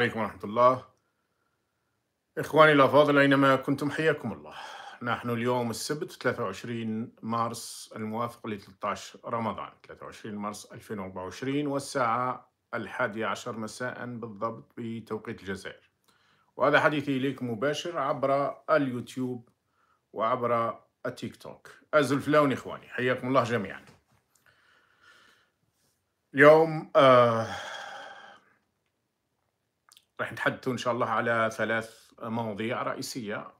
عليكم ورحمة الله إخواني الأفاضل أينما كنتم حياكم الله نحن اليوم السبت 23 مارس الموافق ل 13 رمضان 23 مارس 2024 والساعة الحادية عشر مساء بالضبط بتوقيت الجزائر وهذا حديثي إليك مباشر عبر اليوتيوب وعبر التيك توك فلون إخواني حياكم الله جميعا اليوم آه راح نتحدثوا إن شاء الله على ثلاث مواضيع رئيسية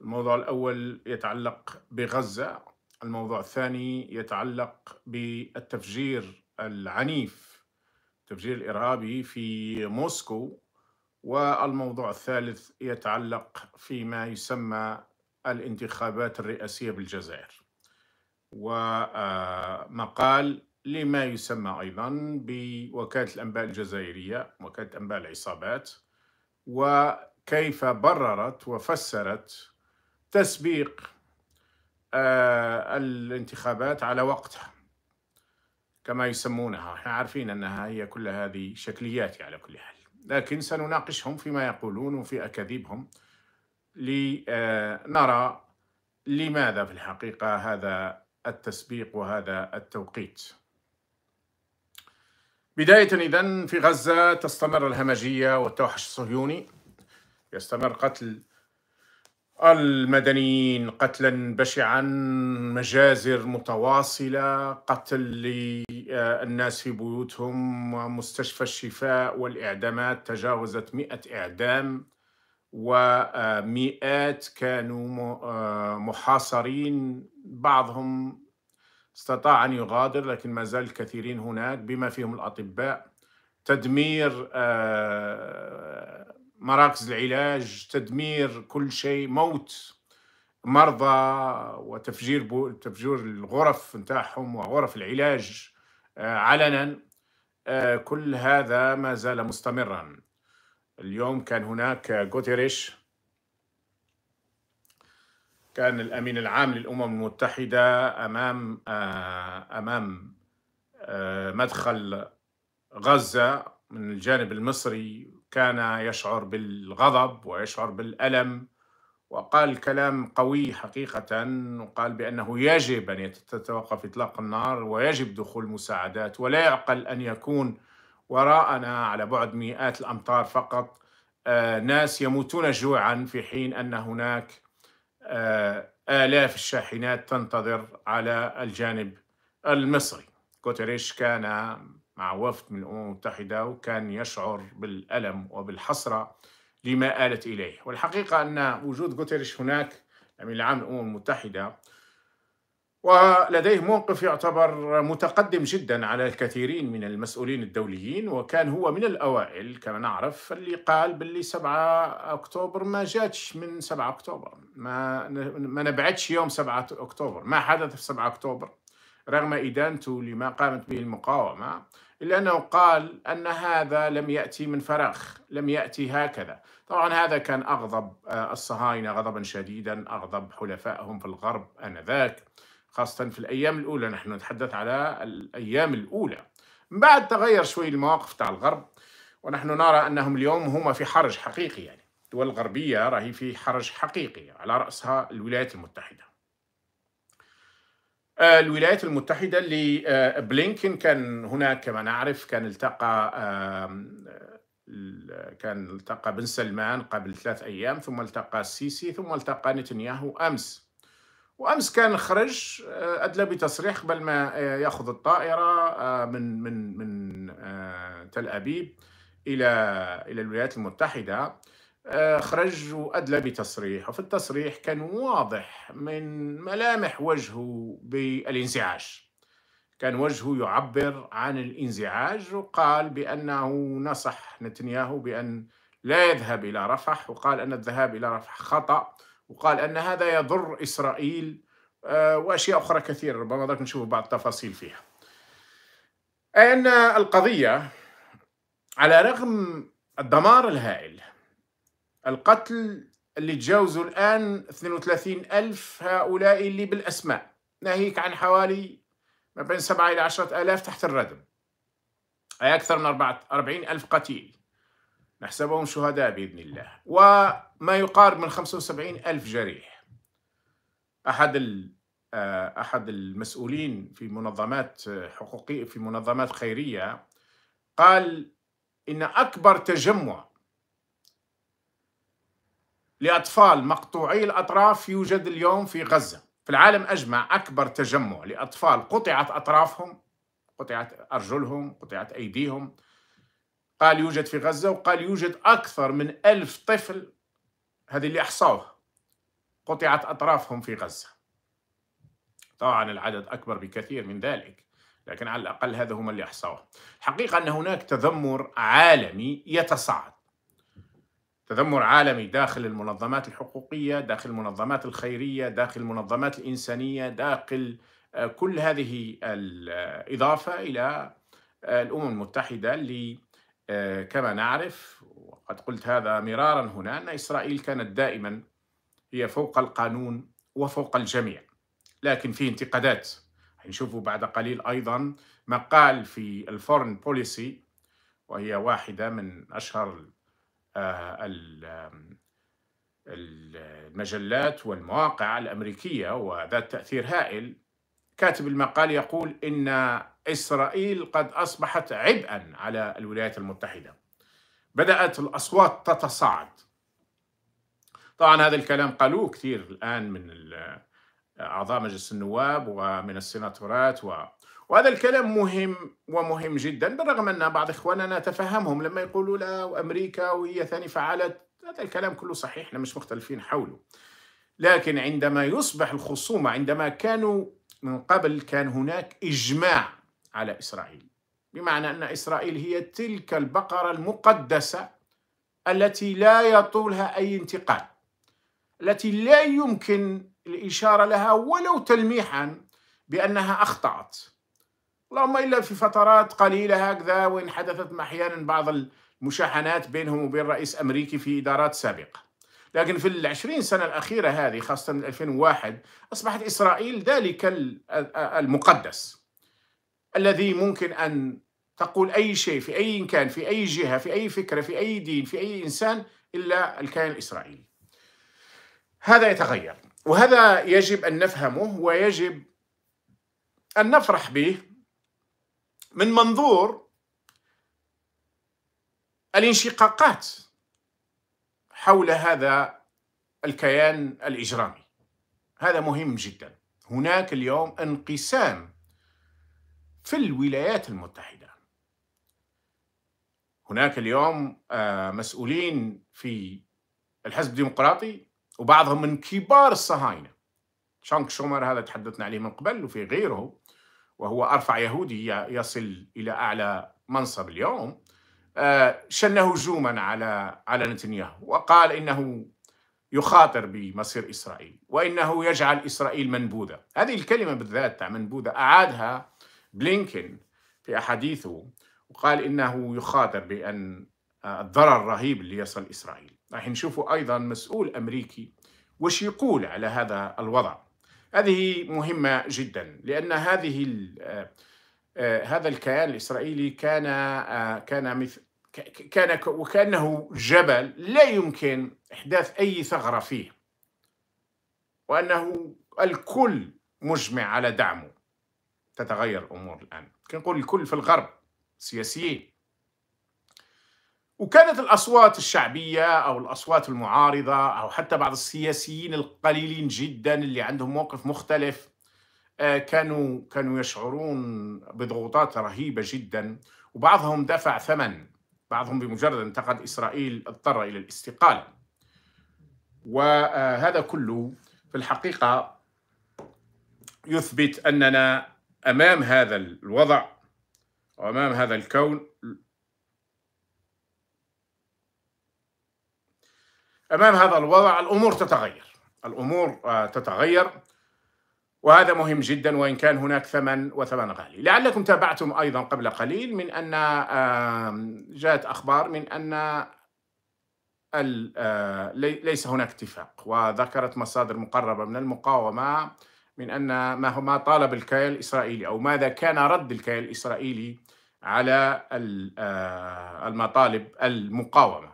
الموضوع الأول يتعلق بغزة الموضوع الثاني يتعلق بالتفجير العنيف التفجير الإرهابي في موسكو والموضوع الثالث يتعلق فيما يسمى الانتخابات الرئاسية بالجزائر ومقال لما يسمى أيضا بوكالة الأنباء الجزائرية وكالة أنباء العصابات وكيف بررت وفسرت تسبيق آه، الانتخابات على وقتها كما يسمونها احنا عارفين أنها هي كل هذه شكليات على كل حال لكن سنناقشهم فيما يقولون وفي أكاذيبهم لنرى آه، لماذا في الحقيقة هذا التسبيق وهذا التوقيت بداية إذا في غزة تستمر الهمجية والتوحش الصهيوني يستمر قتل المدنيين قتلا بشعا مجازر متواصلة قتل للناس في بيوتهم مستشفى الشفاء والإعدامات تجاوزت مئة إعدام ومئات كانوا آه، محاصرين بعضهم استطاع أن يغادر لكن ما زال الكثيرين هناك بما فيهم الأطباء تدمير آه، مراكز العلاج تدمير كل شيء موت مرضى وتفجير بو... تفجير الغرف نتاعهم وغرف العلاج آه، علنا آه، كل هذا ما زال مستمرا اليوم كان هناك غوتيريش كان الامين العام للامم المتحده امام آه، امام آه، مدخل غزه من الجانب المصري كان يشعر بالغضب ويشعر بالالم وقال كلام قوي حقيقه وقال بانه يجب ان تتوقف اطلاق النار ويجب دخول مساعدات ولا يعقل ان يكون وراءنا على بعد مئات الامتار فقط آه، ناس يموتون جوعا في حين ان هناك آه، آلاف الشاحنات تنتظر على الجانب المصري كوتريش كان مع وفد من الأمم المتحدة وكان يشعر بالألم وبالحسرة لما آلت إليه والحقيقة أن وجود كوتريش هناك من العام الأمم المتحدة ولديه موقف يعتبر متقدم جدا على الكثيرين من المسؤولين الدوليين وكان هو من الأوائل كما نعرف اللي قال باللي 7 أكتوبر ما جاتش من 7 أكتوبر ما, ما نبعدش يوم 7 أكتوبر ما حدث في 7 أكتوبر رغم إدانته لما قامت به المقاومة إلا أنه قال أن هذا لم يأتي من فراغ لم يأتي هكذا طبعا هذا كان أغضب آه، الصهاينة غضبا شديدا أغضب حلفائهم في الغرب آنذاك خاصة في الأيام الأولى نحن نتحدث على الأيام الأولى من بعد تغير شوي المواقف تاع الغرب ونحن نرى أنهم اليوم هما في حرج حقيقي يعني الدول الغربية راهي في حرج حقيقي على رأسها الولايات المتحدة آه، الولايات المتحدة اللي آه، بلينكن كان هناك كما نعرف كان التقى آه، كان التقى بن سلمان قبل ثلاث أيام ثم التقى السيسي ثم التقى نتنياهو أمس وامس كان خرج آه، ادلى بتصريح قبل ما آه، ياخذ الطائره آه، من من من تل ابيب الى الى الولايات المتحده خرج وادلى بتصريح وفي التصريح كان واضح من ملامح وجهه بالانزعاج كان وجهه يعبر عن الانزعاج وقال بانه نصح نتنياهو بان لا يذهب الى رفح وقال ان الذهاب الى رفح خطأ وقال أن هذا يضر إسرائيل آه، وأشياء أخرى كثيرة ربما ذلك نشوف بعض التفاصيل فيها اي أن القضية على رغم الدمار الهائل القتل اللي تجاوزوا الآن 32 ألف هؤلاء اللي بالأسماء ناهيك عن حوالي ما بين 7 إلى 10 ألاف تحت الردم أي أكثر من 40 ألف قتيل نحسبهم شهداء بإذن الله وما يقارب من 75 ألف جريح أحد آه، أحد المسؤولين في منظمات حقوقية في منظمات خيرية قال إن أكبر تجمع لأطفال مقطوعي الأطراف يوجد اليوم في غزة في العالم أجمع أكبر تجمع لأطفال قطعت أطرافهم قطعت أرجلهم قطعت أيديهم قال يوجد في غزة وقال يوجد أكثر من ألف طفل هذه اللي أحصوها قطعت أطرافهم في غزة طبعا العدد أكبر بكثير من ذلك لكن على الأقل هذا هم اللي أحصوه الحقيقة أن هناك تذمر عالمي يتصاعد تذمر عالمي داخل المنظمات الحقوقية داخل المنظمات الخيرية داخل المنظمات الإنسانية داخل آه، كل هذه الإضافة آه، إلى آه، الأمم المتحدة اللي آه، كما نعرف وقد قلت هذا مرارا هنا أن إسرائيل كانت دائما هي فوق القانون وفوق الجميع لكن في انتقادات هنشوفوا بعد قليل أيضا مقال في الفورن بوليسي وهي واحدة من أشهر آه، المجلات والمواقع الأمريكية وذات تأثير هائل كاتب المقال يقول إن إسرائيل قد أصبحت عبئا على الولايات المتحدة بدأت الأصوات تتصاعد طبعا هذا الكلام قالوه كثير الآن من أعضاء مجلس النواب ومن السيناتورات و... وهذا الكلام مهم ومهم جدا بالرغم أن بعض إخواننا تفهمهم لما يقولوا لا وأمريكا وهي ثاني فعلت هذا الكلام كله صحيح احنا مش مختلفين حوله لكن عندما يصبح الخصومة عندما كانوا من قبل كان هناك إجماع على إسرائيل بمعنى أن إسرائيل هي تلك البقرة المقدسة التي لا يطولها أي انتقاد التي لا يمكن الإشارة لها ولو تلميحا بأنها أخطأت اللهم إلا في فترات قليلة هكذا وإن حدثت أحيانا بعض المشاحنات بينهم وبين رئيس أمريكي في إدارات سابقة لكن في العشرين سنة الأخيرة هذه خاصة من 2001 أصبحت إسرائيل ذلك المقدس الذي ممكن أن تقول أي شيء في أي كان في أي جهة في أي فكرة في أي دين في أي إنسان إلا الكيان الإسرائيلي هذا يتغير وهذا يجب أن نفهمه ويجب أن نفرح به من منظور الانشقاقات حول هذا الكيان الإجرامي هذا مهم جدا هناك اليوم انقسام في الولايات المتحدة هناك اليوم آه، مسؤولين في الحزب الديمقراطي وبعضهم من كبار الصهاينة شانك شومر هذا تحدثنا عليه من قبل وفي غيره وهو أرفع يهودي يصل إلى أعلى منصب اليوم آه، شن هجوما على على نتنياهو وقال إنه يخاطر بمصير إسرائيل وإنه يجعل إسرائيل منبوذة هذه الكلمة بالذات منبوذة أعادها بلينكن في أحاديثه وقال إنه يخاطر بأن آه، الضرر الرهيب اللي يصل إسرائيل راح نشوفوا أيضا مسؤول أمريكي وش يقول على هذا الوضع هذه مهمة جدا لأن هذه آه، آه، هذا الكيان الإسرائيلي كان كان مثل كان وكانه جبل لا يمكن احداث اي ثغره فيه وانه الكل مجمع على دعمه تتغير الأمور الآن كنقول الكل في الغرب سياسيين وكانت الأصوات الشعبية أو الأصوات المعارضة أو حتى بعض السياسيين القليلين جدا اللي عندهم موقف مختلف آه، كانوا كانوا يشعرون بضغوطات رهيبة جدا وبعضهم دفع ثمن بعضهم بمجرد انتقد إسرائيل اضطر إلى الاستقالة وهذا كله في الحقيقة يثبت أننا امام هذا الوضع وامام هذا الكون امام هذا الوضع الامور تتغير الامور آه، تتغير وهذا مهم جدا وان كان هناك ثمن وثمن غالي لعلكم تابعتم ايضا قبل قليل من ان جاءت اخبار من ان آه، ليس هناك اتفاق وذكرت مصادر مقربه من المقاومه من أن ما هو ما طالب الكيان الإسرائيلي أو ماذا كان رد الكيان الإسرائيلي على آه، المطالب المقاومة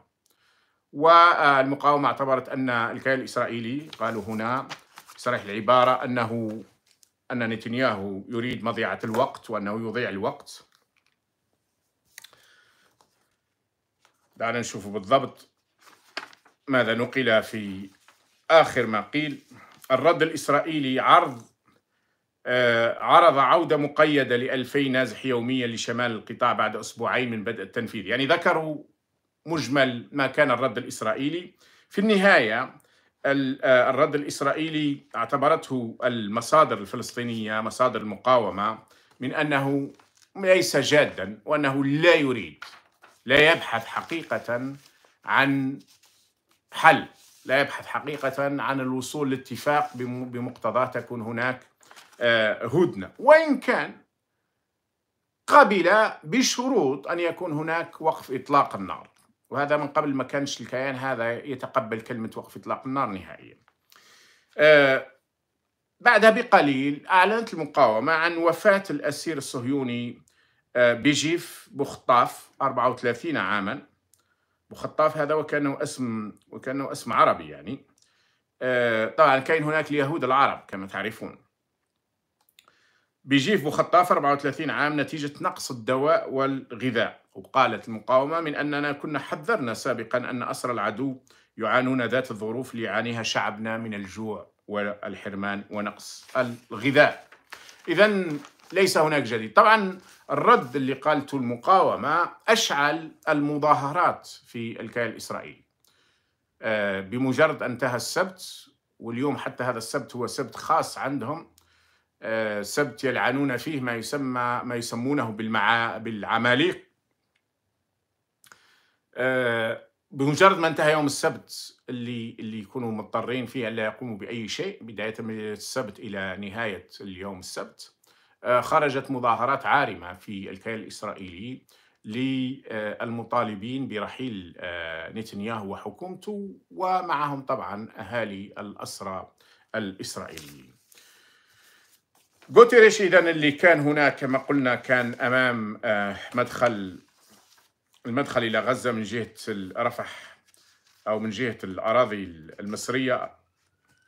والمقاومة اعتبرت أن الكيان الإسرائيلي قالوا هنا صريح العبارة أنه أن نتنياهو يريد مضيعة الوقت وأنه يضيع الوقت دعنا نشوف بالضبط ماذا نقل في آخر ما قيل الرد الإسرائيلي عرض آه، عرض عودة مقيدة لألفي نازح يوميا لشمال القطاع بعد أسبوعين من بدء التنفيذ يعني ذكروا مجمل ما كان الرد الإسرائيلي في النهاية آه، الرد الإسرائيلي اعتبرته المصادر الفلسطينية مصادر المقاومة من أنه ليس جادا وأنه لا يريد لا يبحث حقيقة عن حل لا يبحث حقيقة عن الوصول لاتفاق بمقتضاه تكون هناك آه، هدنة وإن كان قبل بشروط أن يكون هناك وقف إطلاق النار وهذا من قبل ما كانش الكيان هذا يتقبل كلمة وقف إطلاق النار نهائيا آه، بعدها بقليل أعلنت المقاومة عن وفاة الأسير الصهيوني بجيف بخطاف 34 عاماً وخطاف هذا وكانه اسم وكانه اسم عربي يعني آه، طبعا كاين هناك اليهود العرب كما تعرفون بيجيف بوخطاف 34 عام نتيجة نقص الدواء والغذاء وقالت المقاومة من أننا كنا حذرنا سابقا أن أسر العدو يعانون ذات الظروف اللي يعانيها شعبنا من الجوع والحرمان ونقص الغذاء إذا ليس هناك جديد طبعا الرد اللي قالته المقاومة أشعل المظاهرات في الكيان الإسرائيلي آه، بمجرد انتهى السبت واليوم حتى هذا السبت هو سبت خاص عندهم آه، سبت يلعنون فيه ما يسمى ما يسمونه بالمع... بالعماليق آه، بمجرد ما انتهى يوم السبت اللي اللي يكونوا مضطرين فيه الا يقوموا باي شيء بدايه من السبت الى نهايه اليوم السبت آه، خرجت مظاهرات عارمة في الكيان الإسرائيلي للمطالبين برحيل آه، نتنياهو وحكومته ومعهم طبعا أهالي الأسرى الإسرائيليين غوتيريش إذا اللي كان هناك كما قلنا كان أمام آه، مدخل المدخل إلى غزة من جهة رفح أو من جهة الأراضي المصرية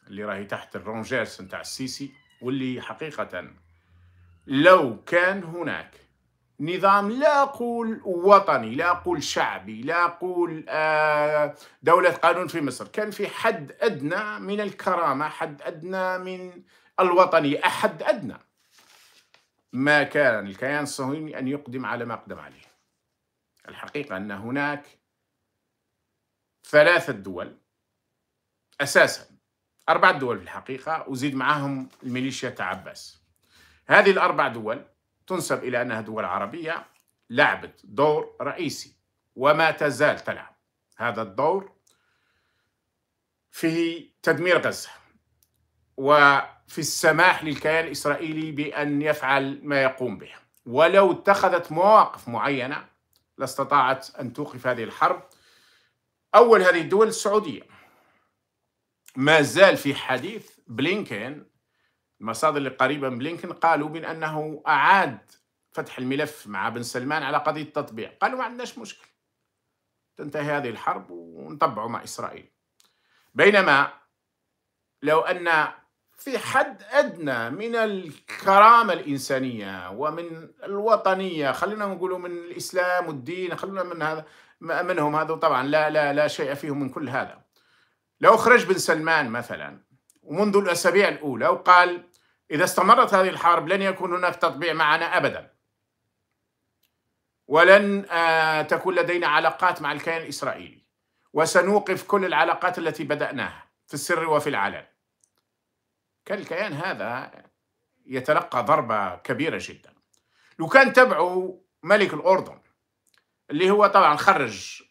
اللي راهي تحت الرونجاس نتاع السيسي واللي حقيقة لو كان هناك نظام لا أقول وطني لا أقول شعبي لا أقول آه، دولة قانون في مصر كان في حد أدنى من الكرامة حد أدنى من الوطني أحد أدنى ما كان الكيان الصهيوني أن يقدم على ما أقدم عليه الحقيقة أن هناك ثلاثة دول أساسا أربعة دول في الحقيقة وزيد معهم الميليشيا تاع عباس هذه الأربع دول تنسب إلى أنها دول عربية لعبت دور رئيسي وما تزال تلعب هذا الدور في تدمير غزة وفي السماح للكيان الإسرائيلي بأن يفعل ما يقوم به ولو اتخذت مواقف معينة لاستطاعت أن توقف هذه الحرب أول هذه الدول السعودية ما زال في حديث بلينكين المصادر اللي قريبة من بلينكن قالوا بأنه أعاد فتح الملف مع بن سلمان على قضية التطبيع قالوا ما عندناش مشكل تنتهي هذه الحرب ونطبعوا مع إسرائيل بينما لو أن في حد أدنى من الكرامة الإنسانية ومن الوطنية خلينا نقولوا من الإسلام والدين خلينا من هذا منهم هذا طبعا لا لا لا شيء فيهم من كل هذا لو خرج بن سلمان مثلا ومنذ الأسابيع الأولى وقال إذا استمرت هذه الحرب لن يكون هناك تطبيع معنا أبدا ولن آه، تكون لدينا علاقات مع الكيان الإسرائيلي وسنوقف كل العلاقات التي بدأناها في السر وفي العلن كان الكيان هذا يتلقى ضربة كبيرة جدا لو كان تبعه ملك الأردن اللي هو طبعا خرج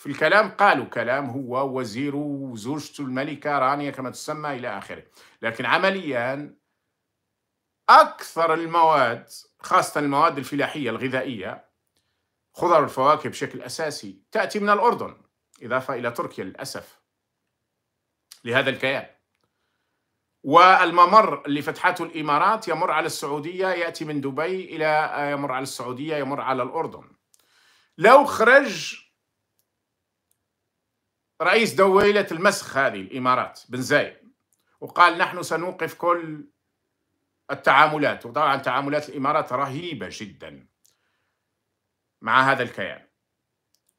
في الكلام قالوا كلام هو وزير وزوجته الملكة رانيا كما تسمى إلى آخره لكن عمليا أكثر المواد خاصة المواد الفلاحية الغذائية خضر الفواكه بشكل أساسي تأتي من الأردن إضافة إلى تركيا للأسف لهذا الكيان والممر اللي فتحته الإمارات يمر على السعودية يأتي من دبي إلى يمر على السعودية يمر على الأردن لو خرج رئيس دويلة المسخ هذه الإمارات بن زايد وقال نحن سنوقف كل التعاملات وطبعا تعاملات الإمارات رهيبة جدا مع هذا الكيان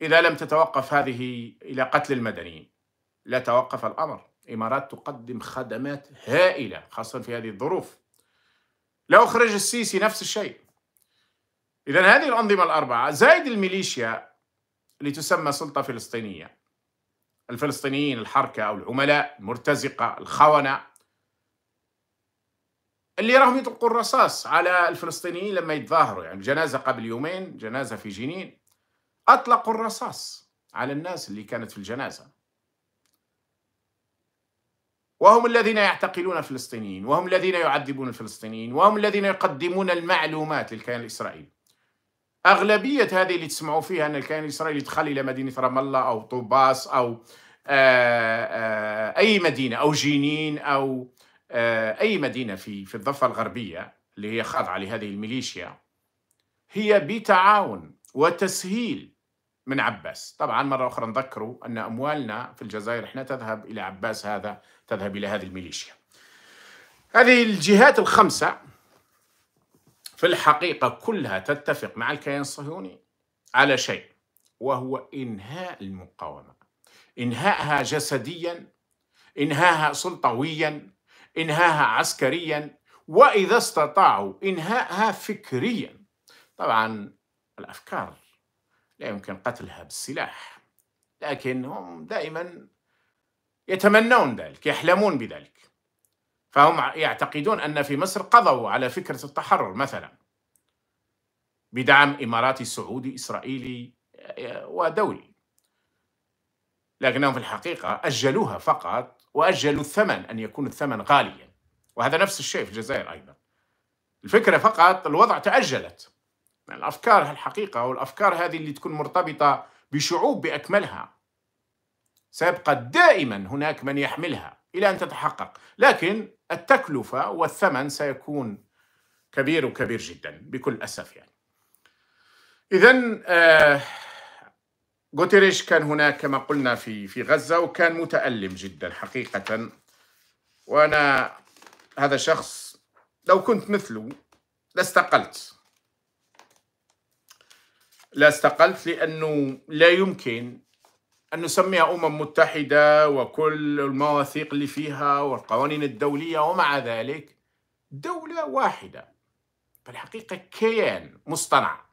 إذا لم تتوقف هذه إلى قتل المدنيين لا توقف الأمر إمارات تقدم خدمات هائلة خاصة في هذه الظروف لو خرج السيسي نفس الشيء إذا هذه الأنظمة الأربعة زائد الميليشيا اللي تسمى سلطة فلسطينية الفلسطينيين الحركة أو العملاء المرتزقة الخونة اللي راهم يطلقوا الرصاص على الفلسطينيين لما يتظاهروا يعني جنازة قبل يومين جنازة في جنين أطلقوا الرصاص على الناس اللي كانت في الجنازة وهم الذين يعتقلون الفلسطينيين وهم الذين يعذبون الفلسطينيين وهم الذين يقدمون المعلومات للكيان الإسرائيلي اغلبيه هذه اللي تسمعوا فيها ان الكيان الاسرائيلي يدخل الى مدينه رام الله او طوباس او آه، آه، اي مدينه او جنين او آه، اي مدينه في في الضفه الغربيه اللي هي خاضعه لهذه الميليشيا هي بتعاون وتسهيل من عباس طبعا مرة أخرى نذكروا أن أموالنا في الجزائر إحنا تذهب إلى عباس هذا تذهب إلى هذه الميليشيا هذه الجهات الخمسة في الحقيقة كلها تتفق مع الكيان الصهيوني على شيء وهو إنهاء المقاومة إنهاءها جسديا إنهاءها سلطويا إنهاءها عسكريا وإذا استطاعوا إنهاءها فكريا طبعا الأفكار لا يمكن قتلها بالسلاح لكنهم دائما يتمنون ذلك يحلمون بذلك فهم يعتقدون أن في مصر قضوا على فكرة التحرر مثلا بدعم إماراتي سعودي إسرائيلي آه، ودولي لكنهم في الحقيقة أجلوها فقط وأجلوا الثمن أن يكون الثمن غاليا وهذا نفس الشيء في الجزائر أيضا الفكرة فقط الوضع تأجلت يعني الأفكار الحقيقة والأفكار هذه اللي تكون مرتبطة بشعوب بأكملها سيبقى دائما هناك من يحملها إلى أن تتحقق لكن التكلفة والثمن سيكون كبير وكبير جدا بكل أسف يعني إذا آه غوتيريش كان هناك كما قلنا في في غزة وكان متألم جدا حقيقة وأنا هذا شخص لو كنت مثله لاستقلت لا لاستقلت لأنه لا يمكن أن نسميها أمم متحدة وكل المواثيق اللي فيها والقوانين الدولية ومع ذلك دولة واحدة في الحقيقة كيان مصطنع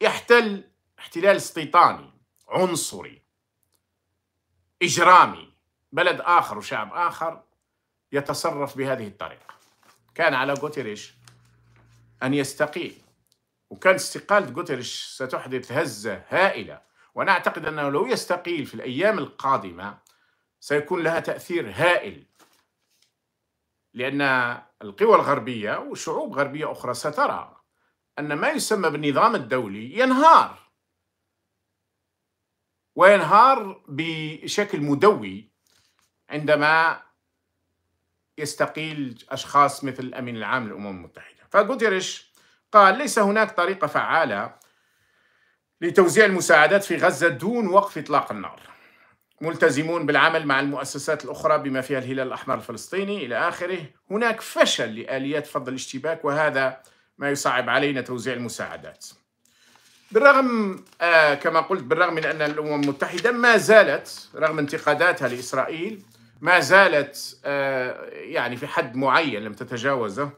يحتل احتلال استيطاني عنصري إجرامي بلد آخر وشعب آخر يتصرف بهذه الطريقة كان على غوتيريش أن يستقيل وكان استقالة غوتيريش ستحدث هزة هائلة وأنا أعتقد أنه لو يستقيل في الأيام القادمة سيكون لها تأثير هائل لأن القوى الغربية وشعوب غربية أخرى سترى أن ما يسمى بالنظام الدولي ينهار وينهار بشكل مدوي عندما يستقيل أشخاص مثل الأمين العام للأمم المتحدة فغوتيريش قال ليس هناك طريقة فعالة لتوزيع المساعدات في غزة دون وقف إطلاق النار ملتزمون بالعمل مع المؤسسات الأخرى بما فيها الهلال الأحمر الفلسطيني إلى آخره هناك فشل لآليات فض الاشتباك وهذا ما يصعب علينا توزيع المساعدات بالرغم آه كما قلت بالرغم من أن الأمم المتحدة ما زالت رغم انتقاداتها لإسرائيل ما زالت آه يعني في حد معين لم تتجاوزه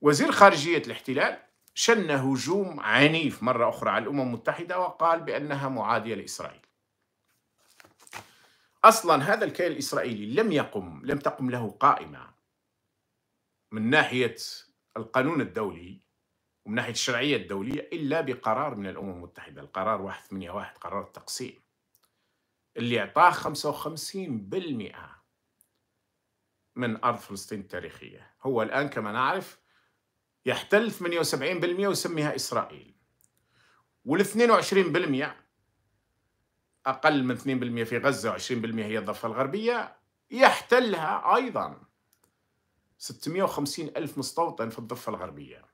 وزير خارجية الاحتلال شن هجوم عنيف مرة أخرى على الأمم المتحدة وقال بأنها معادية لإسرائيل أصلا هذا الكيان الإسرائيلي لم يقم لم تقم له قائمة من ناحية القانون الدولي ومن ناحية الشرعية الدولية إلا بقرار من الأمم المتحدة القرار 181 قرار التقسيم اللي أعطاه 55% من أرض فلسطين التاريخية هو الآن كما نعرف يحتل 78% ويسميها إسرائيل وال 22% أقل من 2% في غزة و20% هي الضفة الغربية يحتلها أيضا 650 ألف مستوطن في الضفة الغربية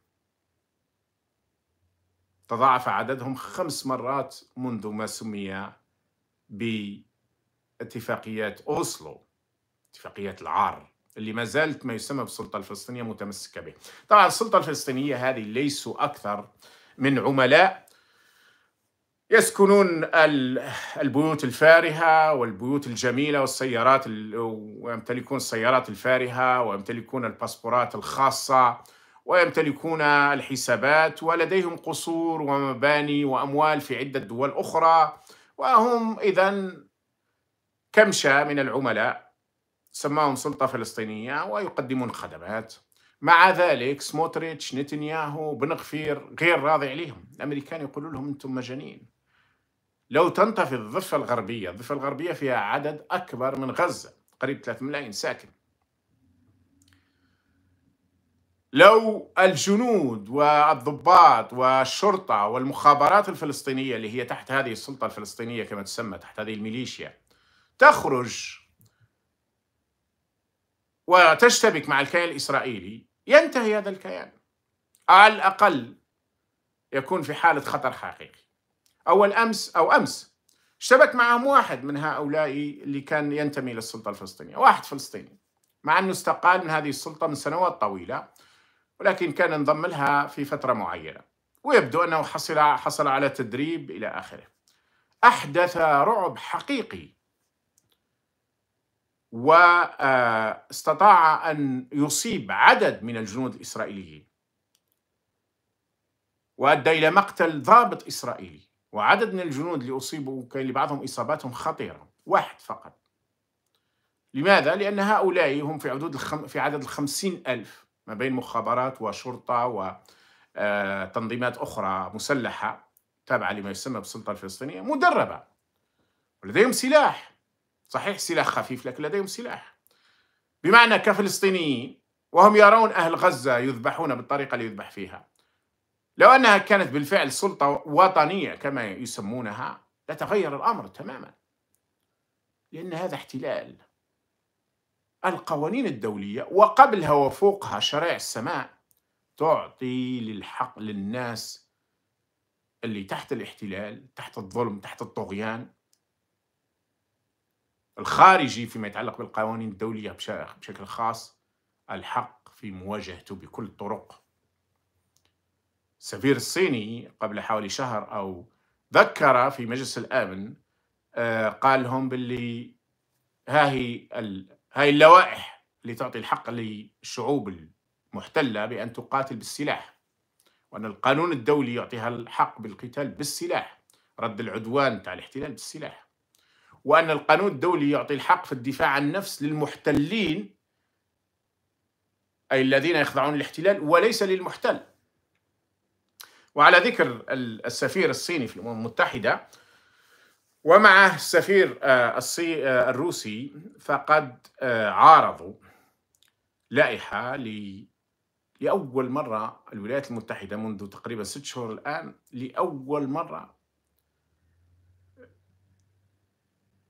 تضاعف عددهم خمس مرات منذ ما سمي باتفاقيات أوسلو اتفاقيات العار اللي ما زالت ما يسمى بالسلطة الفلسطينية متمسكة به طبعا السلطة الفلسطينية هذه ليسوا أكثر من عملاء يسكنون البيوت الفارهة والبيوت الجميلة والسيارات ويمتلكون السيارات الفارهة ويمتلكون الباسبورات الخاصة ويمتلكون الحسابات ولديهم قصور ومباني وأموال في عدة دول أخرى وهم إذا كمشة من العملاء سماهم سلطة فلسطينية ويقدمون خدمات مع ذلك سموتريتش نتنياهو بن غفير غير راضي عليهم الأمريكان يقولوا لهم أنتم مجانين لو تنطفي الضفة الغربية الضفة الغربية فيها عدد أكبر من غزة قريب 3 ملايين ساكن لو الجنود والضباط والشرطة والمخابرات الفلسطينية اللي هي تحت هذه السلطة الفلسطينية كما تسمى تحت هذه الميليشيا تخرج وتشتبك مع الكيان الإسرائيلي ينتهي هذا الكيان على الأقل يكون في حالة خطر حقيقي أول أمس أو أمس اشتبك معهم واحد من هؤلاء اللي كان ينتمي للسلطة الفلسطينية واحد فلسطيني مع أنه استقال من هذه السلطة من سنوات طويلة ولكن كان انضم لها في فترة معينة ويبدو أنه حصل, حصل على تدريب إلى آخره أحدث رعب حقيقي واستطاع آه، أن يصيب عدد من الجنود الإسرائيليين وأدى إلى مقتل ضابط إسرائيلي وعدد من الجنود اللي أصيبوا كان لبعضهم إصاباتهم خطيرة واحد فقط لماذا؟ لأن هؤلاء هم في حدود الخم... في عدد الخمسين ألف ما بين مخابرات وشرطة وتنظيمات آه، أخرى مسلحة تابعة لما يسمى بالسلطة الفلسطينية مدربة ولديهم سلاح صحيح سلاح خفيف لكن لديهم سلاح بمعنى كفلسطينيين وهم يرون أهل غزة يذبحون بالطريقة اللي يذبح فيها لو أنها كانت بالفعل سلطة وطنية كما يسمونها لتغير الأمر تماما لأن هذا احتلال القوانين الدولية وقبلها وفوقها شرائع السماء تعطي للحق للناس اللي تحت الاحتلال تحت الظلم تحت الطغيان الخارجي فيما يتعلق بالقوانين الدولية بشكل خاص الحق في مواجهته بكل الطرق السفير الصيني قبل حوالي شهر أو ذكر في مجلس الأمن آه، قال لهم باللي هاي هاي اللوائح اللي تعطي الحق للشعوب المحتلة بأن تقاتل بالسلاح وأن القانون الدولي يعطيها الحق بالقتال بالسلاح رد العدوان تاع الاحتلال بالسلاح وأن القانون الدولي يعطي الحق في الدفاع عن النفس للمحتلين أي الذين يخضعون للاحتلال وليس للمحتل وعلى ذكر السفير الصيني في الأمم المتحدة ومع السفير آه، آه، الروسي فقد آه، عارضوا لائحة لأول مرة الولايات المتحدة منذ تقريبا ست شهور الآن لأول مرة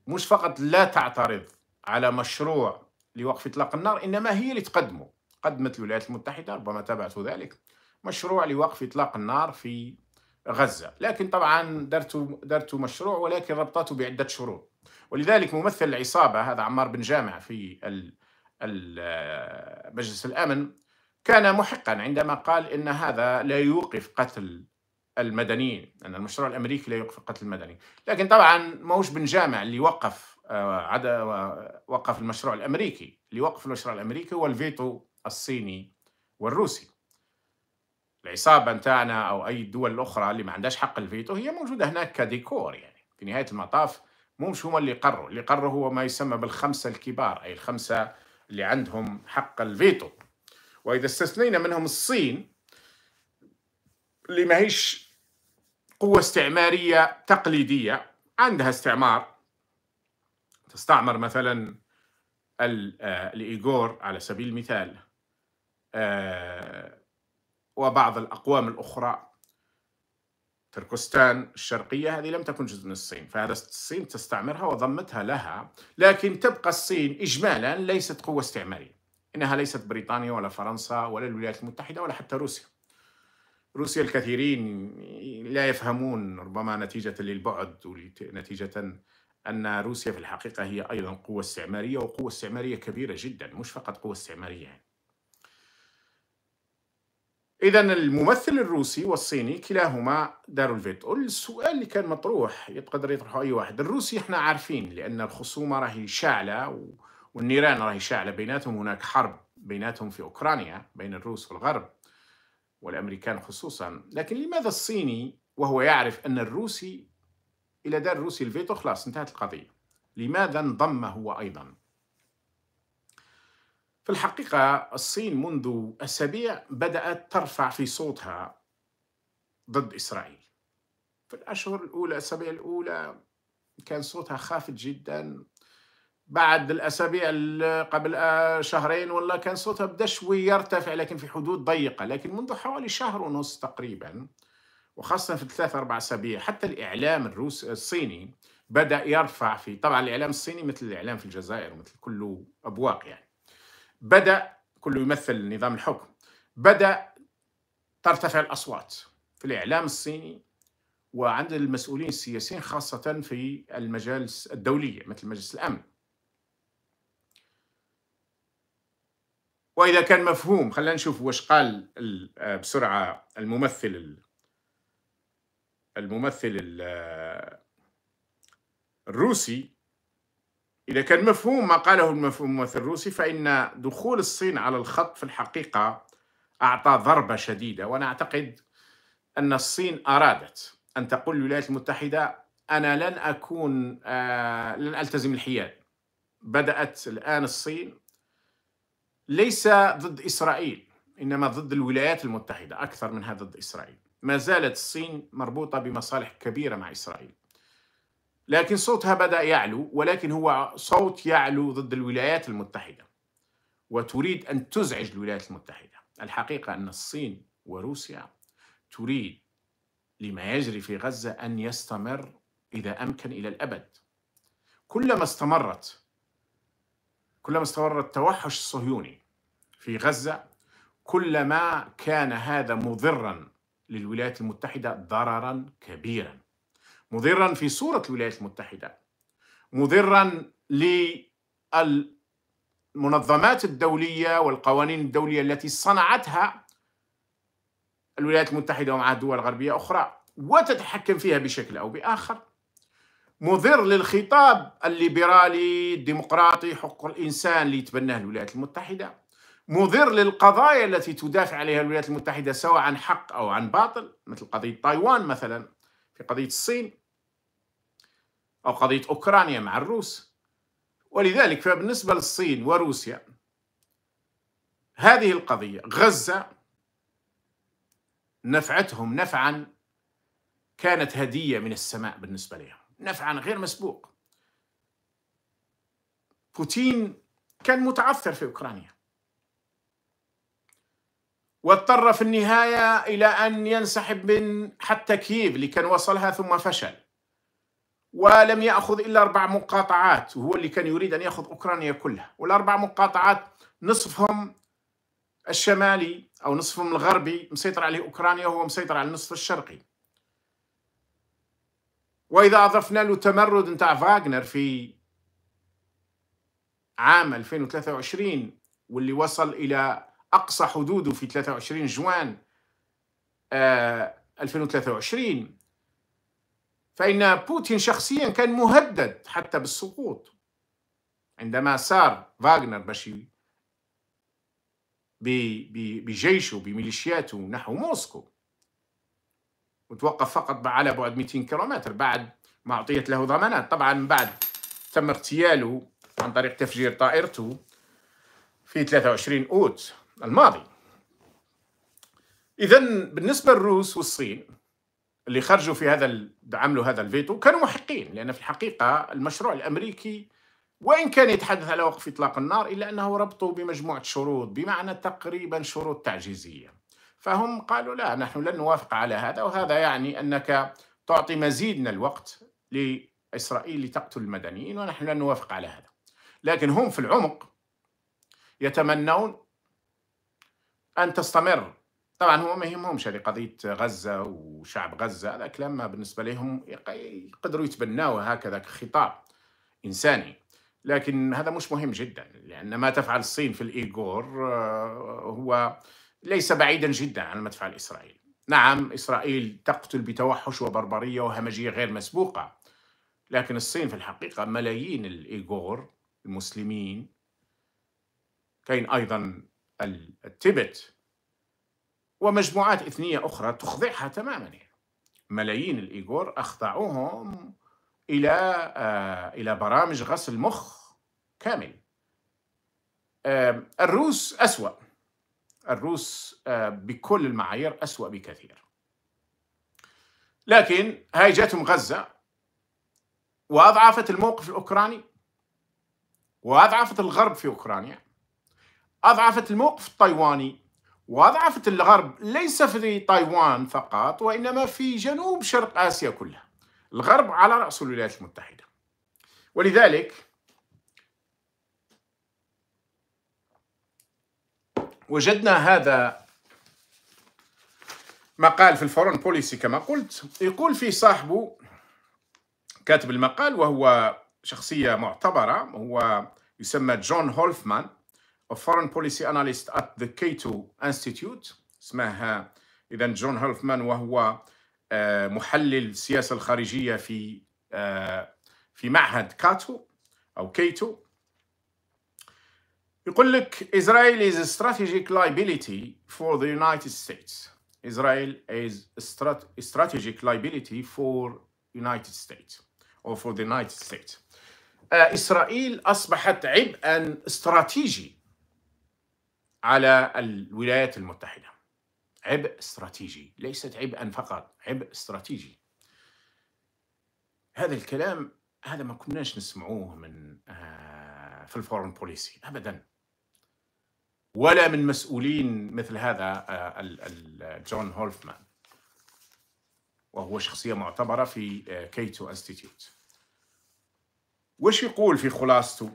مش فقط لا تعترض على مشروع لوقف اطلاق النار انما هي اللي تقدمه قدمت الولايات المتحده ربما تابعت ذلك مشروع لوقف اطلاق النار في غزه لكن طبعا درت درت مشروع ولكن ربطته بعده شروط ولذلك ممثل العصابه هذا عمار بن جامع في مجلس الامن كان محقا عندما قال ان هذا لا يوقف قتل المدنيين أن المشروع الأمريكي لا يوقف قتل المدنيين لكن طبعا موش بن جامع اللي وقف آه، عدا وقف المشروع الأمريكي اللي وقف المشروع الأمريكي هو الفيتو الصيني والروسي العصابة نتاعنا أو أي دول الأخرى اللي ما عندهاش حق الفيتو هي موجودة هناك كديكور يعني في نهاية المطاف مش هما اللي قروا اللي قروا هو ما يسمى بالخمسة الكبار أي الخمسة اللي عندهم حق الفيتو وإذا استثنينا منهم الصين اللي ماهيش قوة استعمارية تقليدية عندها استعمار تستعمر مثلا الإيغور آه، على سبيل المثال آه، وبعض الأقوام الأخرى تركستان الشرقية هذه لم تكن جزء من الصين فهذا الصين تستعمرها وضمتها لها لكن تبقى الصين إجمالا ليست قوة استعمارية إنها ليست بريطانيا ولا فرنسا ولا الولايات المتحدة ولا حتى روسيا روسيا الكثيرين لا يفهمون ربما نتيجة للبعد ونتيجة أن روسيا في الحقيقة هي أيضا قوة استعمارية وقوة استعمارية كبيرة جدا مش فقط قوة استعمارية يعني. إذا الممثل الروسي والصيني كلاهما داروا الفيتو، السؤال اللي كان مطروح يقدر يطرحه أي واحد، الروسي احنا عارفين لأن الخصومة راهي شاعلة والنيران راهي شاعلة بيناتهم هناك حرب بيناتهم في أوكرانيا بين الروس والغرب والامريكان خصوصا لكن لماذا الصيني وهو يعرف ان الروسي الى دار الروسي الفيتو خلاص انتهت القضيه لماذا انضم هو ايضا في الحقيقه الصين منذ اسابيع بدات ترفع في صوتها ضد اسرائيل في الاشهر الاولى الاسابيع الاولى كان صوتها خافت جدا بعد الاسابيع قبل آه، شهرين ولا كان صوتها بدا شوي يرتفع لكن في حدود ضيقه لكن منذ حوالي شهر ونص تقريبا وخاصه في ثلاث اربع اسابيع حتى الاعلام الروسي الصيني بدا يرفع في طبعا الاعلام الصيني مثل الاعلام في الجزائر مثل كل ابواق يعني بدا كله يمثل نظام الحكم بدا ترتفع الاصوات في الاعلام الصيني وعند المسؤولين السياسيين خاصه في المجالس الدوليه مثل مجلس الامن واذا كان مفهوم خلينا نشوف واش قال آه، بسرعه الممثل الممثل آه، الروسي إذا كان مفهوم ما قاله الممثل الروسي فإن دخول الصين على الخط في الحقيقة أعطى ضربة شديدة وأنا أعتقد أن الصين أرادت أن تقول للولايات المتحدة أنا لن أكون آه، لن ألتزم الحياد بدأت الآن الصين ليس ضد إسرائيل إنما ضد الولايات المتحدة أكثر منها ضد إسرائيل ما زالت الصين مربوطة بمصالح كبيرة مع إسرائيل لكن صوتها بدأ يعلو ولكن هو صوت يعلو ضد الولايات المتحدة وتريد أن تزعج الولايات المتحدة الحقيقة أن الصين وروسيا تريد لما يجري في غزة أن يستمر إذا أمكن إلى الأبد كلما استمرت كلما استمر التوحش الصهيوني في غزة كلما كان هذا مضرا للولايات المتحدة ضررا كبيرا مضرا في صورة الولايات المتحدة مضرا للمنظمات الدولية والقوانين الدولية التي صنعتها الولايات المتحدة ومع دول غربية أخرى وتتحكم فيها بشكل أو بآخر مضر للخطاب الليبرالي الديمقراطي حقوق الانسان اللي يتبناه الولايات المتحده مضر للقضايا التي تدافع عليها الولايات المتحده سواء عن حق او عن باطل مثل قضيه تايوان مثلا في قضيه الصين او قضيه اوكرانيا مع الروس ولذلك فبالنسبه للصين وروسيا هذه القضيه غزه نفعتهم نفعا كانت هديه من السماء بالنسبه لهم نفعا غير مسبوق بوتين كان متعثر في أوكرانيا واضطر في النهاية إلى أن ينسحب من حتى كييف اللي كان وصلها ثم فشل ولم يأخذ إلا أربع مقاطعات وهو اللي كان يريد أن يأخذ أوكرانيا كلها والأربع مقاطعات نصفهم الشمالي أو نصفهم الغربي مسيطر عليه أوكرانيا وهو مسيطر على النصف الشرقي وإذا أضفنا له تمرد نتاع فاغنر في عام 2023 واللي وصل إلى أقصى حدوده في 23 جوان 2023 آه، فإن بوتين شخصيا كان مهدد حتى بالسقوط عندما سار فاغنر باش بجيشه بميليشياته نحو موسكو وتوقف فقط على بعد 200 كيلومتر بعد ما أعطيت له ضمانات طبعا بعد تم اغتياله عن طريق تفجير طائرته في 23 أوت الماضي إذا بالنسبة للروس والصين اللي خرجوا في هذا عملوا هذا الفيتو كانوا محقين لأن في الحقيقة المشروع الأمريكي وإن كان يتحدث على وقف إطلاق النار إلا أنه ربطه بمجموعة شروط بمعنى تقريبا شروط تعجيزية فهم قالوا لا نحن لن نوافق على هذا وهذا يعني أنك تعطي مزيد من الوقت لإسرائيل لتقتل المدنيين ونحن لن نوافق على هذا لكن هم في العمق يتمنون أن تستمر طبعا هو ما يهمهمش هذه قضية غزة وشعب غزة هذا كلام ما بالنسبة لهم يقدروا يتبناوه هكذا كخطاب إنساني لكن هذا مش مهم جدا لأن ما تفعل الصين في الإيغور آه، هو ليس بعيدا جدا عن المدفع الإسرائيلي نعم إسرائيل تقتل بتوحش وبربرية وهمجية غير مسبوقة لكن الصين في الحقيقة ملايين الإيغور المسلمين كاين أيضا التبت ومجموعات إثنية أخرى تخضعها تماما ملايين الإيغور أخضعوهم إلى آه، إلى برامج غسل مخ كامل آه، الروس أسوأ الروس آه، بكل المعايير أسوأ بكثير لكن هاي جاتهم غزة وأضعفت الموقف الأوكراني وأضعفت الغرب في أوكرانيا أضعفت الموقف التايواني وأضعفت الغرب ليس في تايوان فقط وإنما في جنوب شرق آسيا كلها الغرب على رأس الولايات المتحدة ولذلك وجدنا هذا مقال في الفورن بوليسي كما قلت يقول في صاحبه كاتب المقال وهو شخصية معتبرة هو يسمى جون هولفمان a foreign policy analyst at the Cato Institute اسمها إذا جون هولفمان وهو آه، محلل السياسة الخارجية في آه، في معهد كاتو أو كيتو يقول لك Israel is a strategic liability for the United States. Israel is a strategic liability for United States or for the United States. Uh, إسرائيل أصبحت عبئا استراتيجي على الولايات المتحدة. عبء استراتيجي، ليست عبئا فقط، عبء استراتيجي. هذا الكلام هذا ما كناش نسمعوه من آه، في الفورن بوليسي ابدا ولا من مسؤولين مثل هذا آه، جون هولفمان وهو شخصية معتبرة في آه، كيتو انستيتيوت وش يقول في خلاصته؟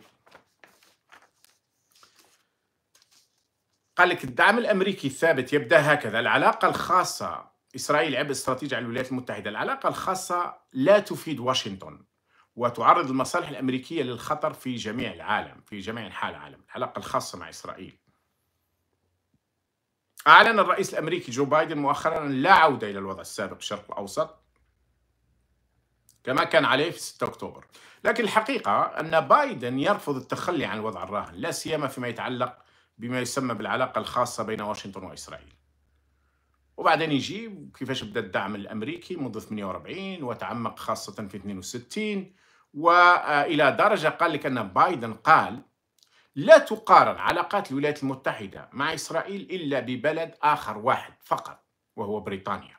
قال لك الدعم الامريكي الثابت يبدا هكذا العلاقه الخاصه اسرائيل عبء استراتيجي على الولايات المتحده العلاقه الخاصه لا تفيد واشنطن وتعرض المصالح الامريكيه للخطر في جميع العالم في جميع انحاء العالم العلاقه الخاصه مع اسرائيل أعلن الرئيس الأمريكي جو بايدن مؤخرا لا عودة إلى الوضع السابق الشرق الأوسط كما كان عليه في 6 أكتوبر لكن الحقيقة أن بايدن يرفض التخلي عن الوضع الراهن لا سيما فيما يتعلق بما يسمى بالعلاقة الخاصة بين واشنطن وإسرائيل وبعدين يجي كيفاش بدا الدعم الامريكي منذ 48 وتعمق خاصه في 62 والى درجه قال لك ان بايدن قال لا تقارن علاقات الولايات المتحدة مع إسرائيل إلا ببلد آخر واحد فقط وهو بريطانيا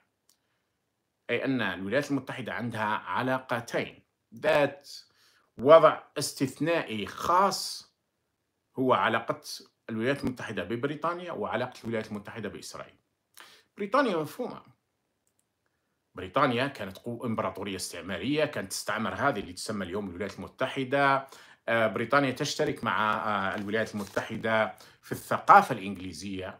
أي أن الولايات المتحدة عندها علاقتين ذات وضع استثنائي خاص هو علاقة الولايات المتحدة ببريطانيا وعلاقة الولايات المتحدة بإسرائيل بريطانيا مفهومة بريطانيا كانت قوة إمبراطورية استعمارية كانت تستعمر هذه اللي تسمى اليوم الولايات المتحدة آه، بريطانيا تشترك مع آه، الولايات المتحدة في الثقافة الإنجليزية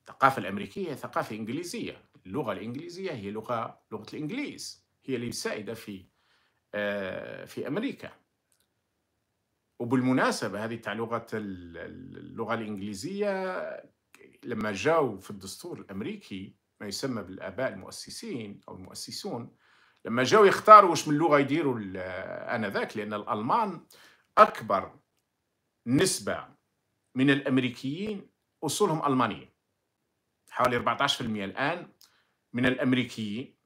الثقافة الأمريكية هي ثقافة إنجليزية اللغة الإنجليزية هي لغة لغة الإنجليز هي اللي سائدة في آه، في أمريكا وبالمناسبة هذه تاع لغة اللغة الإنجليزية لما جاوا في الدستور الأمريكي ما يسمى بالآباء المؤسسين أو المؤسسون لما جاو يختاروا واش من لغه يديروا انذاك لان الالمان اكبر نسبه من الامريكيين اصولهم المانيه حوالي 14% الان من الامريكيين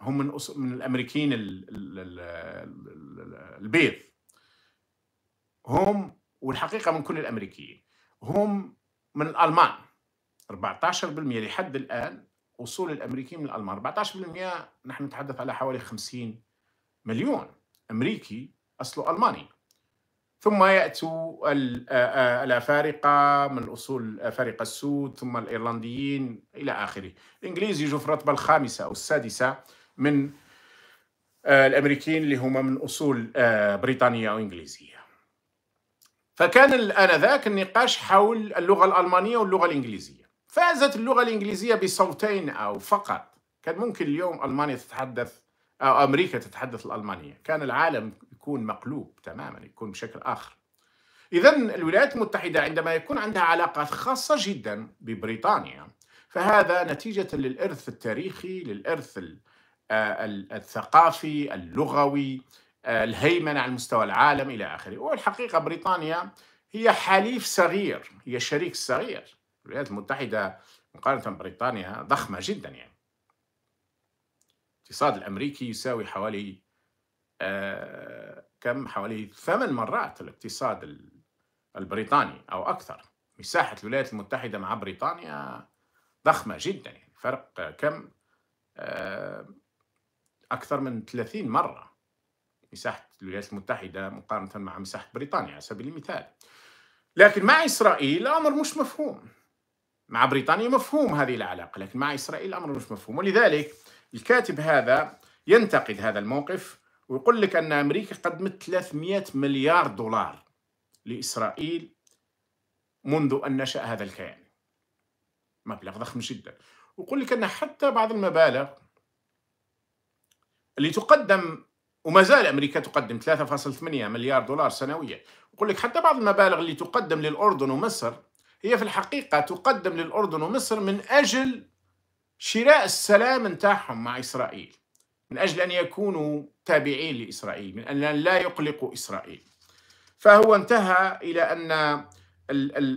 هم من أصول من الامريكيين البيض هم والحقيقه من كل الامريكيين هم من الالمان 14% لحد الان وصول الامريكيين من الالمان 14% نحن نتحدث على حوالي 50 مليون امريكي اصله الماني ثم ياتوا آه، آه، الافارقه من اصول افارقه السود ثم الايرلنديين الى اخره الانجليز يجوا في الرتبه الخامسه او السادسه من آه، الامريكيين اللي هما من اصول بريطانيه او انجليزيه فكان انذاك النقاش حول اللغه الالمانيه واللغه الانجليزيه فازت اللغة الإنجليزية بصوتين أو فقط كان ممكن اليوم ألمانيا تتحدث أو أمريكا تتحدث الألمانية كان العالم يكون مقلوب تماما يكون بشكل آخر إذا الولايات المتحدة عندما يكون عندها علاقات خاصة جدا ببريطانيا فهذا نتيجة للإرث التاريخي للإرث آه، الثقافي اللغوي آه، الهيمنة على مستوى العالم إلى آخره والحقيقة بريطانيا هي حليف صغير هي شريك صغير الولايات المتحدة مقارنة بريطانيا ضخمة جدا يعني الاقتصاد الأمريكي يساوي حوالي آه كم حوالي ثمان مرات الاقتصاد البريطاني أو أكثر مساحة الولايات المتحدة مع بريطانيا ضخمة جدا يعني فرق كم آه أكثر من 30 مرة مساحة الولايات المتحدة مقارنة مع مساحة بريطانيا على سبيل المثال لكن مع إسرائيل الأمر مش مفهوم مع بريطانيا مفهوم هذه العلاقة لكن مع إسرائيل الأمر مش مفهوم ولذلك الكاتب هذا ينتقد هذا الموقف ويقول لك أن أمريكا قدمت 300 مليار دولار لإسرائيل منذ أن نشأ هذا الكيان مبلغ ضخم جدا ويقول لك أن حتى بعض المبالغ اللي تقدم وما زال امريكا تقدم 3.8 مليار دولار سنويا يقول لك حتى بعض المبالغ اللي تقدم للاردن ومصر هي في الحقيقة تقدم للأردن ومصر من أجل شراء السلام نتاعهم مع إسرائيل من أجل أن يكونوا تابعين لإسرائيل من أن لا يقلقوا إسرائيل فهو انتهى إلى أن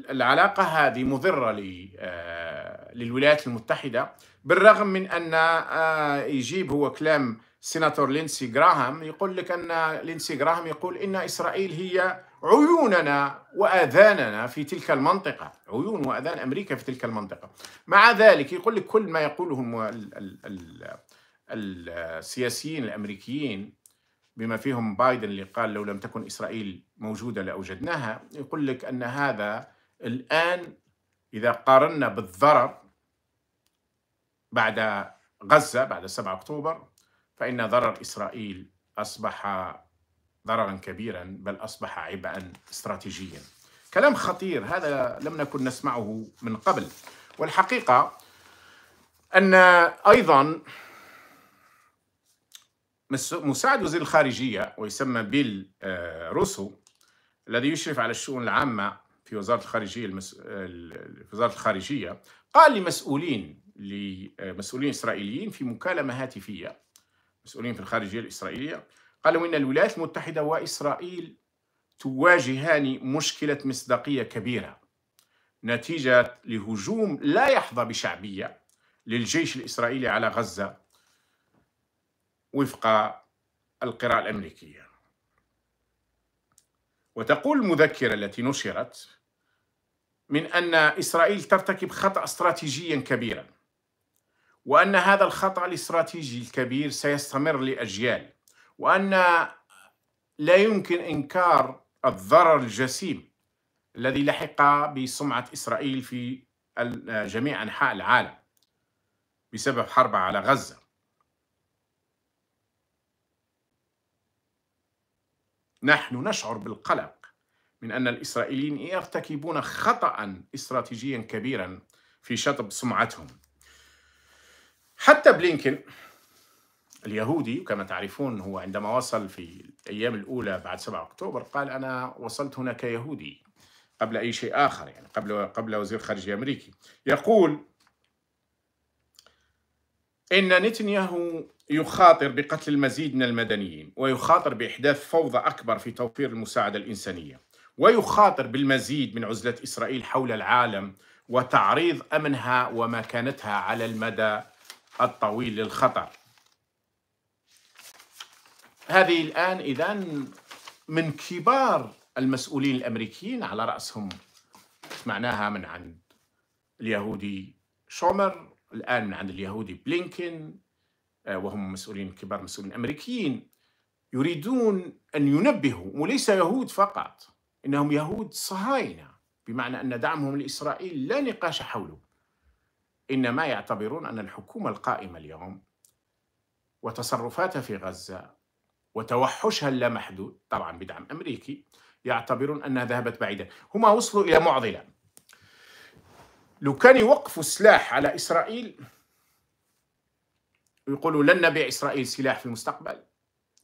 العلاقة هذه مضرة آه، للولايات المتحدة بالرغم من أن آه، يجيب هو كلام سيناتور لينسي جراهام يقول لك أن لينسي جراهام يقول إن إسرائيل هي عيوننا وأذاننا في تلك المنطقة عيون وأذان أمريكا في تلك المنطقة مع ذلك يقول لك كل ما يقوله السياسيين الأمريكيين بما فيهم بايدن اللي قال لو لم تكن إسرائيل موجودة لأوجدناها يقول لك أن هذا الآن إذا قارنا بالضرر بعد غزة بعد 7 أكتوبر فإن ضرر إسرائيل أصبح ضررا كبيرا بل أصبح عبئا استراتيجيا كلام خطير هذا لم نكن نسمعه من قبل والحقيقة أن أيضا مساعد وزير الخارجية ويسمى بيل آه، روسو الذي يشرف على الشؤون العامة في وزارة الخارجية المس... في وزارة الخارجية قال لمسؤولين لمسؤولين إسرائيليين في مكالمة هاتفية مسؤولين في الخارجية الإسرائيلية قالوا إن الولايات المتحدة وإسرائيل تواجهان مشكلة مصداقية كبيرة نتيجة لهجوم لا يحظى بشعبية للجيش الإسرائيلي على غزة وفق القراءة الأمريكية وتقول المذكرة التي نشرت من أن إسرائيل ترتكب خطأ استراتيجيا كبيرا وأن هذا الخطأ الاستراتيجي الكبير سيستمر لأجيال وأن لا يمكن إنكار الضرر الجسيم الذي لحق بسمعة إسرائيل في جميع أنحاء العالم بسبب حربها على غزة نحن نشعر بالقلق من أن الإسرائيليين يرتكبون خطأ استراتيجيا كبيرا في شطب سمعتهم حتى بلينكن اليهودي كما تعرفون هو عندما وصل في الأيام الأولى بعد 7 أكتوبر قال أنا وصلت هنا كيهودي قبل أي شيء آخر يعني قبل قبل وزير خارجية أمريكي يقول إن نتنياهو يخاطر بقتل المزيد من المدنيين ويخاطر بإحداث فوضى أكبر في توفير المساعدة الإنسانية ويخاطر بالمزيد من عزلة إسرائيل حول العالم وتعريض أمنها ومكانتها على المدى الطويل للخطر هذه الآن إذا من كبار المسؤولين الأمريكيين على رأسهم سمعناها من عند اليهودي شومر الآن من عند اليهودي بلينكن آه، وهم مسؤولين كبار مسؤولين أمريكيين يريدون أن ينبهوا وليس يهود فقط إنهم يهود صهاينة بمعنى أن دعمهم لإسرائيل لا نقاش حوله إنما يعتبرون أن الحكومة القائمة اليوم وتصرفاتها في غزة وتوحشها اللامحدود طبعا بدعم أمريكي يعتبرون أنها ذهبت بعيدا هما وصلوا إلى معضلة لو كان يوقفوا السلاح على إسرائيل ويقولوا لن نبيع إسرائيل سلاح في المستقبل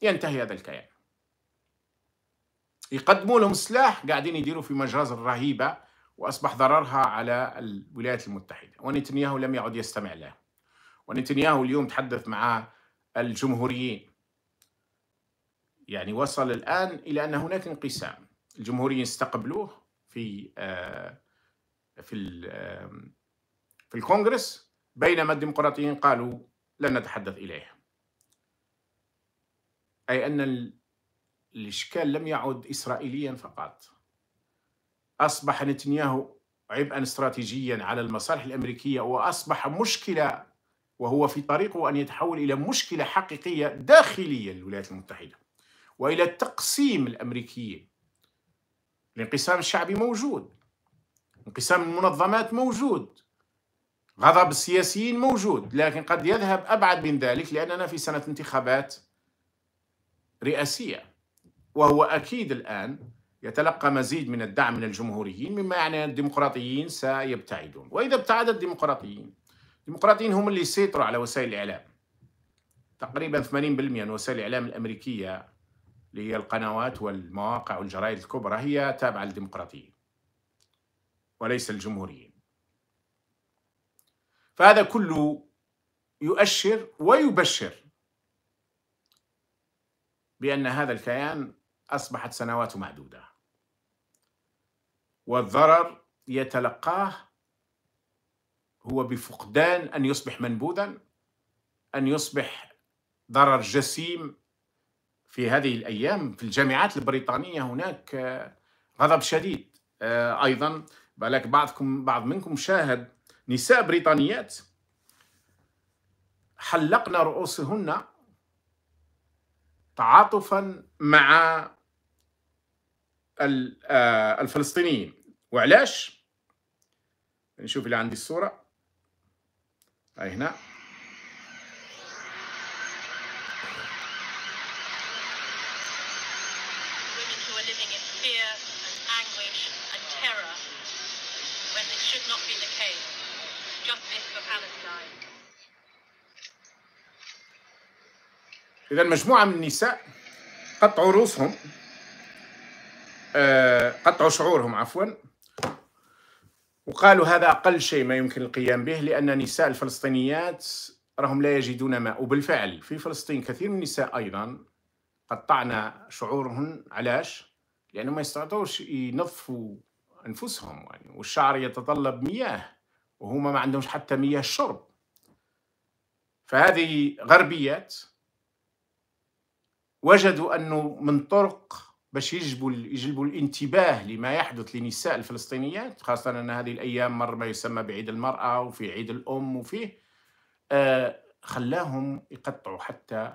ينتهي هذا الكيان يقدموا لهم سلاح قاعدين يديروا في مجازر رهيبة وأصبح ضررها على الولايات المتحدة ونتنياهو لم يعد يستمع له ونتنياهو اليوم تحدث مع الجمهوريين يعني وصل الآن إلى أن هناك انقسام الجمهوريين استقبلوه في آه، في آه، في الكونغرس بينما الديمقراطيين قالوا لن نتحدث إليه أي أن الإشكال لم يعد إسرائيليا فقط أصبح نتنياهو عبئا استراتيجيا على المصالح الأمريكية وأصبح مشكلة وهو في طريقه أن يتحول إلى مشكلة حقيقية داخلية للولايات المتحدة وإلى تقسيم الأمريكيين الانقسام الشعبي موجود انقسام المنظمات موجود غضب السياسيين موجود لكن قد يذهب أبعد من ذلك لأننا في سنة انتخابات رئاسية وهو أكيد الآن يتلقى مزيد من الدعم من الجمهوريين مما يعني أن الديمقراطيين سيبتعدون وإذا ابتعد الديمقراطيين الديمقراطيين هم اللي يسيطروا على وسائل الإعلام تقريبا 80% من وسائل الإعلام الأمريكية اللي هي القنوات والمواقع والجرائد الكبرى هي تابعة للديمقراطيين وليس الجمهوريين فهذا كله يؤشر ويبشر بأن هذا الكيان أصبحت سنوات معدودة والضرر يتلقاه هو بفقدان أن يصبح منبوذا أن يصبح ضرر جسيم في هذه الأيام في الجامعات البريطانية هناك آه، غضب شديد آه، أيضا بلك بعضكم بعض منكم شاهد نساء بريطانيات حلقن رؤوسهن تعاطفا مع آه، الفلسطينيين وعلاش نشوف اللي عندي الصورة هاي هنا إذا مجموعة من النساء قطعوا رؤوسهم آه، قطعوا شعورهم عفوا وقالوا هذا أقل شيء ما يمكن القيام به لأن النساء الفلسطينيات راهم لا يجدون ماء وبالفعل في فلسطين كثير من النساء أيضا قطعنا شعورهن علاش؟ لانه ما يستطيعوش ينظفوا أنفسهم يعني والشعر يتطلب مياه وهما ما عندهمش حتى مياه الشرب فهذه غربيات وجدوا أنه من طرق باش يجلبوا يجلبوا الانتباه لما يحدث للنساء الفلسطينيات خاصة أن هذه الأيام مر ما يسمى بعيد المرأة وفي عيد الأم وفيه آه، خلاهم يقطعوا حتى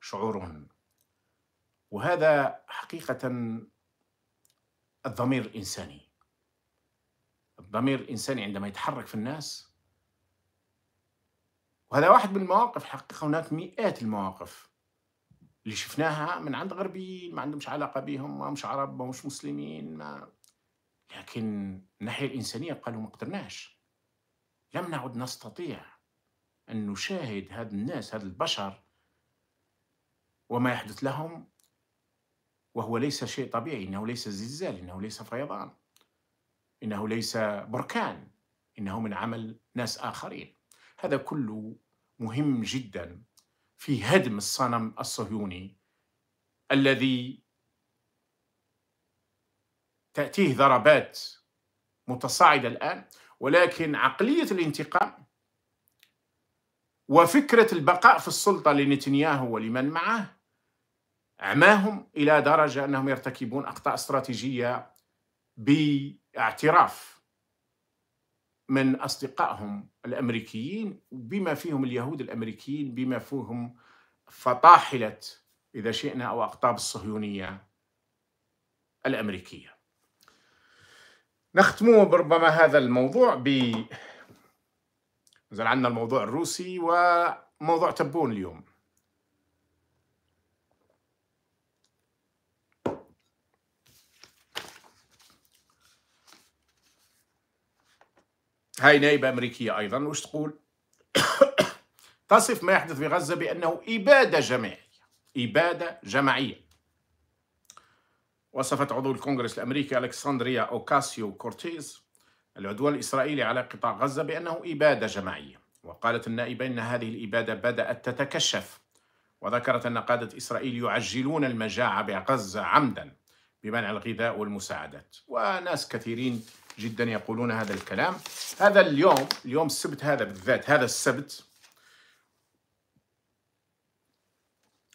شعورهم وهذا حقيقة الضمير الإنساني الضمير الإنساني عندما يتحرك في الناس وهذا واحد من المواقف حقيقة هناك مئات المواقف اللي شفناها من عند غربيين ما عندهمش علاقة بهم ما مش عرب ما مش مسلمين ما لكن من الناحية الإنسانية قالوا ما قدرناش لم نعد نستطيع أن نشاهد هاد الناس هاد البشر وما يحدث لهم وهو ليس شيء طبيعي إنه ليس زلزال إنه ليس فيضان إنه ليس بركان إنه من عمل ناس آخرين هذا كله مهم جدا في هدم الصنم الصهيوني الذي تأتيه ضربات متصاعدة الآن ولكن عقلية الانتقام وفكرة البقاء في السلطة لنتنياهو ولمن معه عماهم إلى درجة أنهم يرتكبون أخطاء استراتيجية باعتراف من أصدقائهم الأمريكيين بما فيهم اليهود الأمريكيين بما فيهم فطاحلة إذا شئنا أو أقطاب الصهيونية الأمريكية نختم ربما هذا الموضوع ب زال عندنا الموضوع الروسي وموضوع تبون اليوم هاي نائبة أمريكية أيضا وش تقول تصف ما يحدث في غزة بأنه إبادة جماعية إبادة جماعية وصفت عضو الكونغرس الأمريكي ألكسندريا أوكاسيو كورتيز العدوان الإسرائيلي على قطاع غزة بأنه إبادة جماعية وقالت النائبة إن هذه الإبادة بدأت تتكشف وذكرت أن قادة إسرائيل يعجلون المجاعة بغزة عمدا بمنع الغذاء والمساعدات وناس كثيرين جدا يقولون هذا الكلام هذا اليوم اليوم السبت هذا بالذات هذا السبت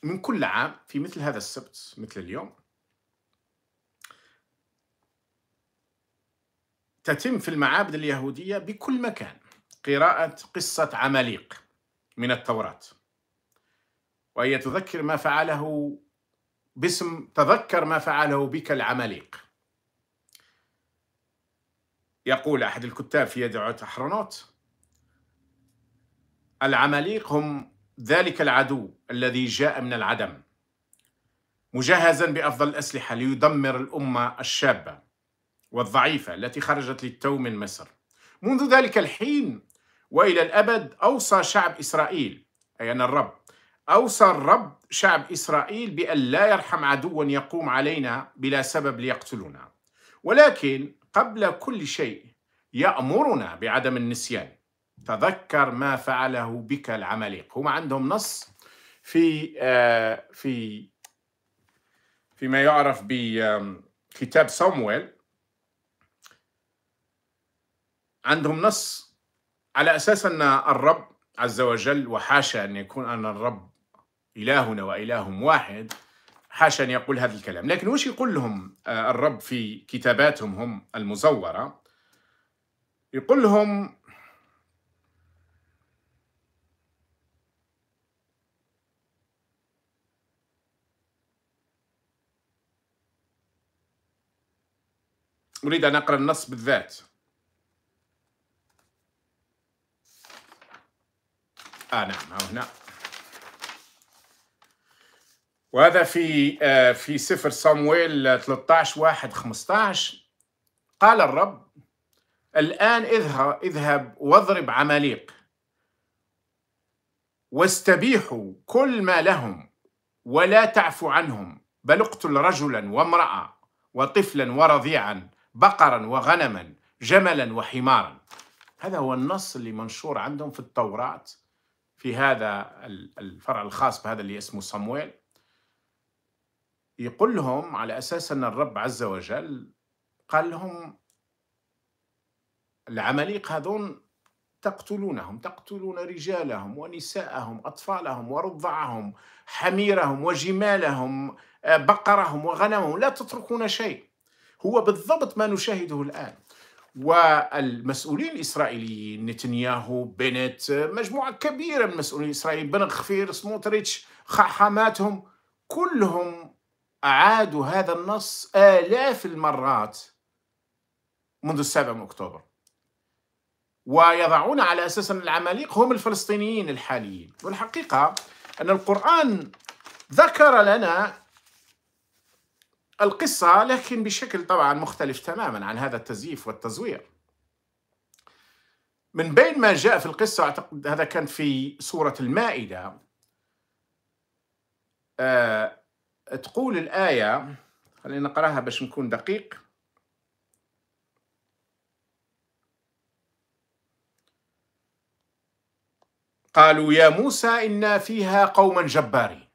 من كل عام في مثل هذا السبت مثل اليوم تتم في المعابد اليهودية بكل مكان قراءة قصة عماليق من التوراة وهي تذكر ما فعله باسم تذكر ما فعله بك العماليق يقول أحد الكتاب في يدعوة أحرنوت العماليق هم ذلك العدو الذي جاء من العدم مجهزا بأفضل الأسلحة ليدمر الأمة الشابة والضعيفة التي خرجت للتو من مصر منذ ذلك الحين وإلى الأبد أوصى شعب إسرائيل أي أن الرب أوصى الرب شعب إسرائيل بأن لا يرحم عدوا يقوم علينا بلا سبب ليقتلنا ولكن قبل كل شيء يأمرنا بعدم النسيان تذكر ما فعله بك العماليق هم عندهم نص في آه، في فيما يعرف بكتاب صمويل عندهم نص على أساس أن الرب عز وجل وحاشا أن يكون أن الرب إلهنا وإله واحد حاشا أن يقول هذا الكلام لكن وش يقول لهم آه، الرب في كتاباتهم هم المزورة يقول لهم أريد أن أقرأ النص بالذات آه نعم هو هنا وهذا في آه، في سفر صمويل 13 واحد 15 قال الرب الآن اذهب اذهب واضرب عماليق واستبيحوا كل ما لهم ولا تعفو عنهم بل اقتل رجلا وامرأة وطفلا ورضيعا بقرا وغنما جملا وحمارا هذا هو النص اللي منشور عندهم في التوراة في هذا الفرع الخاص بهذا اللي اسمه صمويل يقول لهم على أساس أن الرب عز وجل قال لهم العماليق هذون تقتلونهم تقتلون رجالهم ونساءهم أطفالهم ورضعهم حميرهم وجمالهم آه، بقرهم وغنمهم لا تتركون شيء هو بالضبط ما نشاهده الآن والمسؤولين الإسرائيليين نتنياهو بنت مجموعة كبيرة من المسؤولين الإسرائيليين بن غفير سموتريتش حماتهم كلهم أعادوا هذا النص آلاف المرات منذ السابع من أكتوبر ويضعون على أساس أن العماليق هم الفلسطينيين الحاليين والحقيقة أن القرآن ذكر لنا القصة لكن بشكل طبعا مختلف تماما عن هذا التزييف والتزوير من بين ما جاء في القصة أعتقد هذا كان في سورة المائدة آه تقول الآية خلينا نقراها باش نكون دقيق قالوا يا موسى إنا فيها قوما جبارين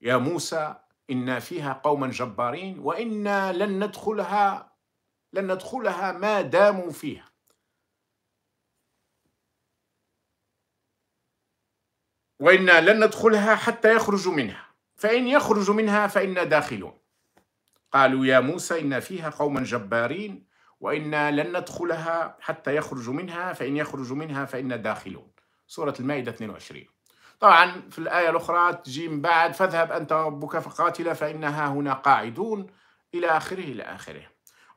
يا موسى إنا فيها قوما جبارين وإنا لن ندخلها لن ندخلها ما داموا فيها وإنا لن ندخلها حتى يخرجوا منها فإن يخرج منها فإنا داخلون قالوا يا موسى إن فيها قوما جبارين وإنا لن ندخلها حتى يخرج منها فإن يخرج منها فإنا داخلون سورة المائدة 22 طبعا في الآية الأخرى تجي من بعد فاذهب أنت ربك فقاتل فإنها هنا قاعدون إلى آخره إلى آخره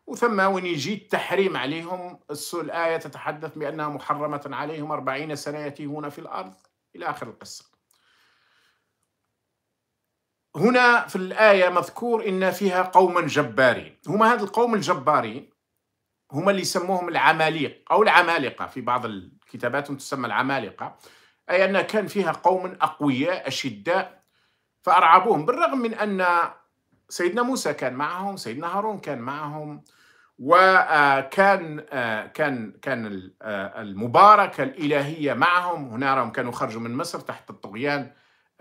وثم وين يجي التحريم عليهم الآية تتحدث بأنها محرمة عليهم أربعين سنة يتيهون في الأرض إلى آخر القصة هنا في الآية مذكور إن فيها قوما جبارين هما هذا القوم الجبارين هما اللي يسموهم العماليق أو العمالقة في بعض الكتابات تسمى العمالقة أي أن كان فيها قوم أقوياء أشداء فأرعبوهم بالرغم من أن سيدنا موسى كان معهم سيدنا هارون كان معهم وكان آه، آه، كان كان آه، المباركة الإلهية معهم هنا راهم كانوا خرجوا من مصر تحت الطغيان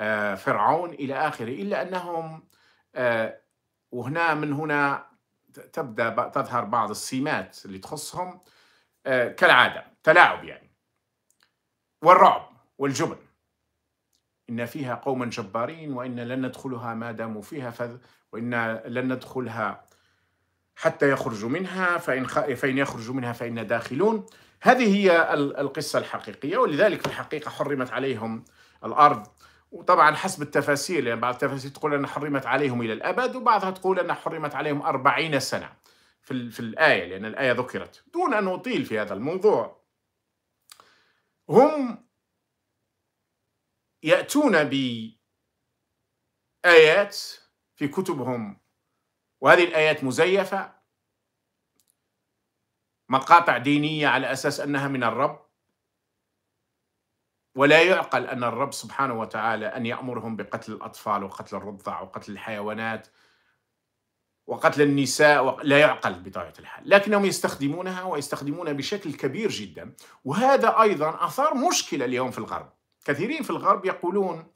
آه، فرعون إلى آخره إلا أنهم آه، وهنا من هنا تبدأ تظهر بعض السمات اللي تخصهم آه، كالعادة تلاعب يعني والرعب والجبن إن فيها قوما جبارين وإن لن ندخلها ما داموا فيها فذ وإن لن ندخلها حتى يخرجوا منها فإن, خ... فإن يخرجوا منها فإنا داخلون هذه هي القصة الحقيقية ولذلك في الحقيقة حرمت عليهم الأرض وطبعا حسب التفاسير يعني بعض التفاسير تقول أن حرمت عليهم إلى الأبد وبعضها تقول أن حرمت عليهم أربعين سنة في, في الآية لأن الآية ذكرت دون أن أطيل في هذا الموضوع هم يأتون بآيات في كتبهم وهذه الآيات مزيفة مقاطع دينية على أساس أنها من الرب ولا يعقل أن الرب سبحانه وتعالى أن يأمرهم بقتل الأطفال وقتل الرضع وقتل الحيوانات وقتل النساء لا يعقل بطبيعة الحال لكنهم يستخدمونها ويستخدمونها بشكل كبير جدا وهذا أيضا أثار مشكلة اليوم في الغرب كثيرين في الغرب يقولون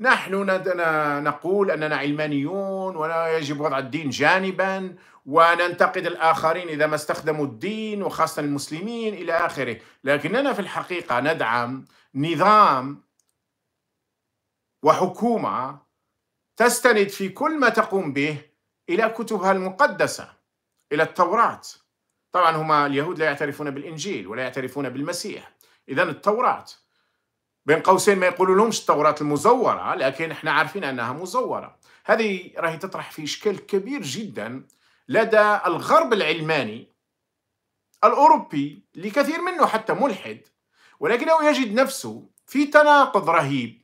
نحن نقول أننا علمانيون ولا يجب وضع الدين جانبا وننتقد الآخرين إذا ما استخدموا الدين وخاصة المسلمين إلى آخره لكننا في الحقيقة ندعم نظام وحكومة تستند في كل ما تقوم به إلى كتبها المقدسة إلى التوراة طبعا هما اليهود لا يعترفون بالإنجيل ولا يعترفون بالمسيح إذا التوراة بين قوسين ما يقولوا لهمش التوراة المزورة لكن احنا عارفين أنها مزورة هذه راهي تطرح في إشكال كبير جدا لدى الغرب العلماني الأوروبي لكثير منه حتى ملحد ولكنه يجد نفسه في تناقض رهيب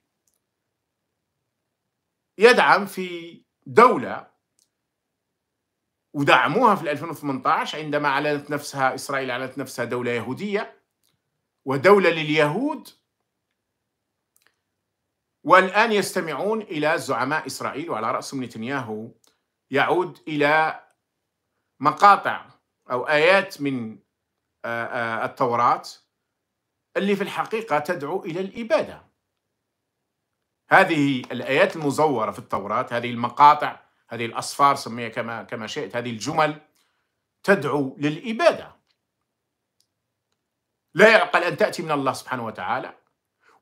يدعم في دولة ودعموها في 2018 عندما أعلنت نفسها إسرائيل أعلنت نفسها دولة يهودية ودولة لليهود والآن يستمعون إلى زعماء إسرائيل وعلى رأسهم نتنياهو يعود إلى مقاطع أو آيات من آه، آه، التوراة اللي في الحقيقة تدعو إلى الإبادة هذه الآيات المزورة في التوراة هذه المقاطع هذه الأصفار سميها كما, كما شئت هذه الجمل تدعو للإبادة لا يعقل أن تأتي من الله سبحانه وتعالى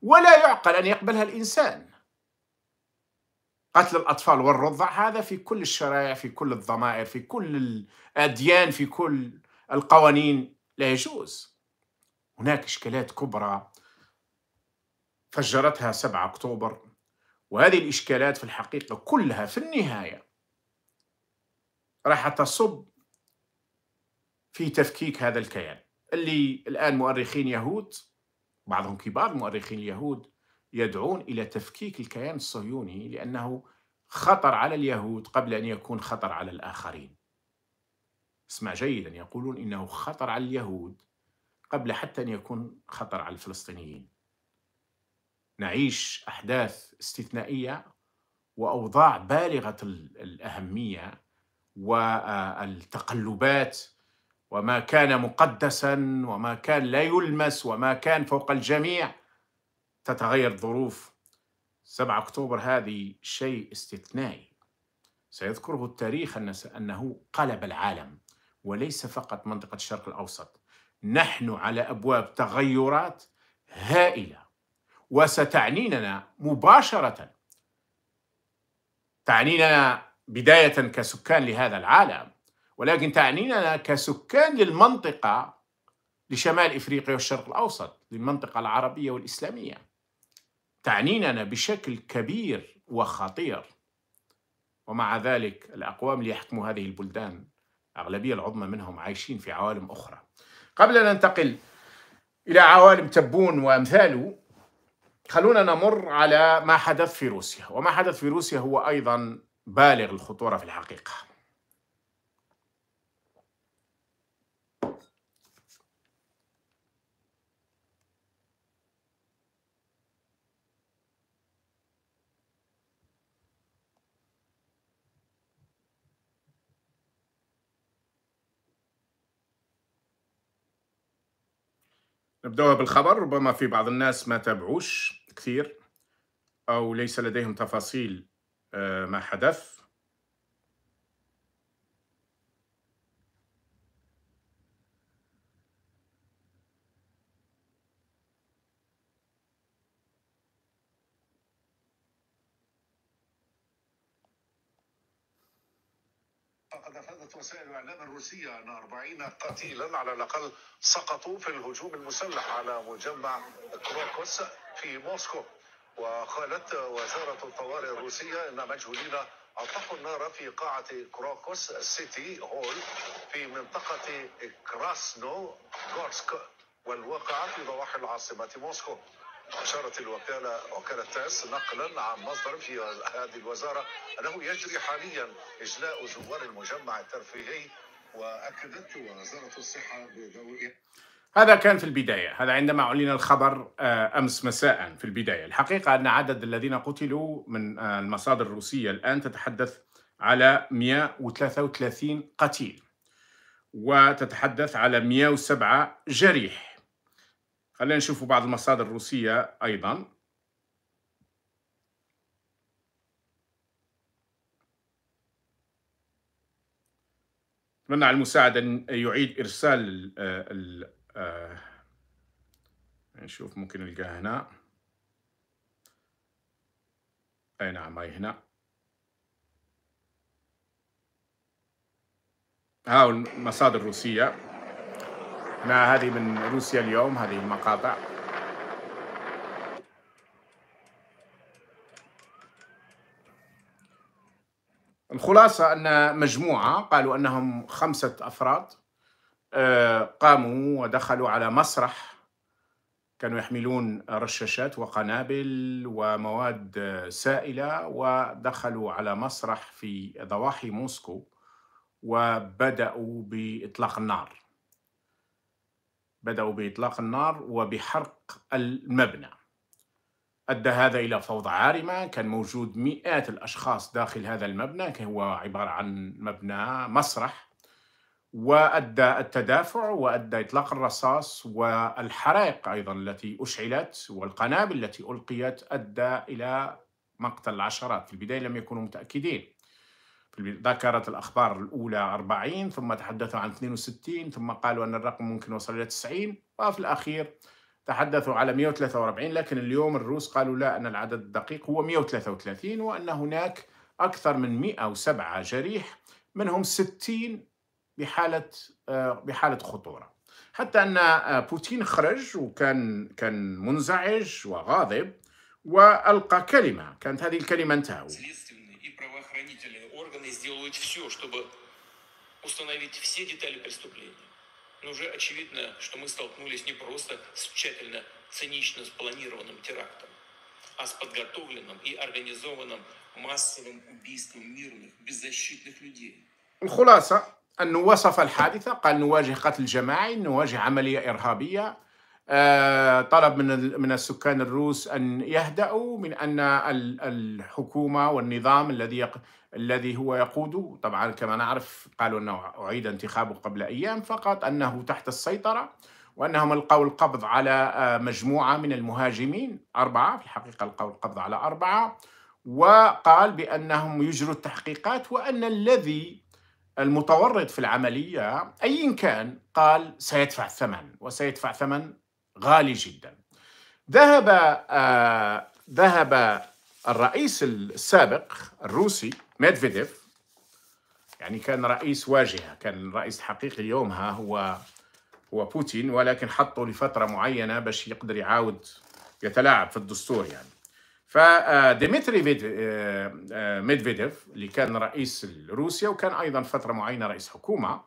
ولا يعقل أن يقبلها الإنسان قتل الأطفال والرضع هذا في كل الشرائع في كل الضمائر في كل الأديان في كل القوانين لا يجوز هناك إشكالات كبرى فجرتها 7 أكتوبر وهذه الإشكالات في الحقيقة كلها في النهاية راح تصب في تفكيك هذا الكيان اللي الآن مؤرخين يهود بعضهم كبار مؤرخين اليهود يدعون الى تفكيك الكيان الصهيوني لانه خطر على اليهود قبل ان يكون خطر على الاخرين. اسمع جيدا يقولون انه خطر على اليهود قبل حتى ان يكون خطر على الفلسطينيين. نعيش احداث استثنائيه واوضاع بالغه الاهميه والتقلبات وما كان مقدسا وما كان لا يلمس وما كان فوق الجميع تتغير الظروف 7 أكتوبر هذه شيء استثنائي سيذكره التاريخ أنه قلب العالم وليس فقط منطقة الشرق الأوسط نحن على أبواب تغيرات هائلة وستعنيننا مباشرة تعنيننا بداية كسكان لهذا العالم ولكن تعنيننا كسكان للمنطقة لشمال إفريقيا والشرق الأوسط للمنطقة العربية والإسلامية تعنيننا بشكل كبير وخطير ومع ذلك الأقوام اللي يحكموا هذه البلدان الأغلبية العظمى منهم عايشين في عوالم أخرى قبل أن ننتقل إلى عوالم تبون وأمثاله خلونا نمر على ما حدث في روسيا وما حدث في روسيا هو أيضا بالغ الخطورة في الحقيقة نبدأها بالخبر ربما في بعض الناس ما تابعوش كثير أو ليس لديهم تفاصيل آه، ما حدث وسائل الاعلام الروسيه ان 40 قتيلا على الاقل سقطوا في الهجوم المسلح على مجمع كروكوس في موسكو وقالت وزاره الطوارئ الروسيه ان مجهولين اطلقوا النار في قاعه كروكوس سيتي هول في منطقه كراسنو غورسك والواقعه في ضواحي العاصمه موسكو أشارت الوكالة وكالة تاس نقلا عن مصدر في هذه الوزارة أنه يجري حاليا إجلاء زوار المجمع الترفيهي وأكدت وزارة الصحة بضوء هذا كان في البداية هذا عندما أعلن الخبر آه، أمس مساء في البداية الحقيقة أن عدد الذين قتلوا من آه، المصادر الروسية الآن تتحدث على 133 قتيل وتتحدث على 107 جريح خلينا نشوف بعض المصادر الروسية أيضا أتمنى على المساعدة أن يعيد إرسال ال آه، ال آه، نشوف ممكن نلقاه هنا أي نعم هاي هنا ها المصادر الروسية هذه من روسيا اليوم هذه المقاطع الخلاصة أن مجموعة قالوا أنهم خمسة أفراد آه، قاموا ودخلوا على مسرح كانوا يحملون رشاشات وقنابل ومواد سائلة ودخلوا على مسرح في ضواحي موسكو وبدأوا بإطلاق النار بدأوا بإطلاق النار وبحرق المبنى أدى هذا إلى فوضى عارمة كان موجود مئات الأشخاص داخل هذا المبنى كان هو عبارة عن مبنى مسرح وأدى التدافع وأدى إطلاق الرصاص والحرائق أيضا التي أشعلت والقنابل التي ألقيت أدى إلى مقتل العشرات في البداية لم يكونوا متأكدين ذكرت الأخبار الأولى 40 ثم تحدثوا عن 62 ثم قالوا أن الرقم ممكن وصل إلى 90 وفي الأخير تحدثوا على 143 لكن اليوم الروس قالوا لا أن العدد الدقيق هو 133 وأن هناك أكثر من 107 جريح منهم 60 بحالة آه، بحالة خطورة حتى أن آه، بوتين خرج وكان كان منزعج وغاضب وألقى كلمة كانت هذه الكلمة انتهوا правоохранительные органы сделают все, чтобы установить все детали преступления. Но уже очевидно, что мы столкнулись не просто с тщательно цинично спланированным терактом, а с подготовленным и организованным массовым убийством мирных, беззащитных людей. الخلاصة أنه وصف الحادثة قال نواجه قتل جماعي نواجه عملية إرهابية آه، طلب من من السكان الروس ان يهدأوا من ان الحكومه والنظام الذي الذي هو يقوده طبعا كما نعرف قالوا انه اعيد انتخابه قبل ايام فقط انه تحت السيطره وانهم القوا القبض على آه، مجموعه من المهاجمين اربعه في الحقيقه القوا القبض على اربعه وقال بانهم يجروا التحقيقات وان الذي المتورط في العمليه ايا كان قال سيدفع الثمن وسيدفع ثمن غالي جدا ذهب آه ذهب الرئيس السابق الروسي ميدفيديف يعني كان رئيس واجهة كان الرئيس الحقيقي يومها هو هو بوتين ولكن حطه لفترة معينة باش يقدر يعاود يتلاعب في الدستور يعني فديمتري آه، آه، آه، ميدفيديف اللي كان رئيس روسيا وكان ايضا فتره معينه رئيس حكومه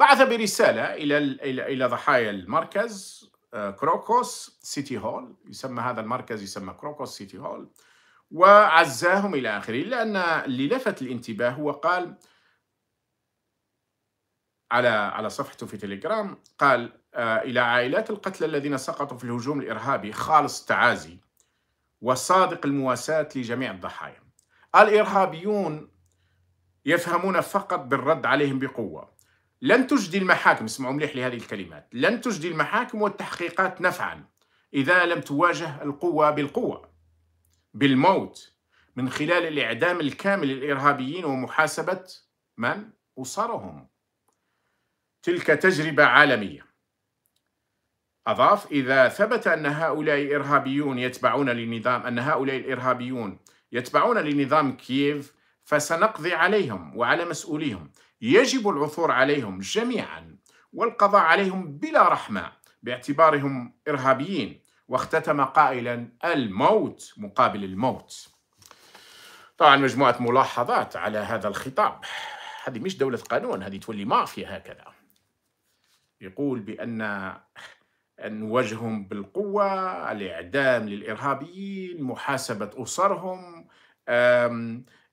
بعث برسالة إلى إلى ضحايا المركز آه، كروكوس سيتي هول يسمى هذا المركز يسمى كروكوس سيتي هول وعزاهم إلى آخره لأن اللي لفت الانتباه هو قال على على صفحته في تليجرام قال آه، إلى عائلات القتلى الذين سقطوا في الهجوم الإرهابي خالص التعازي وصادق المواساة لجميع الضحايا الإرهابيون يفهمون فقط بالرد عليهم بقوة لن تجدي المحاكم اسمعوا مليح لهذه الكلمات لن تجدي المحاكم والتحقيقات نفعا إذا لم تواجه القوة بالقوة بالموت من خلال الإعدام الكامل للإرهابيين ومحاسبة من أسرهم تلك تجربة عالمية أضاف إذا ثبت أن هؤلاء إرهابيون يتبعون للنظام أن هؤلاء الإرهابيون يتبعون لنظام كييف فسنقضي عليهم وعلى مسؤوليهم يجب العثور عليهم جميعا والقضاء عليهم بلا رحمة باعتبارهم إرهابيين واختتم قائلا الموت مقابل الموت طبعا مجموعة ملاحظات على هذا الخطاب هذه مش دولة قانون هذه تولي مافيا هكذا يقول بأن نواجههم بالقوة الإعدام للإرهابيين محاسبة أسرهم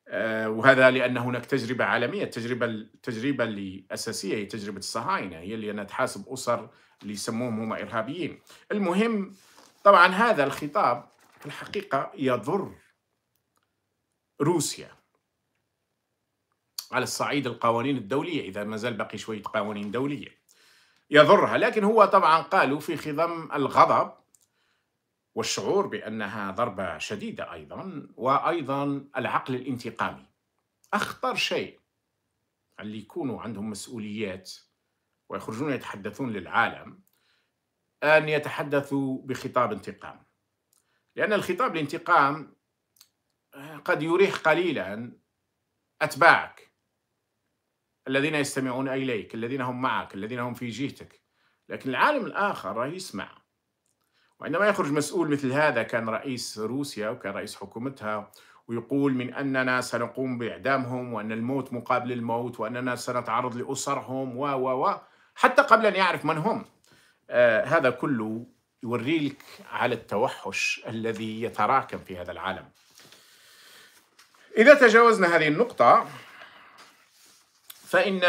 آه، وهذا لان هناك تجربه عالميه التجربه التجربه الاساسيه هي تجربه الصهاينه هي اللي أنا تحاسب اسر اللي يسموهم هم ارهابيين المهم طبعا هذا الخطاب في الحقيقه يضر روسيا على الصعيد القوانين الدوليه اذا ما زال باقي شويه قوانين دوليه يضرها لكن هو طبعا قالوا في خضم الغضب والشعور بانها ضربه شديده ايضا وايضا العقل الانتقامي اخطر شيء اللي يكونوا عندهم مسؤوليات ويخرجون يتحدثون للعالم ان يتحدثوا بخطاب انتقام لان الخطاب الانتقام آه، قد يريح قليلا اتباعك الذين يستمعون اليك الذين هم معك الذين هم في جهتك لكن العالم الاخر يسمع وعندما يخرج مسؤول مثل هذا كان رئيس روسيا وكان رئيس حكومتها ويقول من أننا سنقوم بإعدامهم وأن الموت مقابل الموت وأننا سنتعرض لأسرهم و و و حتى قبل أن يعرف من هم آه هذا كله يوريلك على التوحش الذي يتراكم في هذا العالم إذا تجاوزنا هذه النقطة فإن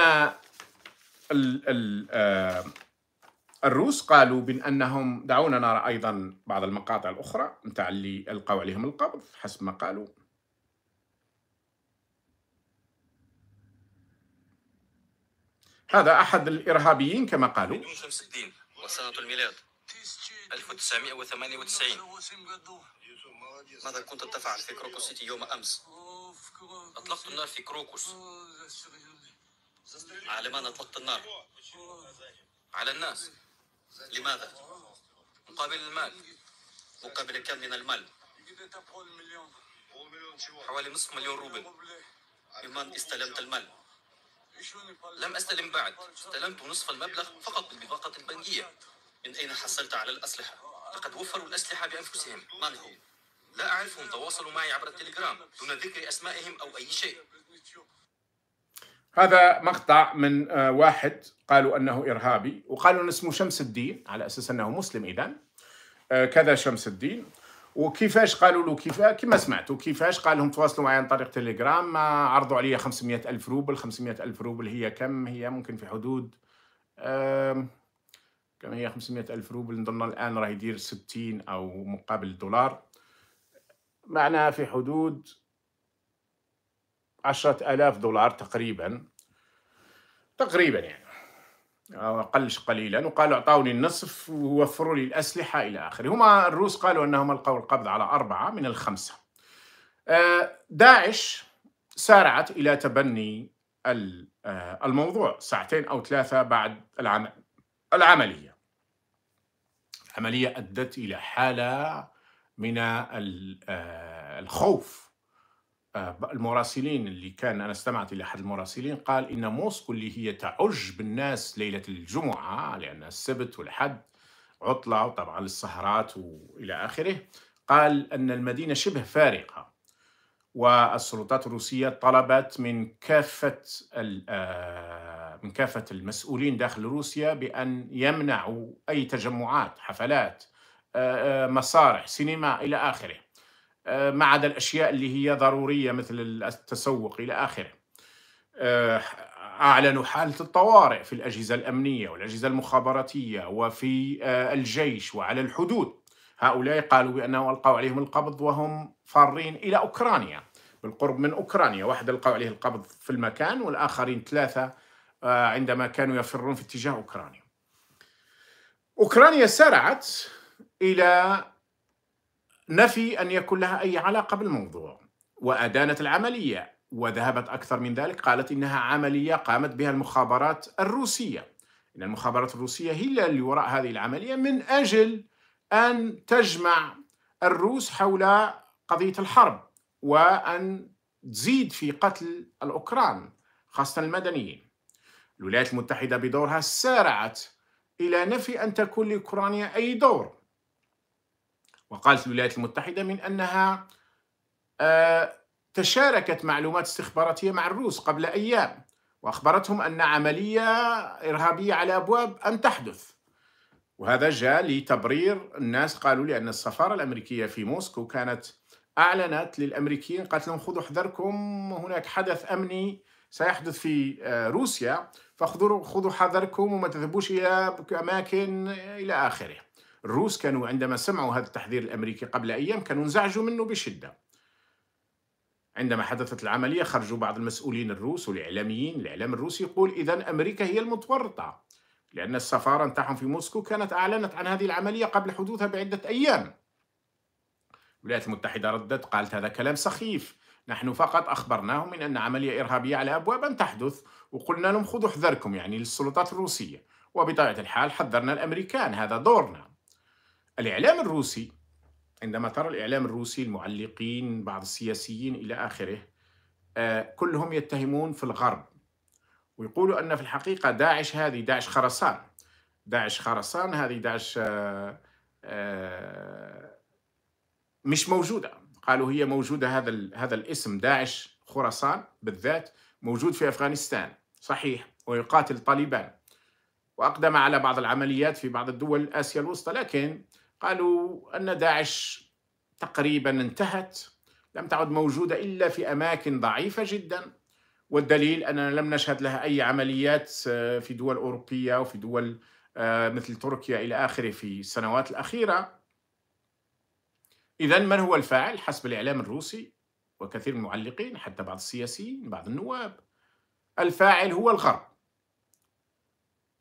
ال ال آه الروس قالوا بأنهم دعونا نرى أيضا بعض المقاطع الأخرى متاع اللي ألقوا عليهم القبض حسب ما قالوا هذا أحد الإرهابيين كما قالوا 62 وسنة الميلاد 1998 ماذا كنت تفعل في كروكوس سيتي يوم أمس؟ أطلقت النار في كروكوس على من أطلقت النار؟ على الناس لماذا؟ مقابل المال مقابل كم من المال؟ حوالي نصف مليون روبل ممن استلمت المال لم أستلم بعد استلمت نصف المبلغ فقط بالبطاقة البنكية من أين حصلت على الأسلحة؟ لقد وفروا الأسلحة بأنفسهم من هم؟ لا أعرفهم تواصلوا معي عبر التليجرام دون ذكر أسمائهم أو أي شيء هذا مقطع من آه، واحد قالوا انه ارهابي وقالوا ان اسمه شمس الدين على اساس انه مسلم اذا آه، كذا شمس الدين وكيفاش قالوا له كيفاش كما سمعتوا كيفاش قال لهم تواصلوا معي عن طريق تليجرام عرضوا علي 500 ألف روبل 500 ألف روبل هي كم هي ممكن في حدود كم هي 500 ألف روبل نظن الآن راه يدير 60 أو مقابل دولار معناها في حدود عشرة آلاف دولار تقريبا تقريبا يعني قلش قليلا وقالوا اعطوني النصف ووفروا لي الاسلحه الى اخره، هما الروس قالوا انهم القوا القبض على اربعه من الخمسه. آه، داعش سارعت الى تبني آه، الموضوع ساعتين او ثلاثه بعد العمليه. العمليه ادت الى حاله من آه، الخوف آه، المراسلين اللي كان انا استمعت الى احد المراسلين قال ان موسكو اللي هي تعج بالناس ليله الجمعه لان السبت والحد عطله وطبعا للسهرات والى اخره قال ان المدينه شبه فارقه والسلطات الروسيه طلبت من كافه آه، من كافه المسؤولين داخل روسيا بان يمنعوا اي تجمعات حفلات آه، مسارح سينما الى اخره آه، ما عدا الأشياء اللي هي ضرورية مثل التسوق إلى آخره آه، أعلنوا حالة الطوارئ في الأجهزة الأمنية والأجهزة المخابراتية وفي آه، الجيش وعلى الحدود هؤلاء قالوا بأنه ألقوا عليهم القبض وهم فارين إلى أوكرانيا بالقرب من أوكرانيا واحد ألقوا عليه القبض في المكان والآخرين ثلاثة عندما كانوا يفرون في اتجاه أوكرانيا أوكرانيا سارعت إلى نفي أن يكون لها أي علاقة بالموضوع وأدانت العملية وذهبت أكثر من ذلك قالت إنها عملية قامت بها المخابرات الروسية إن المخابرات الروسية هي اللي وراء هذه العملية من أجل أن تجمع الروس حول قضية الحرب وأن تزيد في قتل الأوكران خاصة المدنيين الولايات المتحدة بدورها سارعت إلى نفي أن تكون لأوكرانيا أي دور وقالت الولايات المتحدة من أنها آه، تشاركت معلومات استخباراتية مع الروس قبل أيام وأخبرتهم أن عملية إرهابية على أبواب أن تحدث وهذا جاء لتبرير الناس قالوا لأن السفارة الأمريكية في موسكو كانت أعلنت للأمريكيين قالت لهم خذوا حذركم هناك حدث أمني سيحدث في آه، روسيا فخذوا حذركم وما تذهبوش إلى أماكن إلى آخره الروس كانوا عندما سمعوا هذا التحذير الأمريكي قبل أيام كانوا انزعجوا منه بشدة عندما حدثت العملية خرجوا بعض المسؤولين الروس والإعلاميين الإعلام الروسي يقول إذا أمريكا هي المتورطة لأن السفارة نتاعهم في موسكو كانت أعلنت عن هذه العملية قبل حدوثها بعدة أيام الولايات المتحدة ردت قالت هذا كلام سخيف نحن فقط أخبرناهم من أن عملية إرهابية على أبواب ان تحدث وقلنا لهم خذوا حذركم يعني للسلطات الروسية وبطبيعة الحال حذرنا الأمريكان هذا دورنا الإعلام الروسي عندما ترى الإعلام الروسي المعلقين بعض السياسيين إلى آخره آه، كلهم يتهمون في الغرب ويقولوا أن في الحقيقة داعش هذه داعش خرسان داعش خرسان هذه داعش آه، آه، مش موجودة قالوا هي موجودة هذا هذا الاسم داعش خرسان بالذات موجود في أفغانستان صحيح ويقاتل طالبان وأقدم على بعض العمليات في بعض الدول آسيا الوسطى لكن قالوا أن داعش تقريبا انتهت لم تعد موجودة إلا في أماكن ضعيفة جدا والدليل أننا لم نشهد لها أي عمليات آه، في دول أوروبية وفي دول آه، مثل تركيا إلى آخره في السنوات الأخيرة إذا من هو الفاعل حسب الإعلام الروسي وكثير من المعلقين حتى بعض السياسيين بعض النواب الفاعل هو الغرب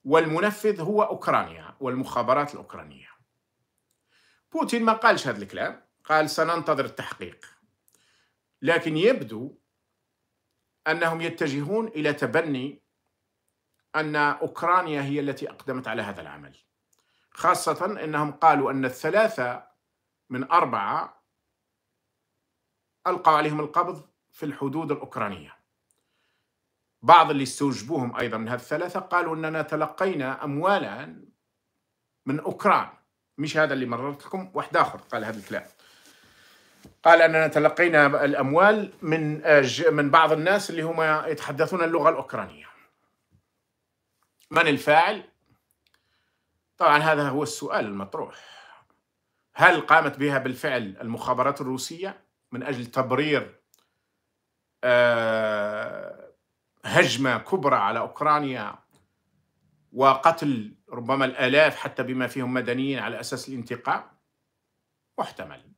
والمنفذ هو أوكرانيا والمخابرات الأوكرانية بوتين ما قالش هذا الكلام قال سننتظر التحقيق لكن يبدو أنهم يتجهون إلى تبني أن أوكرانيا هي التي أقدمت على هذا العمل خاصة أنهم قالوا أن الثلاثة من أربعة ألقوا عليهم القبض في الحدود الأوكرانية بعض اللي استوجبوهم أيضا من هذه الثلاثة قالوا أننا تلقينا أموالا من أوكران مش هذا اللي مررت لكم واحد آخر قال هذا الكلام قال أننا تلقينا الأموال من من بعض الناس اللي هم يتحدثون اللغة الأوكرانية من الفاعل؟ طبعا هذا هو السؤال المطروح هل قامت بها بالفعل المخابرات الروسية من أجل تبرير آه، هجمة كبرى على أوكرانيا وقتل ربما الآلاف حتى بما فيهم مدنيين على أساس الانتقام محتمل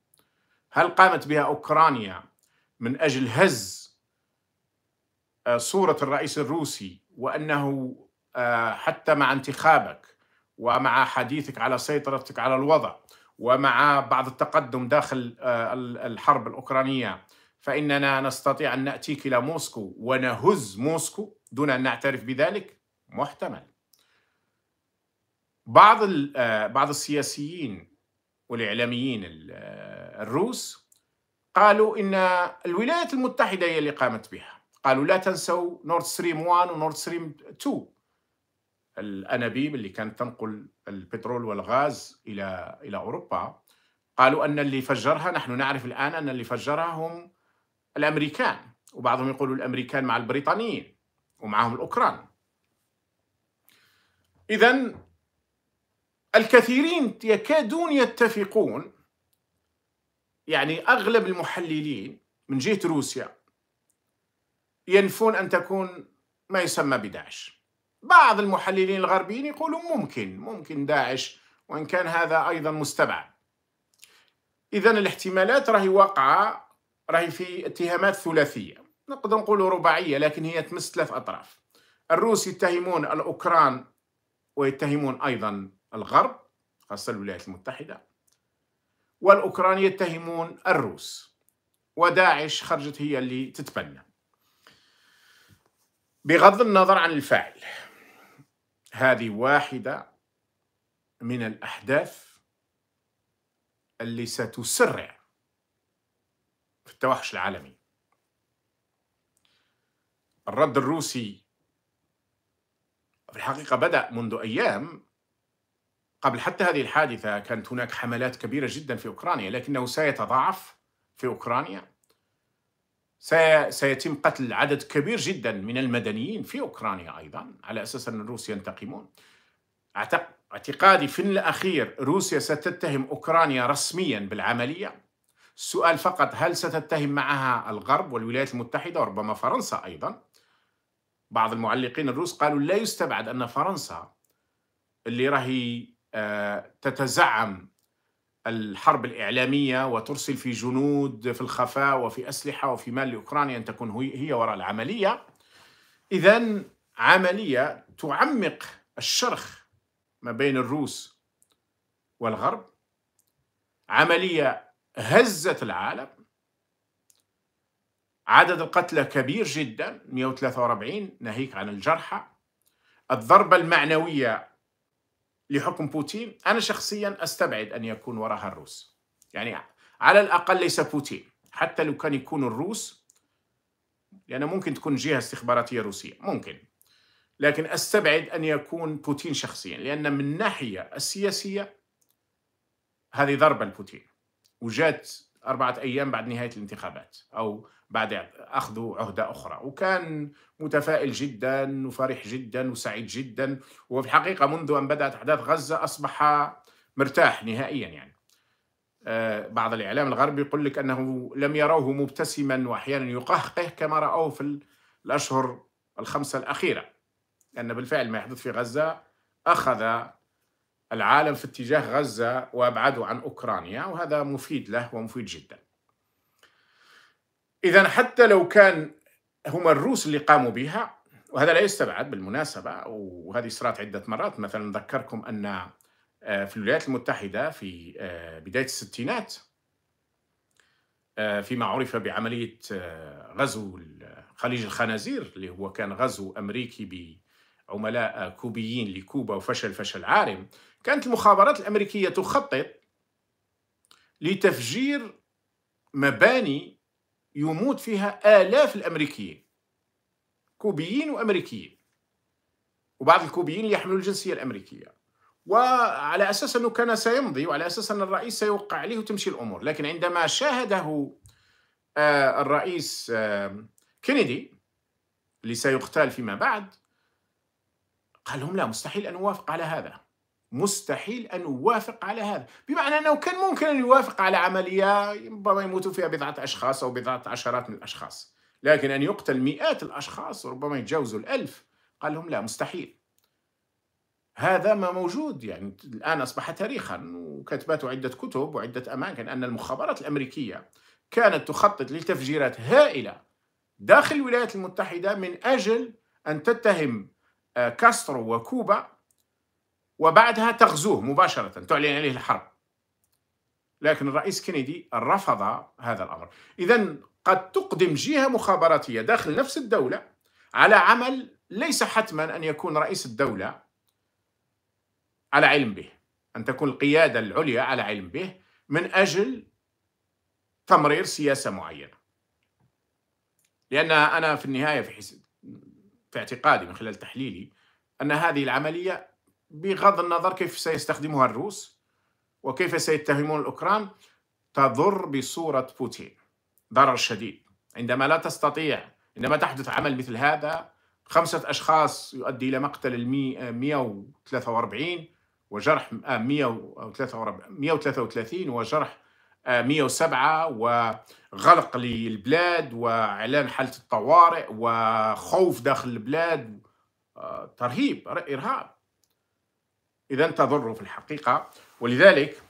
هل قامت بها أوكرانيا من أجل هز آه، صورة الرئيس الروسي وأنه آه، حتى مع انتخابك ومع حديثك على سيطرتك على الوضع ومع بعض التقدم داخل آه، الحرب الأوكرانية فإننا نستطيع أن نأتيك إلى موسكو ونهز موسكو دون أن نعترف بذلك محتمل بعض آه، بعض السياسيين والاعلاميين آه، الروس قالوا ان الولايات المتحده هي اللي قامت بها قالوا لا تنسوا نورد ستريم 1 ونورد ستريم 2 الانابيب اللي كانت تنقل البترول والغاز الى الى اوروبا قالوا ان اللي فجرها نحن نعرف الان ان اللي فجرها هم الامريكان وبعضهم يقولوا الامريكان مع البريطانيين ومعهم الاوكران اذا الكثيرين يكادون يتفقون يعني اغلب المحللين من جهه روسيا ينفون ان تكون ما يسمى بداعش. بعض المحللين الغربيين يقولون ممكن ممكن داعش وان كان هذا ايضا مستبعد. اذا الاحتمالات راهي واقعه راهي في اتهامات ثلاثيه، نقدر نقول رباعيه لكن هي تمس ثلاث اطراف. الروس يتهمون الاوكران ويتهمون ايضا الغرب خاصة الولايات المتحدة والأوكران يتهمون الروس وداعش خرجت هي اللي تتبنى بغض النظر عن الفاعل هذه واحدة من الأحداث اللي ستسرع في التوحش العالمي الرد الروسي في الحقيقة بدأ منذ أيام قبل حتى هذه الحادثة كانت هناك حملات كبيرة جدا في أوكرانيا لكنه سيتضاعف في أوكرانيا سيتم قتل عدد كبير جدا من المدنيين في أوكرانيا أيضا على أساس أن روسيا ينتقمون اعتقادي في الأخير روسيا ستتهم أوكرانيا رسميا بالعملية السؤال فقط هل ستتهم معها الغرب والولايات المتحدة وربما فرنسا أيضا بعض المعلقين الروس قالوا لا يستبعد أن فرنسا اللي راهي آه، تتزعم الحرب الإعلامية وترسل في جنود في الخفاء وفي أسلحة وفي مال لأوكرانيا أن تكون هي وراء العملية إذا عملية تعمق الشرخ ما بين الروس والغرب عملية هزت العالم عدد القتلى كبير جدا 143 ناهيك عن الجرحى الضربة المعنوية لحكم بوتين أنا شخصيا أستبعد أن يكون وراها الروس يعني على الأقل ليس بوتين حتى لو كان يكون الروس لأنه ممكن تكون جهة استخباراتية روسية ممكن لكن أستبعد أن يكون بوتين شخصيا لأن من الناحية السياسية هذه ضربة لبوتين وجات أربعة أيام بعد نهاية الانتخابات أو بعد أخذوا عهدة أخرى وكان متفائل جدا وفرح جدا وسعيد جدا وفي الحقيقة منذ أن بدأت أحداث غزة أصبح مرتاح نهائيا يعني آه، بعض الإعلام الغربي يقول لك أنه لم يروه مبتسما وأحيانا يقهقه كما رأوه في الأشهر الخمسة الأخيرة لأن بالفعل ما يحدث في غزة أخذ العالم في اتجاه غزة وأبعده عن أوكرانيا وهذا مفيد له ومفيد جدا إذا حتى لو كان هم الروس اللي قاموا بها وهذا لا يستبعد بالمناسبة وهذه صارت عدة مرات مثلا نذكركم أن آه، في الولايات المتحدة في آه، بداية الستينات آه، فيما عرف بعملية غزو خليج الخنازير اللي هو كان غزو أمريكي بعملاء كوبيين لكوبا وفشل فشل عارم كانت المخابرات الأمريكية تخطط لتفجير مباني يموت فيها آلاف الأمريكيين كوبيين وأمريكيين وبعض الكوبيين اللي يحملوا الجنسية الأمريكية وعلى أساس أنه كان سيمضي وعلى أساس أن الرئيس سيوقع عليه وتمشي الأمور لكن عندما شاهده آه، الرئيس آه، كينيدي اللي سيقتال فيما بعد قال لهم لا مستحيل أن أوافق على هذا مستحيل أن أوافق على هذا بمعنى أنه كان ممكن أن يوافق على عملية ربما يموت فيها بضعة أشخاص أو بضعة عشرات من الأشخاص لكن أن يقتل مئات الأشخاص وربما يتجاوزوا الألف قال لهم لا مستحيل هذا ما موجود يعني الآن أصبح تاريخا وكتبته عدة كتب وعدة أماكن أن المخابرات الأمريكية كانت تخطط لتفجيرات هائلة داخل الولايات المتحدة من أجل أن تتهم آه، كاسترو وكوبا وبعدها تغزوه مباشرة تعلن عليه الحرب لكن الرئيس كندي رفض هذا الأمر إذا قد تقدم جهة مخابراتية داخل نفس الدولة على عمل ليس حتما أن يكون رئيس الدولة على علم به أن تكون القيادة العليا على علم به من أجل تمرير سياسة معينة لأن أنا في النهاية في, حس... في اعتقادي من خلال تحليلي أن هذه العملية بغض النظر كيف سيستخدمها الروس وكيف سيتهمون الأوكران تضر بصورة بوتين ضرر شديد عندما لا تستطيع عندما تحدث عمل مثل هذا خمسة أشخاص يؤدي إلى مقتل المي... 143 وجرح 133 آه، وجرح 107 آه، وغلق للبلاد وإعلان حالة الطوارئ وخوف داخل البلاد آه، ترهيب إرهاب إذا تضر في الحقيقة ولذلك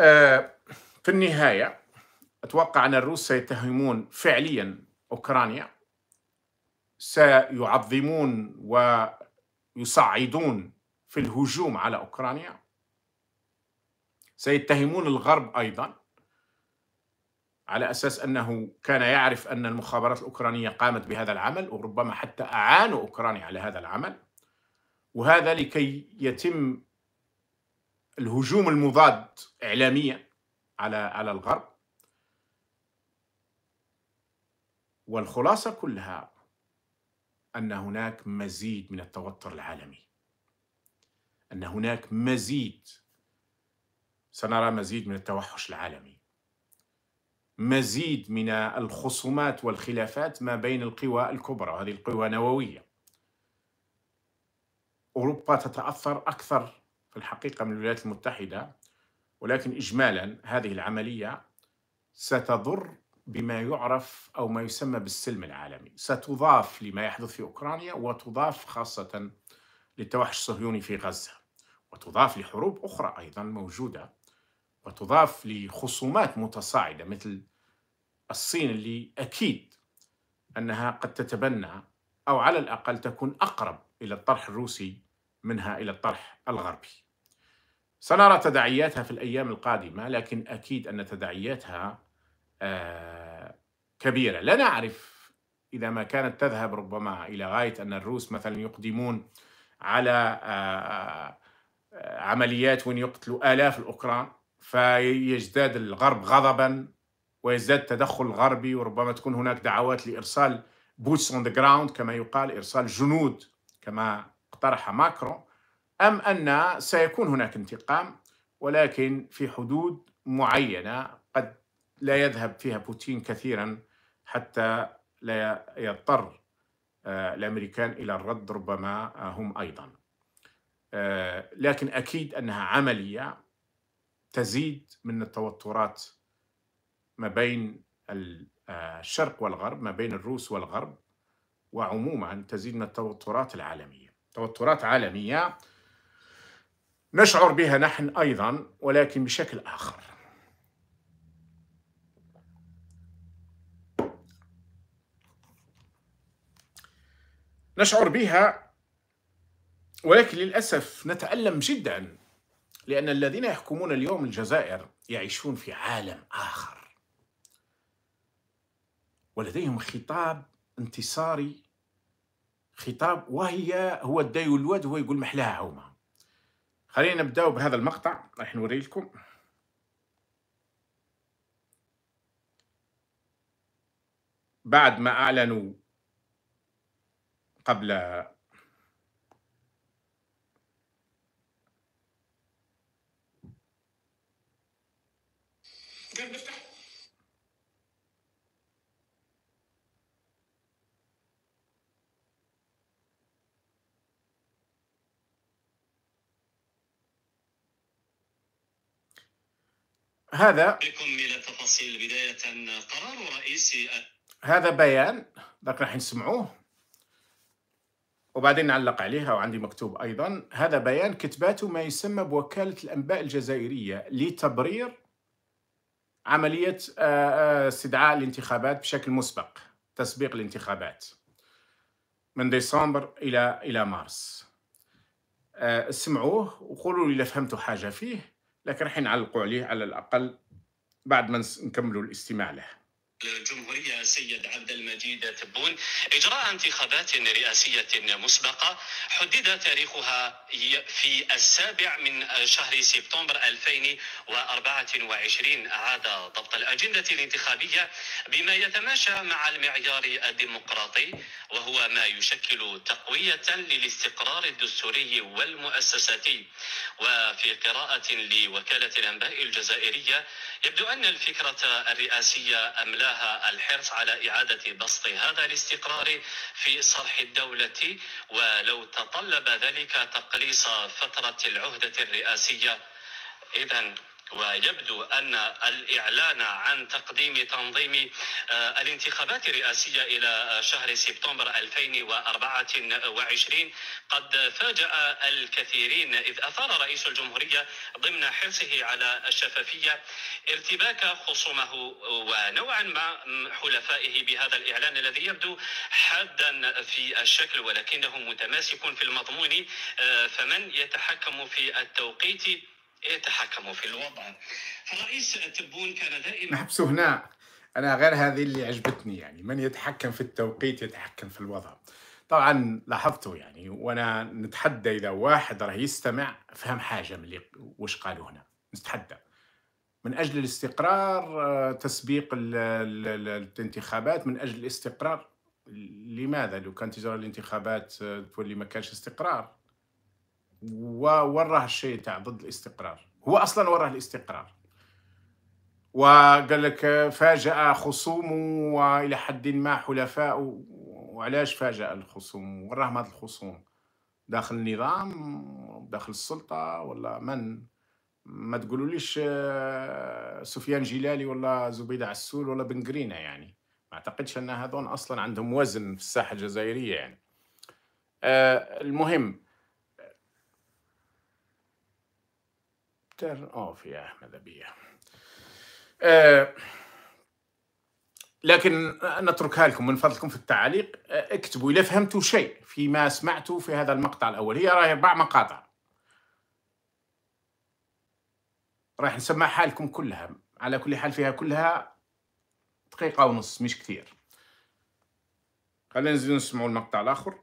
آه، في النهاية أتوقع أن الروس سيتهمون فعليا أوكرانيا سيعظمون ويصعدون في الهجوم على أوكرانيا سيتهمون الغرب أيضا على أساس أنه كان يعرف أن المخابرات الأوكرانية قامت بهذا العمل وربما حتى أعانوا أوكرانيا على هذا العمل وهذا لكي يتم الهجوم المضاد إعلاميا على على الغرب والخلاصة كلها أن هناك مزيد من التوتر العالمي أن هناك مزيد سنرى مزيد من التوحش العالمي مزيد من الخصومات والخلافات ما بين القوى الكبرى وهذه القوى نوويه أوروبا تتأثر أكثر في الحقيقة من الولايات المتحدة ولكن إجمالا هذه العملية ستضر بما يعرف أو ما يسمى بالسلم العالمي ستضاف لما يحدث في أوكرانيا وتضاف خاصة للتوحش الصهيوني في غزة وتضاف لحروب أخرى أيضا موجودة وتضاف لخصومات متصاعدة مثل الصين اللي أكيد أنها قد تتبنى أو على الأقل تكون أقرب إلى الطرح الروسي منها إلى الطرح الغربي سنرى تداعياتها في الأيام القادمة لكن أكيد أن تداعياتها آه، كبيرة لا نعرف إذا ما كانت تذهب ربما إلى غاية أن الروس مثلا يقدمون على آه، آه، عمليات وأن يقتلوا آلاف الأوكران فيزداد الغرب غضبا ويزداد التدخل الغربي وربما تكون هناك دعوات لإرسال بوتس اون ذا جراوند كما يقال إرسال جنود كما اقترح ماكرو أم أن سيكون هناك انتقام ولكن في حدود معينة قد لا يذهب فيها بوتين كثيرا حتى لا يضطر آه، الأمريكان إلى الرد ربما هم أيضا آه، لكن أكيد أنها عملية تزيد من التوترات ما بين آه، الشرق والغرب ما بين الروس والغرب وعموما تزيد من التوترات العالمية توترات عالمية نشعر بها نحن أيضا ولكن بشكل آخر نشعر بها ولكن للأسف نتألم جدا لأن الذين يحكمون اليوم الجزائر يعيشون في عالم آخر ولديهم خطاب انتصاري خطاب وهي هو دايو الواد هو يقول محلاها هما خلينا نبداو بهذا المقطع راح نوري لكم بعد ما اعلنوا قبل هذا بداية قرار هذا بيان ذاك راح نسمعوه وبعدين نعلق عليها وعندي مكتوب أيضا هذا بيان كتباته ما يسمى بوكالة الأنباء الجزائرية لتبرير عملية آه، آه، استدعاء الانتخابات بشكل مسبق تسبيق الانتخابات من ديسمبر إلى إلى مارس آه، سمعوه وقولوا لي إذا فهمتوا حاجة فيه لكن راح نعلقوا عليه على الأقل بعد ما نكملوا الاستماع له الجمهورية سيد عبد المجيد تبون إجراء انتخابات رئاسية مسبقة حدد تاريخها في السابع من شهر سبتمبر 2024 أعاد ضبط الأجندة الانتخابية بما يتماشى مع المعيار الديمقراطي وهو ما يشكل تقوية للاستقرار الدستوري والمؤسساتي وفي قراءة لوكالة الأنباء الجزائرية يبدو أن الفكرة الرئاسية أملاك لها الحرص على إعادة بسط هذا الاستقرار في صرح الدولة ولو تطلب ذلك تقليص فترة العهدة الرئاسية إذا ويبدو أن الإعلان عن تقديم تنظيم آه، الانتخابات الرئاسية إلى آه، شهر سبتمبر 2024 قد فاجأ الكثيرين إذ أثار رئيس الجمهورية ضمن حرصه على الشفافية ارتباك خصومه ونوعا ما حلفائه بهذا الإعلان الذي يبدو حادا في الشكل ولكنه متماسك في المضمون آه، فمن يتحكم في التوقيت يتحكموا في الوضع الرئيس تبون كان دائما نحبسوا نعم، هنا انا غير هذه اللي عجبتني يعني من يتحكم في التوقيت يتحكم في الوضع طبعا لاحظته يعني وانا نتحدى اذا واحد راه يستمع فهم حاجه من اللي وش قالوا هنا نتحدى من اجل الاستقرار آه، تسبيق الانتخابات من اجل الاستقرار لماذا لو كانت تجرى الانتخابات آه، تولي ما كانش استقرار ووراه الشيء تاع ضد الاستقرار هو اصلا وراه الاستقرار وقال لك فاجأ خصومه والى حد ما حلفاء وعلاش فاجأ الخصوم وراه مات الخصوم داخل النظام داخل السلطه ولا من ما ليش آه، سفيان جلالي ولا زبيدة عسول ولا بن قرينه يعني ما اعتقدش ان هذون اصلا عندهم وزن في الساحه الجزائريه يعني آه، المهم efter اه في آه لكن نتركها لكم من فضلكم في التعليق eh, اكتبوا إذا فهمتوا شيء فيما سمعتوا في هذا المقطع الأول هي راهي أربع مقاطع راح نسمع حالكم كلها على كل حال فيها كلها دقيقة ونص مش كثير خلينا نزيد نسمعوا المقطع الآخر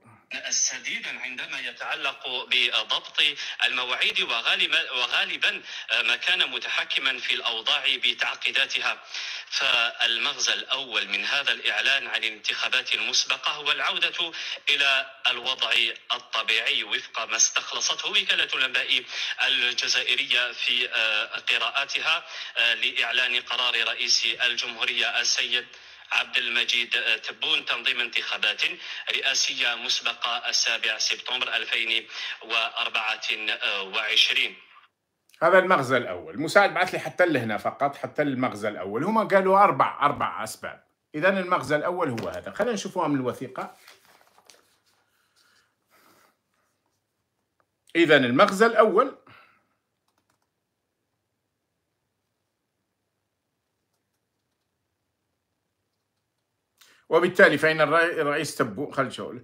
سديدا عندما يتعلق بضبط المواعيد وغالبا وغالبا آه، ما كان متحكما في الاوضاع بتعقيداتها فالمغزى الاول من هذا الاعلان عن الانتخابات المسبقه هو العوده الى الوضع الطبيعي وفق ما استخلصته وكاله الانباء الجزائريه في آه، قراءاتها آه، لاعلان قرار رئيس الجمهوريه السيد عبد المجيد آه، تبون تنظيم انتخابات رئاسية مسبقة السابع سبتمبر 2024 هذا المغزى الأول مساعد بعث لي حتى لهنا فقط حتى المغزى الأول هما قالوا أربع أربع أسباب إذا المغزى الأول هو هذا خلينا نشوفوها من الوثيقة إذا المغزى الأول وبالتالي فإن الرئيس تبون خلينا شغل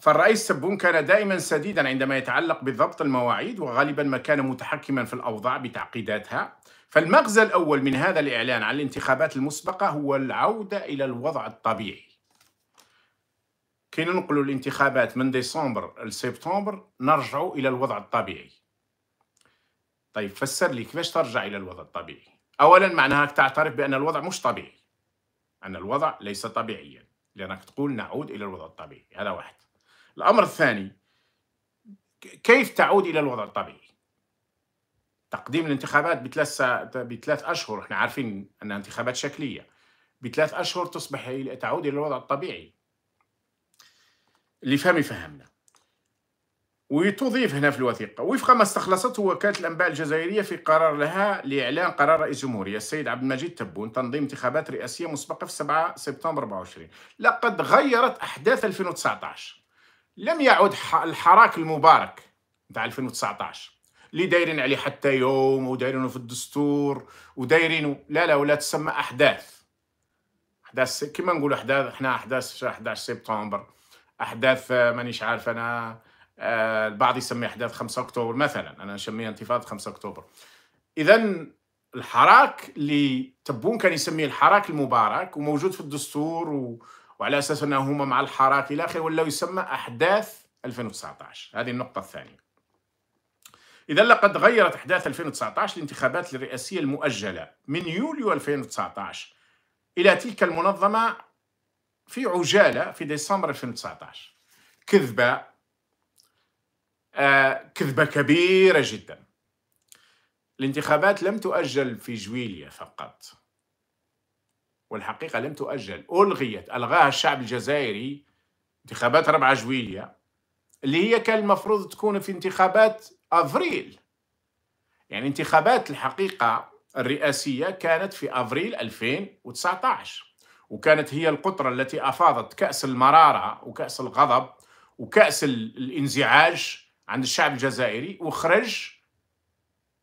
فالرئيس تبون كان دائما سديدا عندما يتعلق بضبط المواعيد وغالبا ما كان متحكما في الأوضاع بتعقيداتها فالمغزى الأول من هذا الإعلان عن الانتخابات المسبقة هو العودة إلى الوضع الطبيعي كي ننقلوا الانتخابات من ديسمبر لسبتمبر نرجعوا إلى الوضع الطبيعي طيب فسر لي كيفاش ترجع إلى الوضع الطبيعي أولا معناها تعترف بأن الوضع مش طبيعي أن الوضع ليس طبيعيا لأنك تقول نعود إلى الوضع الطبيعي هذا واحد الأمر الثاني كيف تعود إلى الوضع الطبيعي تقديم الانتخابات بثلاث بثلاث أشهر احنا عارفين أنها انتخابات شكلية بثلاث أشهر تصبح تعود إلى الوضع الطبيعي اللي فهمي فهمنا وتضيف هنا في الوثيقة وفق ما استخلصته وكالة الأنباء الجزائرية في قرار لها لإعلان قرار رئيس الجمهوريه السيد عبد المجيد تبون تنظيم انتخابات رئاسية مسبقة في 7 سبتمبر 24 لقد غيرت أحداث 2019 لم يعد الحراك المبارك تاع 2019 اللي دايرين عليه حتى يوم ودايرينه في الدستور ودايرينه لا لا ولا تسمى أحداث أحداث كما نقول أحداث احنا أحداث 11 سبتمبر أحداث آه، مانيش عارف أنا آه، البعض يسمي احداث 5 اكتوبر مثلا انا اسميها انتفاضه 5 اكتوبر اذا الحراك اللي تبون كان يسميه الحراك المبارك وموجود في الدستور و... وعلى اساس انه هما مع الحراك الى اخره ولا يسمى احداث 2019 هذه النقطه الثانيه إذا لقد غيرت أحداث 2019 الانتخابات الرئاسية المؤجلة من يوليو 2019 إلى تلك المنظمة في عجالة في ديسمبر 2019 كذبة آه، كذبة كبيرة جدا الانتخابات لم تؤجل في جويليا فقط والحقيقة لم تؤجل ألغيت ألغاها الشعب الجزائري انتخابات 4 جويليا اللي هي كان المفروض تكون في انتخابات أفريل يعني انتخابات الحقيقة الرئاسية كانت في أفريل 2019 وكانت هي القطرة التي أفاضت كأس المرارة وكأس الغضب وكأس الانزعاج عند الشعب الجزائري وخرج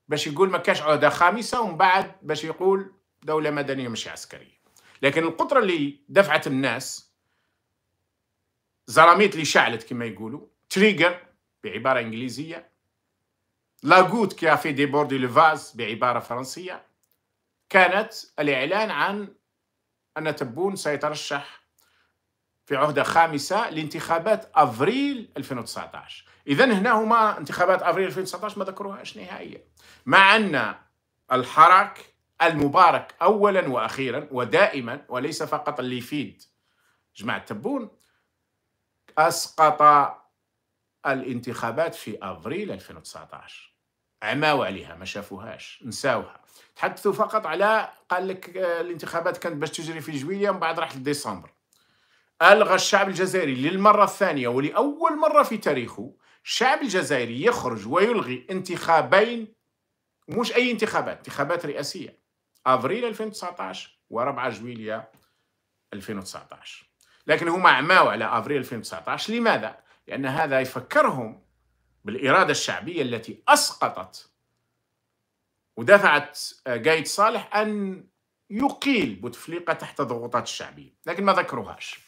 باش يقول ما كاش عهده خامسه ومن بعد باش يقول دوله مدنيه مش عسكريه لكن القطره اللي دفعت الناس زراميط اللي شعلت كما يقولوا تريجر بعباره انجليزيه لا غوت كي افي دي بوردي لفاز بعباره فرنسيه كانت الاعلان عن ان تبون سيترشح في عهده خامسه لانتخابات افريل 2019 اذا هنا هما انتخابات افريل 2019 ما ذكروهاش نهائيا مع ان الحراك المبارك اولا واخيرا ودائما وليس فقط اللي يفيد جماعه تبون اسقط الانتخابات في افريل 2019 عماوا عليها ما شافوهاش نساوها تحدثوا فقط على قال لك آه، الانتخابات كانت باش تجري في جويليه من بعد راح لديسمبر الغى الشعب الجزائري للمره الثانيه ولاول مره في تاريخه الشعب الجزائري يخرج ويلغي انتخابين مش أي انتخابات انتخابات رئاسية أفريل 2019 و4 جويلية 2019 لكن هما عماوا على أفريل 2019 لماذا؟ لأن هذا يفكرهم بالإرادة الشعبية التي أسقطت ودفعت قايد آه، صالح أن يقيل بوتفليقة تحت ضغوطات الشعبية لكن ما ذكروهاش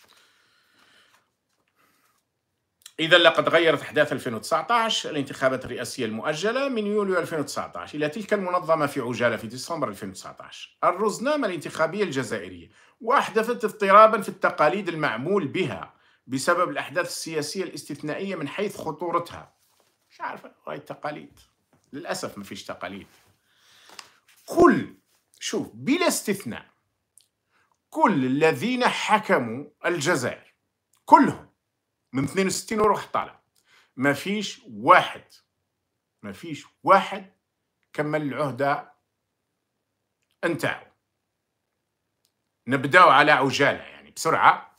إذا لقد غيرت أحداث 2019 الانتخابات الرئاسية المؤجلة من يوليو 2019 إلى تلك المنظمة في عجالة في ديسمبر 2019 الرزنامة الانتخابية الجزائرية وأحدثت اضطرابا في التقاليد المعمول بها بسبب الأحداث السياسية الاستثنائية من حيث خطورتها مش عارفة رأي التقاليد للأسف ما فيش تقاليد كل شوف بلا استثناء كل الذين حكموا الجزائر كلهم من 62 وروح طالع ما فيش واحد ما فيش واحد كمل العهدة نتاعو نبداو على عجالة يعني بسرعة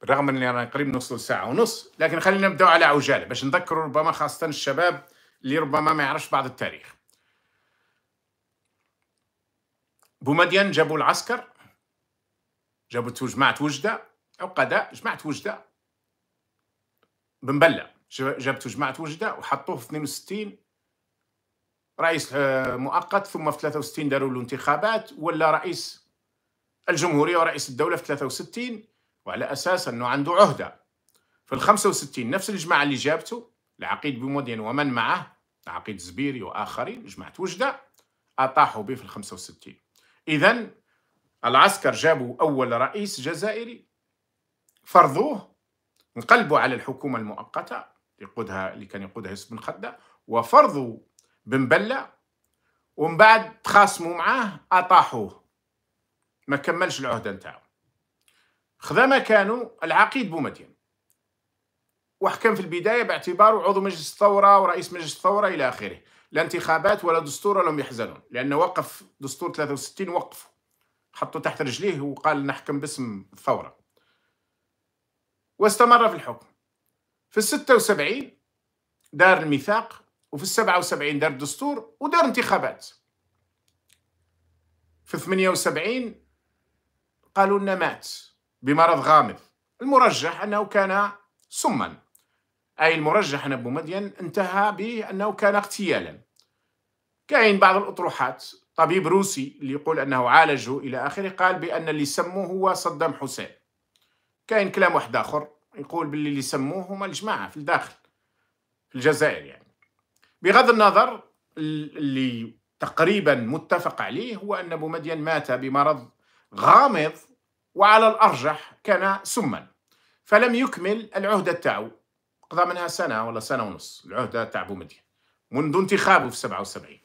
بالرغم اني انا قريب نوصل ساعة ونص لكن خلينا نبداو على عجالة باش نذكروا ربما خاصة الشباب اللي ربما ما يعرفش بعض التاريخ بومدين جابوا العسكر جابوا جماعة وجدة أو جماعة وجدة بن بلة جابته جماعة وجدة وحطوه في 62 رئيس آه، مؤقت ثم في 63 داروا له انتخابات ولا رئيس الجمهورية ورئيس الدولة في 63 وعلى أساس أنه عنده عهدة في ال 65 نفس الجماعة اللي جابته العقيد بومودين ومن معه عقيد زبيري وآخرين جماعة وجدة أطاحوا به في ال 65 إذا العسكر جابوا أول رئيس جزائري فرضوه انقلبوا على الحكومة المؤقتة يقودها اللي كان يقودها يوسف بن خدة وفرضوا بن بلة ومن بعد تخاصموا معاه أطاحوه ما كملش العهدة نتاعو خذا كانوا العقيد بومدين وحكم في البداية باعتباره عضو مجلس الثورة ورئيس مجلس الثورة إلى آخره لا انتخابات ولا دستور لهم يحزنون لأنه وقف دستور 63 وقفه حطوا تحت رجليه وقال نحكم باسم الثورة واستمر في الحكم في الستة وسبعين دار الميثاق وفي السبعة وسبعين دار الدستور ودار انتخابات في 78 قالوا لنا مات بمرض غامض المرجح أنه كان سما أي المرجح أن أبو مدين انتهى بأنه كان اغتيالا كاين بعض الأطروحات طبيب روسي اللي يقول أنه عالجه إلى آخره قال بأن اللي سموه هو صدام حسين كاين كلام واحد اخر يقول باللي اللي سموه هما الجماعه في الداخل في الجزائر يعني بغض النظر اللي تقريبا متفق عليه هو ان ابو مدين مات بمرض غامض وعلى الارجح كان سما فلم يكمل العهده تاعو قضى منها سنه ولا سنه ونص العهده تاع ابو مدين منذ انتخابه في 77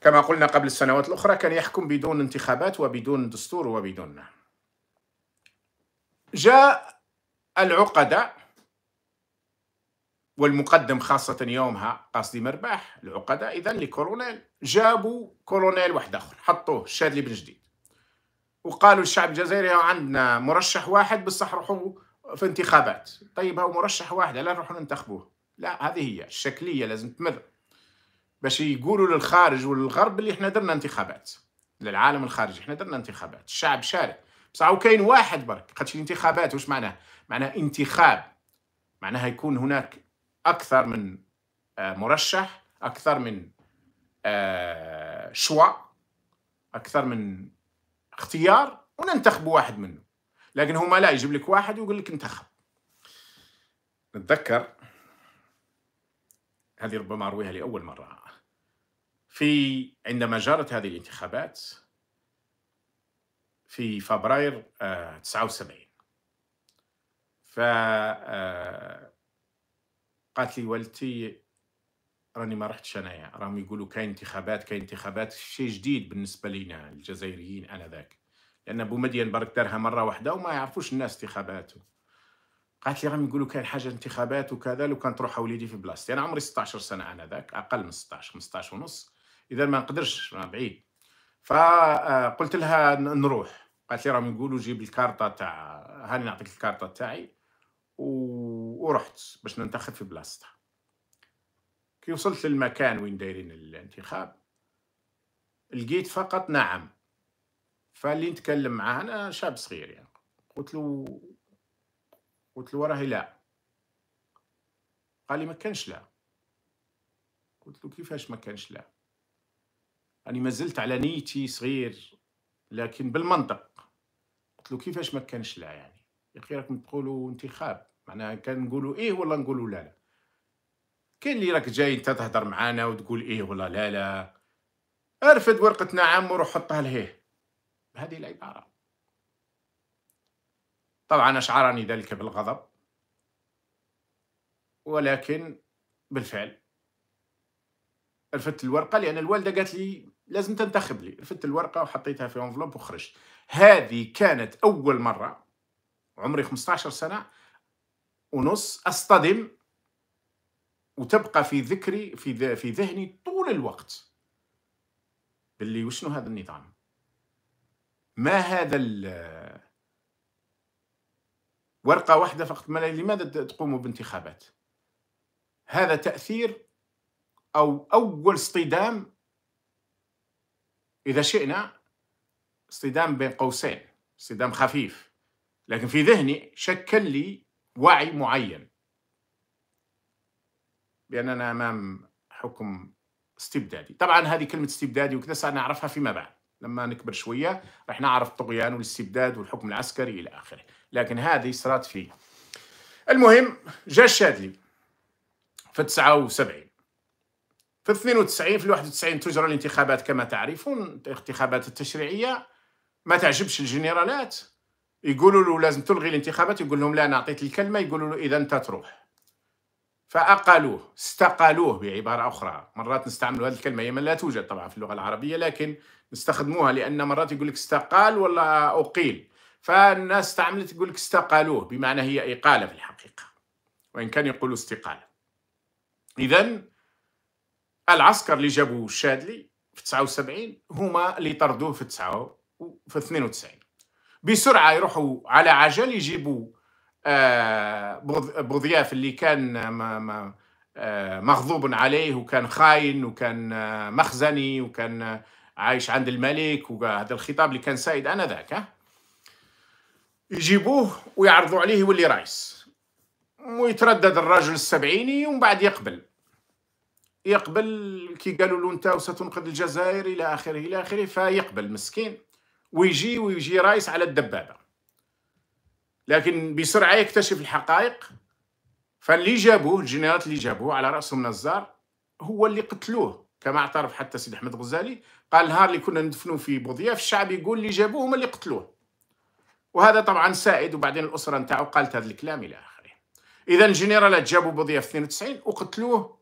كما قلنا قبل السنوات الاخرى كان يحكم بدون انتخابات وبدون دستور وبدون نعم جاء العقداء والمقدم خاصة يومها قاصدي مرباح العقداء إذا لكولونيل جابوا كولونيل واحد آخر حطوه شادلي بن جديد وقالوا الشعب الجزائري عندنا مرشح واحد بصح روحوا في انتخابات طيب هو مرشح واحد لا نروحوا ننتخبوه لا هذه هي الشكلية لازم تمر باش يقولوا للخارج وللغرب اللي احنا درنا انتخابات للعالم الخارجي احنا درنا انتخابات الشعب شارك بصح كاين واحد برك خاطش الانتخابات واش معناه معناه انتخاب معناها يكون هناك اكثر من آه، مرشح اكثر من آه، شوا اكثر من اختيار وننتخب واحد منه لكن هما لا يجيب لك واحد ويقول لك انتخب نتذكر هذه ربما ارويها لاول مره في عندما جرت هذه الانتخابات في فبراير 79 آه، ف آه، قالت لي والدتي راني ما رحتش انايا راهم يقولوا كاين انتخابات كاين انتخابات شيء جديد بالنسبه لينا الجزائريين انذاك لان بومدين برك دارها مره واحده وما يعرفوش الناس انتخاباته قالت لي راهم يقولوا كاين حاجه انتخابات وكذا لو كان تروح وليدي في بلاصتي انا عمري 16 سنه انذاك اقل من 16 15 ونص اذا ما نقدرش ما بعيد فقلت لها نروح قالت لي راهم يقولوا جيب الكارطه تاع هاني نعطيك الكارطه تاعي و... ورحت باش ننتخب في بلاصتها كي وصلت للمكان وين دايرين الانتخاب لقيت فقط نعم فاللي نتكلم معاه انا شاب صغير يعني قلت له قلت له راهي لا قال لي ما كانش لا قلت له كيفاش ما كانش لا أنا ما زلت على نيتي صغير لكن بالمنطق قلت له كيفاش ما كانش لا يعني يا أخي راكم تقولوا انتخاب معناها كان نقولوا إيه ولا نقولوا لا لا كاين اللي راك جاي أنت تهضر معانا وتقول إيه ولا لا لا ارفد ورقة نعم وروح حطها لهيه هذه العبارة طبعا أشعرني ذلك بالغضب ولكن بالفعل رفدت الورقة لأن الوالدة قالت لي لازم تنتخب لي رفدت الورقه وحطيتها في انفلوب وخرجت هذه كانت اول مره عمري 15 سنه ونص اصطدم وتبقى في ذكري في في ذهني طول الوقت باللي وشنو هذا النظام ما هذا ورقه واحده فقط لماذا تقوموا بانتخابات هذا تاثير او اول اصطدام إذا شئنا صدام بين قوسين صدام خفيف لكن في ذهني شكل لي وعي معين بأننا أمام حكم استبدادي طبعا هذه كلمة استبدادي وكذا سنعرفها فيما بعد لما نكبر شوية راح نعرف الطغيان والاستبداد والحكم العسكري إلى آخره لكن هذه صارت فيه المهم جاء الشاذلي في 79 في 92 في 91 تجرى الانتخابات كما تعرفون الانتخابات التشريعيه ما تعجبش الجنرالات يقولوا له لازم تلغي الانتخابات يقول لهم لا انا اعطيت الكلمه يقولوا له اذا انت تروح فاقالوه استقالوه بعباره اخرى مرات نستعمل هذه الكلمه هي من لا توجد طبعا في اللغه العربيه لكن نستخدموها لان مرات يقول لك استقال ولا اقيل فالناس استعملت يقول لك استقالوه بمعنى هي اقاله في الحقيقه وان كان يقول استقاله اذا العسكر اللي جابوه الشادلي في 79 هما اللي طردوه في 9 في 92 بسرعه يروحوا على عجل يجيبوا آه بوضياف اللي كان ما ما آه مغضوب عليه وكان خاين وكان آه مخزني وكان آه، عايش عند الملك وهذا الخطاب اللي كان سائد انذاك يجيبوه ويعرضوا عليه يولي رئيس ويتردد الرجل السبعيني ومن بعد يقبل يقبل كي قالوا له انت وستنقذ الجزائر الى اخره الى اخره فيقبل مسكين ويجي ويجي رايس على الدبابه لكن بسرعه يكتشف الحقائق فاللي جابوه الجنرالات اللي جابوه على راسهم نزار هو اللي قتلوه كما اعترف حتى سيد احمد غزالي قال النهار اللي كنا ندفنوا في بوضياف الشعب يقول اللي جابوه هما اللي قتلوه وهذا طبعا سائد وبعدين الاسره نتاعو قالت هذا الكلام الى اخره اذا الجنرالات جابوا بوضياف 92 وقتلوه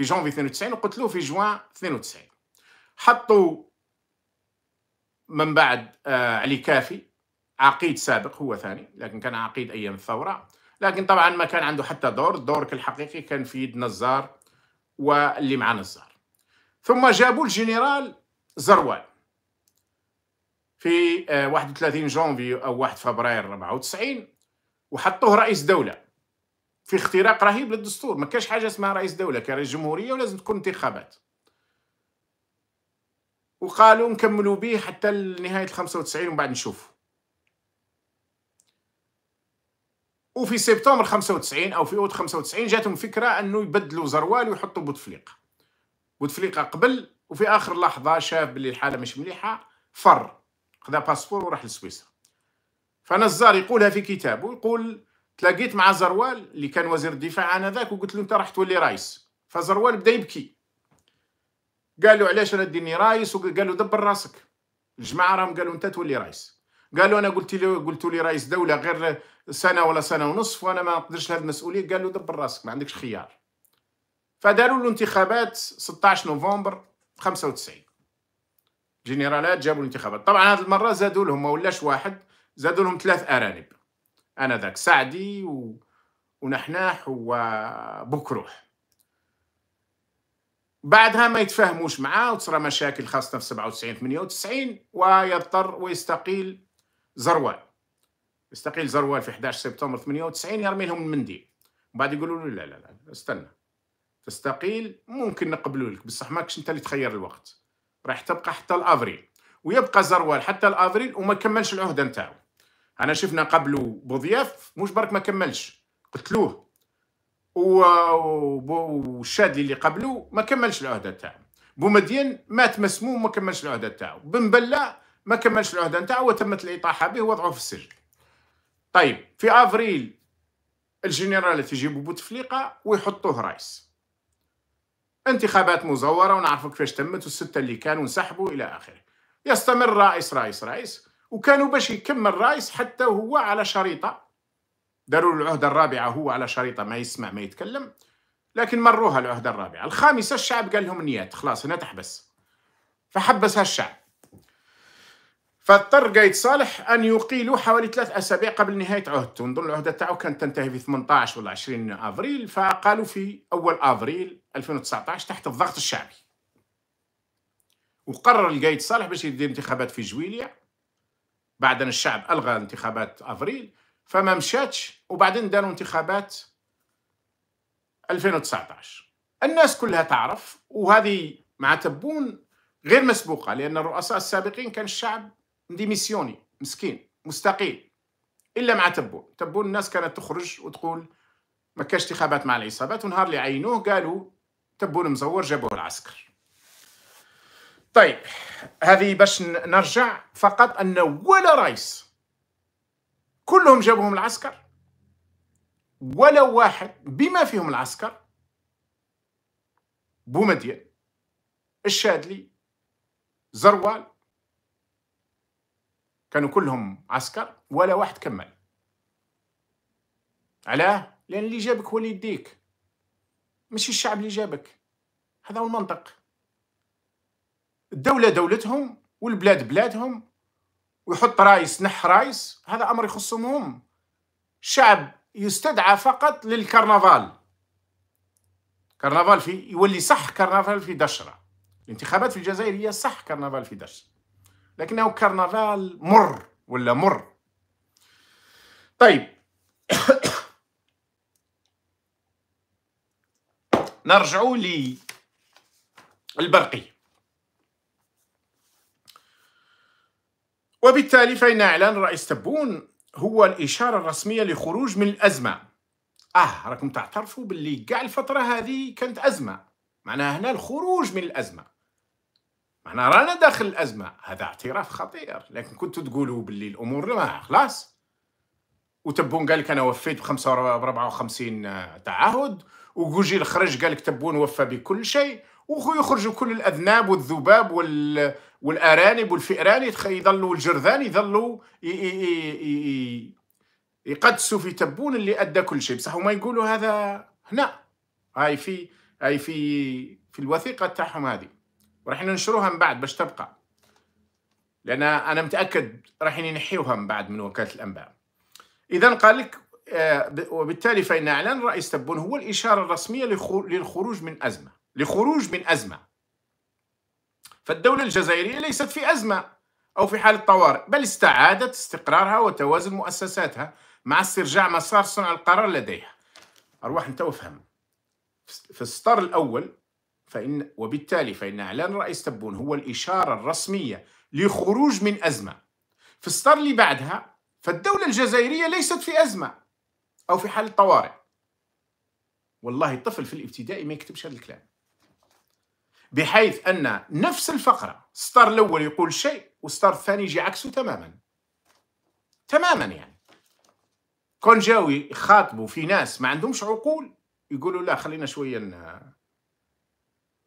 في جونفي 92 وقتلوه في جوان 92 حطوا من بعد آه علي كافي عقيد سابق هو ثاني لكن كان عقيد ايام الثوره لكن طبعا ما كان عنده حتى دور الدور الحقيقي كان في يد نزار واللي مع نزار ثم جابوا الجنرال زروال في 31 آه، جونفي او 1 فبراير 94 وحطوه رئيس دوله في اختراق رهيب للدستور ما كاش حاجه اسمها رئيس دوله كان رئيس جمهوريه ولازم تكون انتخابات وقالوا نكملوا به حتى لنهايه الخمسة 95 ومن بعد نشوفوا وفي سبتمبر 95 او في اوت 95 جاتهم فكره انه يبدلوا زروال ويحطوا بوتفليقه بوتفليقه قبل وفي اخر لحظه شاف باللي الحاله مش مليحه فر خذا باسبور وراح لسويسرا فنزار يقولها في كتابه يقول تلاقيت مع زروال اللي كان وزير الدفاع انذاك وقلت له انت راح تولي رايس فزروال بدا يبكي قال له علاش انا ديني رايس وقال له دبر راسك الجماعه راهم قالوا انت تولي رايس له انا قلت له قلت لي رئيس دوله غير سنه ولا سنه ونصف وانا ما نقدرش هذه المسؤوليه قال له دبر راسك ما عندكش خيار فداروا له انتخابات 16 نوفمبر 95 جنرالات جابوا الانتخابات طبعا هذه المره زادوا لهم ما ولاش واحد زادوا لهم ثلاث ارانب أنا ذاك سعدي و... ونحناح وبكروح بعدها ما يتفاهموش معاه وتصرى مشاكل خاصة في 97 98 ويضطر ويستقيل زروال يستقيل زروال في 11 سبتمبر 98 يرمي لهم المنديل وبعد يقولوا له لا لا لا استنى تستقيل ممكن نقبلوا لك بصح ماكش انت اللي تخير الوقت راح تبقى حتى الافريل ويبقى زروال حتى الافريل وما كملش العهده نتاعو انا شفنا قبله بوضياف مش برك ما كملش قتلوه والشادلي اللي قبله ما كملش العهده تاعو بومدين مات مسموم ما كملش العهده تاعو بن بلا ما كملش العهده تاعو وتمت الاطاحه به ووضعه في السجن طيب في افريل الجنرالات يجيبوا بوتفليقه ويحطوه رئيس انتخابات مزوره ونعرفوا كيفاش تمت والسته اللي كانوا انسحبوا الى اخره يستمر رئيس رئيس رئيس وكانوا باش يكمل رايس حتى هو على شريطه داروا العهده الرابعه هو على شريطه ما يسمع ما يتكلم لكن مروها العهده الرابعه الخامسه الشعب قال لهم نيات خلاص هنا تحبس فحبسها الشعب فاضطر قايد صالح ان يقيلوا حوالي ثلاث اسابيع قبل نهايه عهدته نظن العهده تاعو كانت تنتهي في 18 ولا 20 افريل فقالوا في اول افريل 2019 تحت الضغط الشعبي وقرر القايد صالح باش يدير انتخابات في جويليه بعد أن الشعب ألغى انتخابات أفريل فما مشاتش وبعدين داروا انتخابات 2019 الناس كلها تعرف وهذه مع تبون غير مسبوقة لأن الرؤساء السابقين كان الشعب ديميسيوني مسكين مستقيل إلا مع تبون تبون الناس كانت تخرج وتقول ما كاش انتخابات مع العصابات ونهار اللي عينوه قالوا تبون مزور جابوه العسكر طيب هذه باش نرجع فقط ان ولا رئيس كلهم جابهم العسكر ولا واحد بما فيهم العسكر بومدين الشادلي زروال كانوا كلهم عسكر ولا واحد كمل علاه لان اللي جابك هو اللي يديك ماشي الشعب اللي جابك هذا هو المنطق الدولة دولتهم والبلاد بلادهم ويحط رايس نح رايس هذا أمر يخصهم هم شعب يستدعى فقط للكرنفال كرنفال في يولي صح كرنفال في دشرة الانتخابات في الجزائر هي صح كرنفال في دشرة لكنه كرنفال مر ولا مر طيب لي البرقي وبالتالي فإن إعلان الرئيس تبون هو الإشارة الرسمية لخروج من الأزمة آه راكم تعترفوا باللي كاع الفترة هذه كانت أزمة معناها هنا الخروج من الأزمة معناها رانا داخل الأزمة هذا اعتراف خطير لكن كنتوا تقولوا باللي الأمور ما خلاص وتبون قالك أنا وفيت ب 54 تعهد وجوجي الخرج قالك تبون وفى بكل شيء ويخرجوا كل الاذناب والذباب وال والارانب والفئران يظلوا الجرذان يظلوا يقدسوا في تبون اللي ادى كل شيء بصح هما يقولوا هذا هنا هاي في هاي في في الوثيقه تاعهم هذه وراح ننشروها من بعد باش تبقى لان انا متاكد راح ينحيوها من بعد من وكاله الانباء اذا قال لك آه، وبالتالي فان اعلان رئيس تبون هو الاشاره الرسميه للخروج من ازمه لخروج من أزمة فالدولة الجزائرية ليست في أزمة أو في حالة طوارئ بل استعادت استقرارها وتوازن مؤسساتها مع استرجاع مسار صنع القرار لديها أرواح أنت وفهم في السطر الأول فإن وبالتالي فإن إعلان رئيس تبون هو الإشارة الرسمية لخروج من أزمة في السطر اللي بعدها فالدولة الجزائرية ليست في أزمة أو في حالة طوارئ والله الطفل في الابتدائي ما يكتبش هذا الكلام بحيث ان نفس الفقره السطر الاول يقول شيء والسطر الثاني يجي عكسه تماما تماما يعني كون جاو يخاطبوا في ناس ما عندهمش عقول يقولوا لا خلينا شويه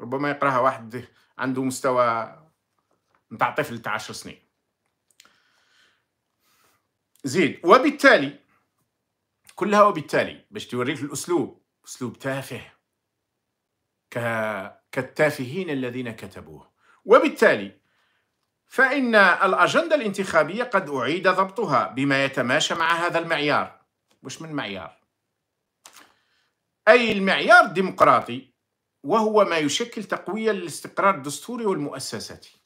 ربما يقراها واحد عنده مستوى نتاع طفل تاع عشر سنين زيد وبالتالي كلها وبالتالي باش توريك الاسلوب اسلوب تافه ك كالتافهين الذين كتبوه وبالتالي فإن الأجندة الانتخابية قد أعيد ضبطها بما يتماشى مع هذا المعيار مش من معيار أي المعيار الديمقراطي وهو ما يشكل تقوية للاستقرار الدستوري والمؤسساتي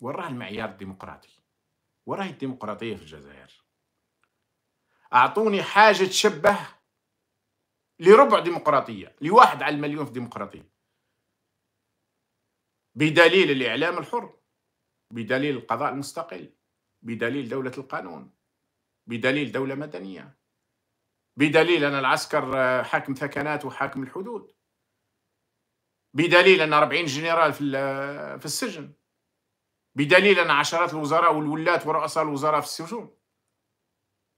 وراه المعيار الديمقراطي وراه الديمقراطية في الجزائر أعطوني حاجة تشبه لربع ديمقراطية لواحد على المليون في ديمقراطية بدليل الإعلام الحر بدليل القضاء المستقل بدليل دولة القانون بدليل دولة مدنية بدليل أن العسكر آه، حاكم ثكنات وحاكم الحدود بدليل أن أربعين جنرال في آه، في السجن بدليل أن عشرات الوزراء والولاة ورؤساء الوزراء في السجون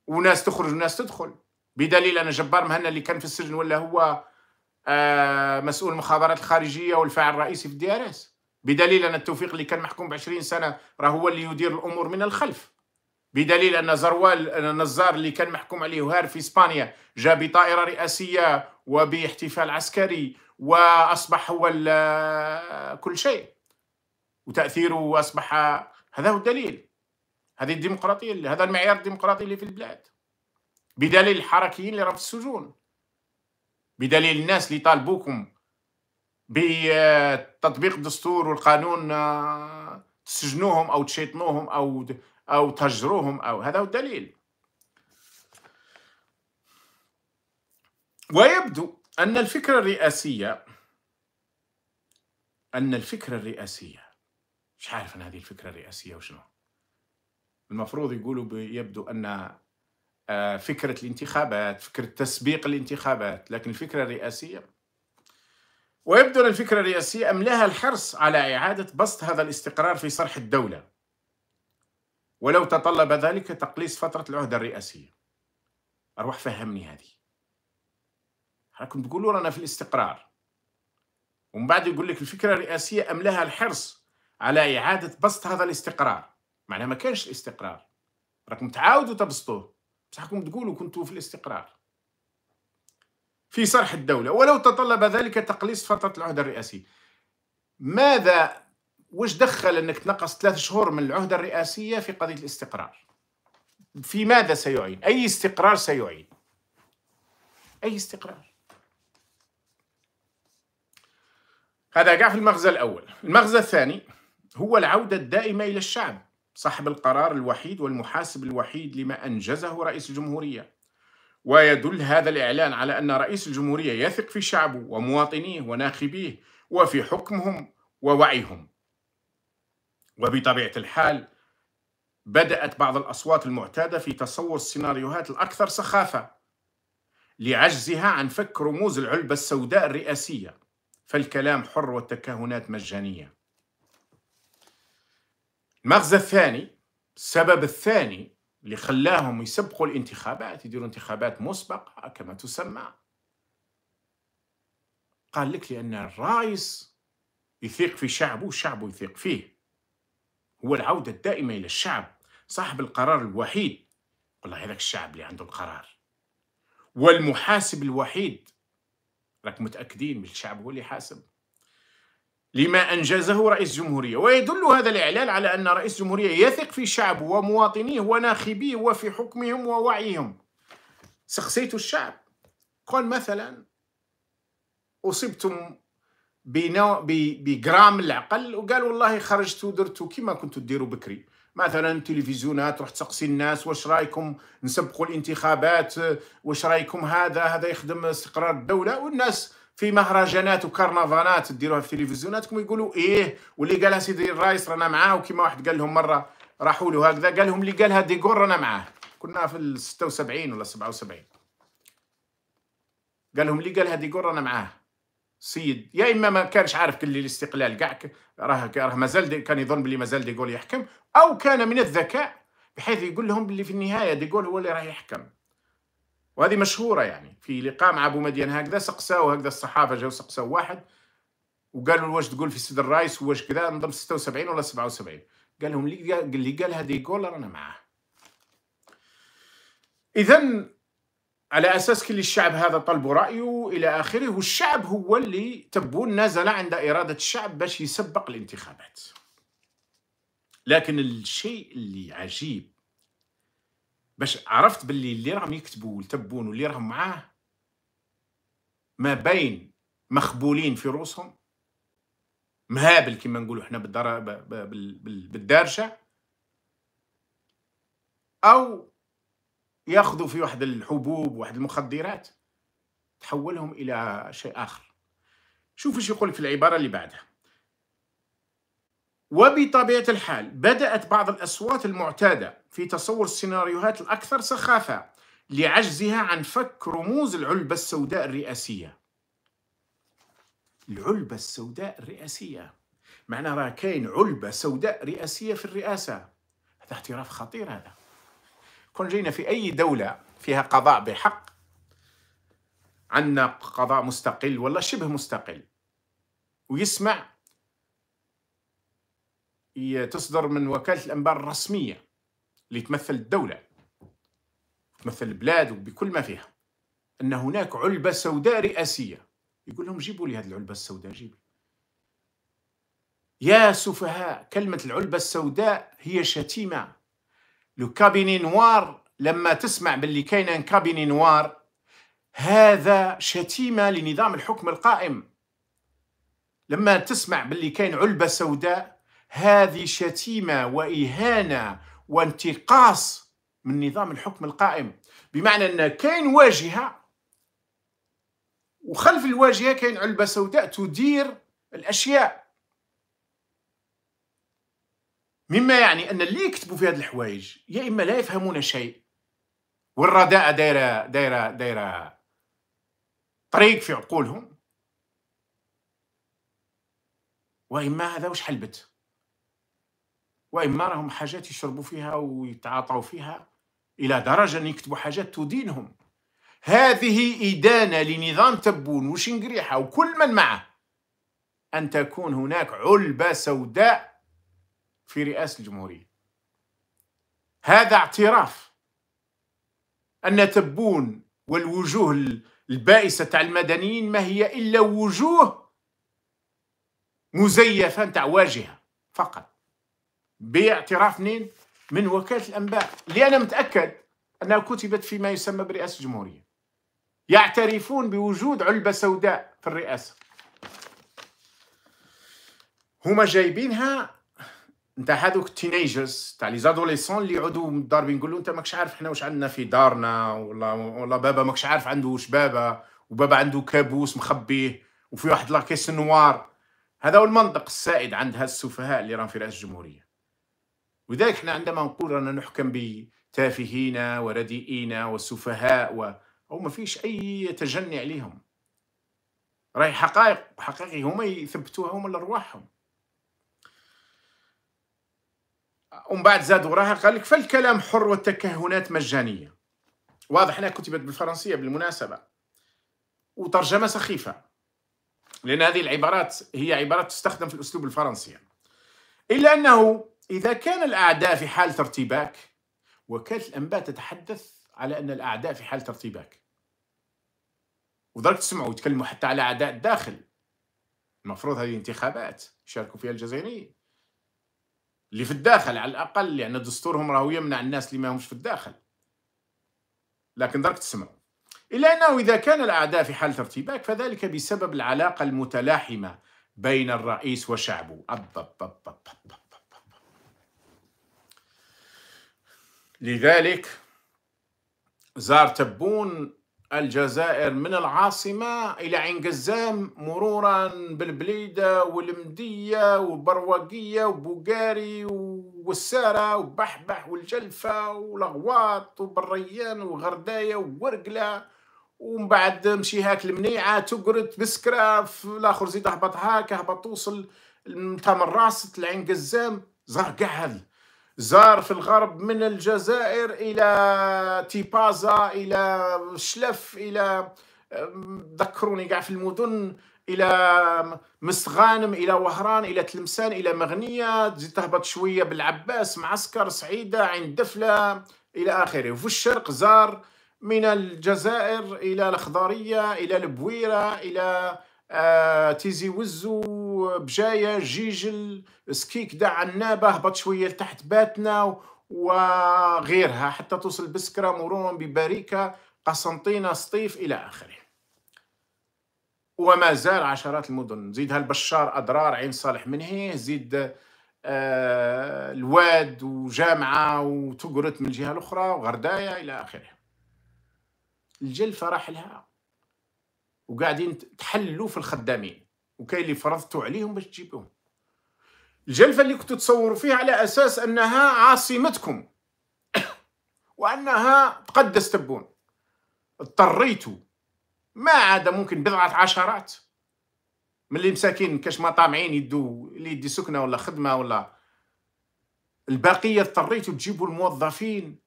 وناس تخرج وناس تدخل بدليل ان جبار مهنا اللي كان في السجن ولا هو آه مسؤول المخابرات الخارجيه والفاعل الرئيسي في الدي ار اس بدليل ان التوفيق اللي كان محكوم ب 20 سنه راه هو اللي يدير الامور من الخلف بدليل ان زروال النزار اللي كان محكوم عليه وهار في اسبانيا جاء بطائره رئاسيه وباحتفال عسكري واصبح هو آه، كل شيء وتاثيره اصبح هذا هو الدليل هذه الديمقراطيه هذا المعيار الديمقراطي اللي في البلاد بدليل الحركيين اللي راه في السجون بدليل الناس اللي طالبوكم بتطبيق الدستور والقانون آه، تسجنوهم او تشيطنوهم او او تهجروهم او هذا هو الدليل ويبدو ان الفكره الرئاسيه ان الفكره الرئاسيه مش عارف انا هذه الفكره الرئاسيه وشنو المفروض يقولوا يبدو ان آه، فكرة الانتخابات فكرة تسبيق الانتخابات لكن الفكرة الرئاسية ويبدو أن الفكرة الرئاسية أملاها الحرص على إعادة بسط هذا الاستقرار في صرح الدولة ولو تطلب ذلك تقليص فترة العهدة الرئاسية أروح فهمني هذه راكم تقولوا رانا في الاستقرار ومن بعد يقول لك الفكرة الرئاسية أملاها الحرص على إعادة بسط هذا الاستقرار معناها ما كانش الاستقرار راكم تعاودوا تبسطوه بصحكم تقولوا كنتوا في الاستقرار في صرح الدولة ولو تطلب ذلك تقليص فترة العهدة الرئاسية ماذا وش دخل أنك تنقص ثلاث شهور من العهدة الرئاسية في قضية الاستقرار في ماذا سيعين أي استقرار سيعين أي استقرار هذا قاع في المغزى الأول المغزى الثاني هو العودة الدائمة إلى الشعب صاحب القرار الوحيد والمحاسب الوحيد لما أنجزه رئيس الجمهورية ويدل هذا الإعلان على أن رئيس الجمهورية يثق في شعبه ومواطنيه وناخبيه وفي حكمهم ووعيهم وبطبيعة الحال بدأت بعض الأصوات المعتادة في تصور السيناريوهات الأكثر سخافة لعجزها عن فك رموز العلبة السوداء الرئاسية فالكلام حر والتكهنات مجانيه المغزى الثاني السبب الثاني اللي خلاهم يسبقوا الانتخابات يديروا انتخابات مسبقة كما تسمى قال لك لأن الرئيس يثيق في شعبه وشعبه يثيق فيه هو العودة الدائمة إلى الشعب صاحب القرار الوحيد والله هذاك الشعب اللي عنده القرار والمحاسب الوحيد راك متأكدين بالشعب هو اللي حاسب لما أنجزه رئيس الجمهورية ويدل هذا الإعلان على أن رئيس الجمهورية يثق في شعبه ومواطنيه وناخبيه وفي حكمهم ووعيهم سقسيت الشعب قال مثلا أصبتم بنو... ب... بجرام العقل وقال والله خرجت ودرت كما كنتوا ديروا بكري مثلا التلفزيونات رحت تسقسي الناس واش رايكم نسبقوا الانتخابات واش رايكم هذا هذا يخدم استقرار الدوله والناس في مهرجانات وكرنفالات تديروها في تلفزيوناتكم يقولوا ايه واللي قالها سيدي الرئيس رانا معاه وكما واحد قال لهم مره راحوا له هكذا قال لهم اللي قالها ديكور رانا معاه كنا في ال 76 ولا 77 قال لهم اللي قالها ديكور رانا معاه سيد يا اما ما كانش عارف كل الاستقلال كاع راه راه مازال كان يظن بلي مازال ديغول يحكم او كان من الذكاء بحيث يقول لهم بلي في النهايه ديغول هو اللي راه يحكم وهذه مشهوره يعني في لقاء مع ابو مدين هكذا سقساو هكذا الصحافه جاو سقساو واحد وقالوا له واش تقول في سيد الرايس واش كذا نظم 76 ولا 77 قال لهم اللي قال هذا جول رانا معاه اذا على اساس كل الشعب هذا طلبوا رايه الى اخره والشعب هو اللي تبون نزل عند اراده الشعب باش يسبق الانتخابات لكن الشيء اللي عجيب باش عرفت باللي اللي راهم يكتبوا ولتبون واللي راهم معاه ما بين مخبولين في روسهم مهابل كما نقولوا احنا بالدارشه بالدارجه او ياخذوا في واحد الحبوب واحد المخدرات تحولهم الى شيء اخر شوف ايش يقول في العباره اللي بعدها وبطبيعه الحال بدات بعض الاصوات المعتاده في تصور السيناريوهات الأكثر سخافة لعجزها عن فك رموز العلبة السوداء الرئاسية العلبة السوداء الرئاسية معنى راه كاين علبة سوداء رئاسية في الرئاسة هذا اعتراف خطير هذا كون جينا في أي دولة فيها قضاء بحق عندنا قضاء مستقل ولا شبه مستقل ويسمع تصدر من وكالة الأنبار الرسمية اللي تمثل الدولة تمثل البلاد وبكل ما فيها أن هناك علبة سوداء رئاسية يقول لهم جيبوا لي هذه العلبة السوداء جيبوا يا سفهاء كلمة العلبة السوداء هي شتيمة لو كابيني نوار لما تسمع باللي كاين كابيني نوار هذا شتيمة لنظام الحكم القائم لما تسمع باللي كاين علبة سوداء هذه شتيمة وإهانة وانتقاص من نظام الحكم القائم بمعنى أن كاين واجهة وخلف الواجهة كاين علبة سوداء تدير الأشياء مما يعني أن اللي يكتبوا في هذه الحوايج يا إما لا يفهمون شيء والرداءة دايرة دايرة دايرة طريق في عقولهم وإما هذا وش حلبت واما راهم حاجات يشربوا فيها ويتعاطوا فيها الى درجه ان يكتبوا حاجات تدينهم هذه إدانة لنظام تبون وشنقريحة وكل من معه أن تكون هناك علبة سوداء في رئاسة الجمهورية هذا اعتراف أن تبون والوجوه البائسة تاع المدنيين ما هي إلا وجوه مزيفة تاع واجهة فقط باعتراف منين؟ من وكالة الأنباء اللي انا متأكد أنها كتبت فيما يسمى برئاسة الجمهورية يعترفون بوجود علبة سوداء في الرئاسة هما جايبينها نتاع هذوك التينيجرز تاع لي زادوليسون اللي يعودوا من الدار بنقول انت ماكش عارف احنا واش عندنا في دارنا ولا ولا بابا ماكش عارف عنده واش بابا وبابا عنده كابوس مخبيه وفي واحد لاكيس نوار هذا هو المنطق السائد عند هاد السفهاء اللي راهم في رئاسة الجمهوريه ولذلك احنا عندما نقول رانا نحكم بتافهين ورديئين وسفهاء و... أو ما فيش أي تجني عليهم راهي حقائق حقيقي هما يثبتوها هما لأرواحهم ومن بعد زاد وراها قال لك فالكلام حر والتكهنات مجانية واضح أنها كتبت بالفرنسية بالمناسبة وترجمة سخيفة لأن هذه العبارات هي عبارات تستخدم في الأسلوب الفرنسي إلا أنه إذا كان الأعداء في حال ترتيباك وكالة الأنباء تتحدث على أن الأعداء في حال ترتيباك ودرك تسمعوا يتكلموا حتى على أعداء الداخل المفروض هذه انتخابات يشاركوا فيها الجزائريين اللي في الداخل على الأقل لأن يعني دستورهم راهو يمنع الناس اللي ما همش في الداخل لكن درك تسمعوا إلا أنه إذا كان الأعداء في حال ترتيباك فذلك بسبب العلاقة المتلاحمة بين الرئيس وشعبه أب أب أب أب أب. لذلك زار تبون الجزائر من العاصمة إلى عين قزام مرورا بالبليدة والمدية والبرواقية وبوقاري والسارة وبحبح والجلفة والغواط وبريان وغرداية وورقلة ومن بعد مشيهاك المنيعة تقرت بسكرة في الآخر زيد هبط هاك هبط توصل تمر راس العين قزام زار قعل زار في الغرب من الجزائر الى تيبازا الى شلف الى ذكروني كاع في المدن الى مسغانم الى وهران الى تلمسان الى مغنيه تزيد تهبط شويه بالعباس معسكر سعيده عين دفله الى اخره وفي الشرق زار من الجزائر الى الخضريه الى البويره الى آه تيزي وزو بجاية جيجل دا عنابة هبط شوية لتحت باتنا وغيرها حتى توصل بسكرة مورون بباريكا قسنطينة سطيف إلى آخره وما زال عشرات المدن زيد هالبشار أضرار عين صالح منهيه زيد آه الواد وجامعة وتقرت من الجهة الأخرى وغرداية إلى آخره الجلفة راح لها وقاعدين تحلوا في الخدامين وكاين اللي فرضتوا عليهم باش تجيبوهم الجلفه اللي كنتوا تصوروا فيها على اساس انها عاصمتكم وانها تقدس تبون اضطريتوا ما عاد ممكن بضعه عشرات من اللي مساكين كاش ما طامعين يدو اللي يدي سكنه ولا خدمه ولا البقيه اضطريتوا تجيبوا الموظفين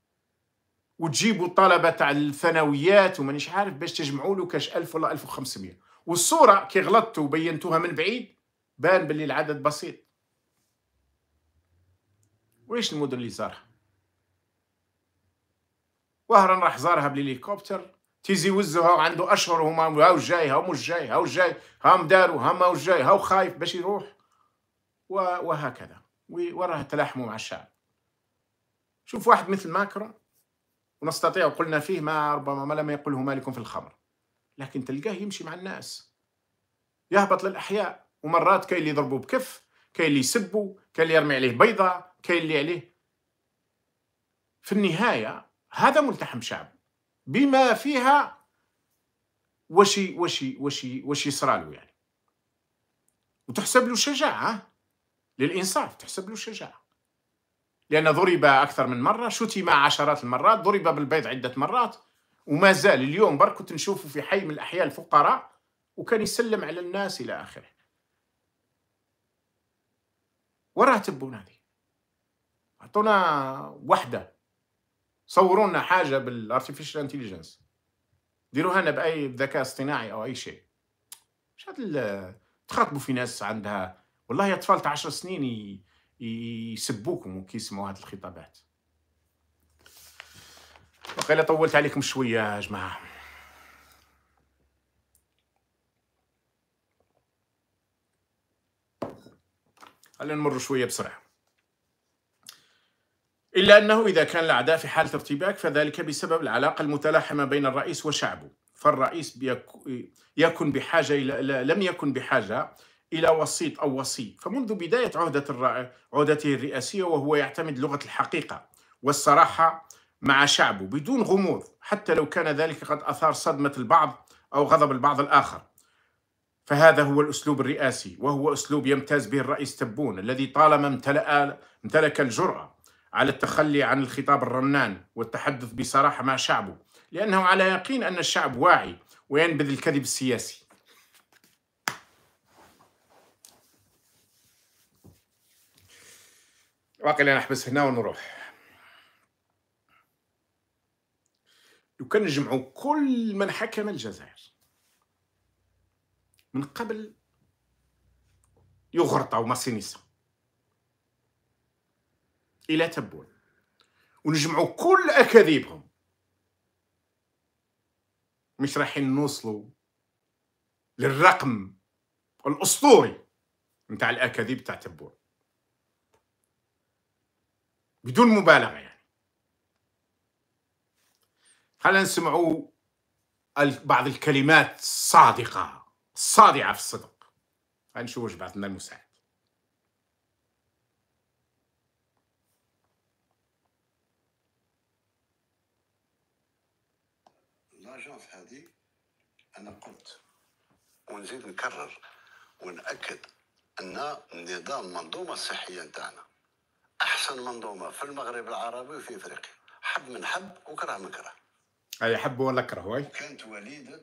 وتجيبوا الطلبه تاع الثانويات ومانيش عارف باش تجمعوا له كاش 1000 ولا 1500 والصوره كي غلطتوا وبينتوها من بعيد بان باللي العدد بسيط وايش المدن اللي زارها وهران راح زارها بالهليكوبتر تيزي وزها عنده اشهر هما هاو جاي هاو مش جاي هاو جاي هام مدارو هام هاو جاي هاو خايف باش يروح وهكذا وراه تلاحموا مع الشعب شوف واحد مثل ماكرون ونستطيع قلنا فيه ما ربما ما لم يقله مالك في الخمر لكن تلقاه يمشي مع الناس يهبط للأحياء ومرات كاين اللي يضربوا بكف كاين اللي يسبوا كاين اللي يرمي عليه بيضة كاين اللي عليه في النهاية هذا ملتحم شعب بما فيها وشي وشي وشي وشي صرالو يعني وتحسب له شجاعة للإنصاف تحسب له شجاعة لأن ضرب أكثر من مرة شتم عشرات المرات ضرب بالبيض عدة مرات وما زال اليوم برك كنت نشوفه في حي من الأحياء الفقراء وكان يسلم على الناس إلى آخره وراه تبون هذه أعطونا وحدة صورونا حاجة بالارتفيشال انتليجنس ديروها لنا بأي ذكاء اصطناعي أو أي شيء مش هذا تخاطبوا في ناس عندها والله أطفال تاع عشر سنين يسبوكم وكيسمعوا هاد الخطابات وقيلا طولت عليكم شويه يا جماعه خلينا نمر شويه بسرعه إلا أنه إذا كان الأعداء في حالة ارتباك فذلك بسبب العلاقة المتلاحمة بين الرئيس وشعبه فالرئيس يكن بحاجة إلى لم يكن بحاجة إلى وسيط أو وسيط فمنذ بداية عهدة الرأ... عهدته الرئاسية وهو يعتمد لغة الحقيقة والصراحة مع شعبه بدون غموض حتى لو كان ذلك قد أثار صدمة البعض أو غضب البعض الآخر فهذا هو الأسلوب الرئاسي وهو أسلوب يمتاز به الرئيس تبون الذي طالما امتلأ امتلك الجرأة على التخلي عن الخطاب الرنان والتحدث بصراحة مع شعبه لأنه على يقين أن الشعب واعي وينبذ الكذب السياسي واقيلا نحبس هنا ونروح لو كان نجمعوا كل من حكم الجزائر من قبل يغرطة وماسينيسا إلى تبون ونجمعوا كل أكاذيبهم مش رايحين نوصلوا للرقم الأسطوري متاع الأكاذيب تاع تبون بدون مبالغه يعني خلينا نسمعوا بعض الكلمات الصادقه الصادعه في الصدق خلينا نشوف واش بعث لنا المساعد لاجونس هذه انا قلت ونزيد نكرر وناكد ان النظام المنظومه الصحيه نتاعنا احسن منظومه في المغرب العربي وفي افريقيا حب من حب وكره من كره اي حب ولا كره واي كانت وليده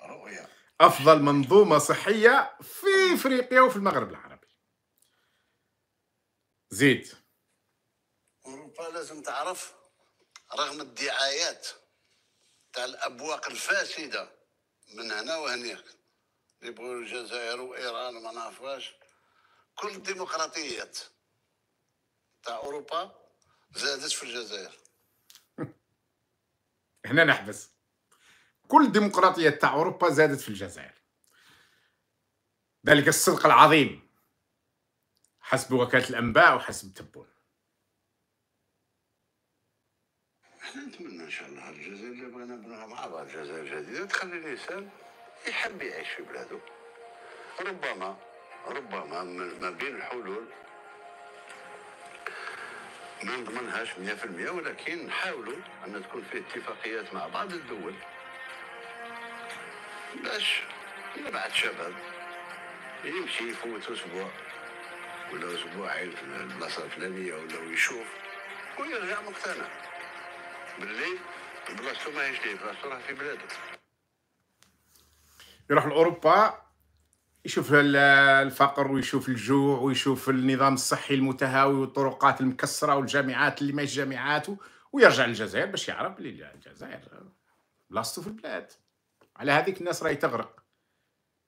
رؤيا افضل منظومه صحيه في افريقيا وفي المغرب العربي زيد اوروبا لازم تعرف رغم الدعايات تاع الابواق الفاسده من هنا وهناك يبغوا الجزائر وايران وما نعرفاش كل الديمقراطيات تاع اوروبا زادت في الجزائر هنا نحبس كل الديمقراطية تاع أوروبا زادت في الجزائر ذلك الصدق العظيم حسب وكالة الأنباء وحسب تبون احنا نتمنى ان شاء الله الجزائر اللي بغينا نبنوها مع بعض الجزائر جديده تخلي الانسان يحب يعيش في بلاده ربما ربما ما بين الحلول ما نضمنهاش 100% ولكن نحاولوا ان تكون فيه اتفاقيات مع بعض الدول باش نبعث شباب يمشي يفوت اسبوع ولا اسبوعين في البلاصه الفلانيه ولا يشوف ويرجع مقتنع باللي بلاصتو ماهيش ليه بلاصتو راه في بلاده يروح لاوروبا يشوف الفقر ويشوف الجوع ويشوف النظام الصحي المتهاوي والطرقات المكسره والجامعات اللي ماهيش جامعات ويرجع للجزائر باش يعرف بلي الجزائر بلاصتو في البلاد على هذيك الناس راهي تغرق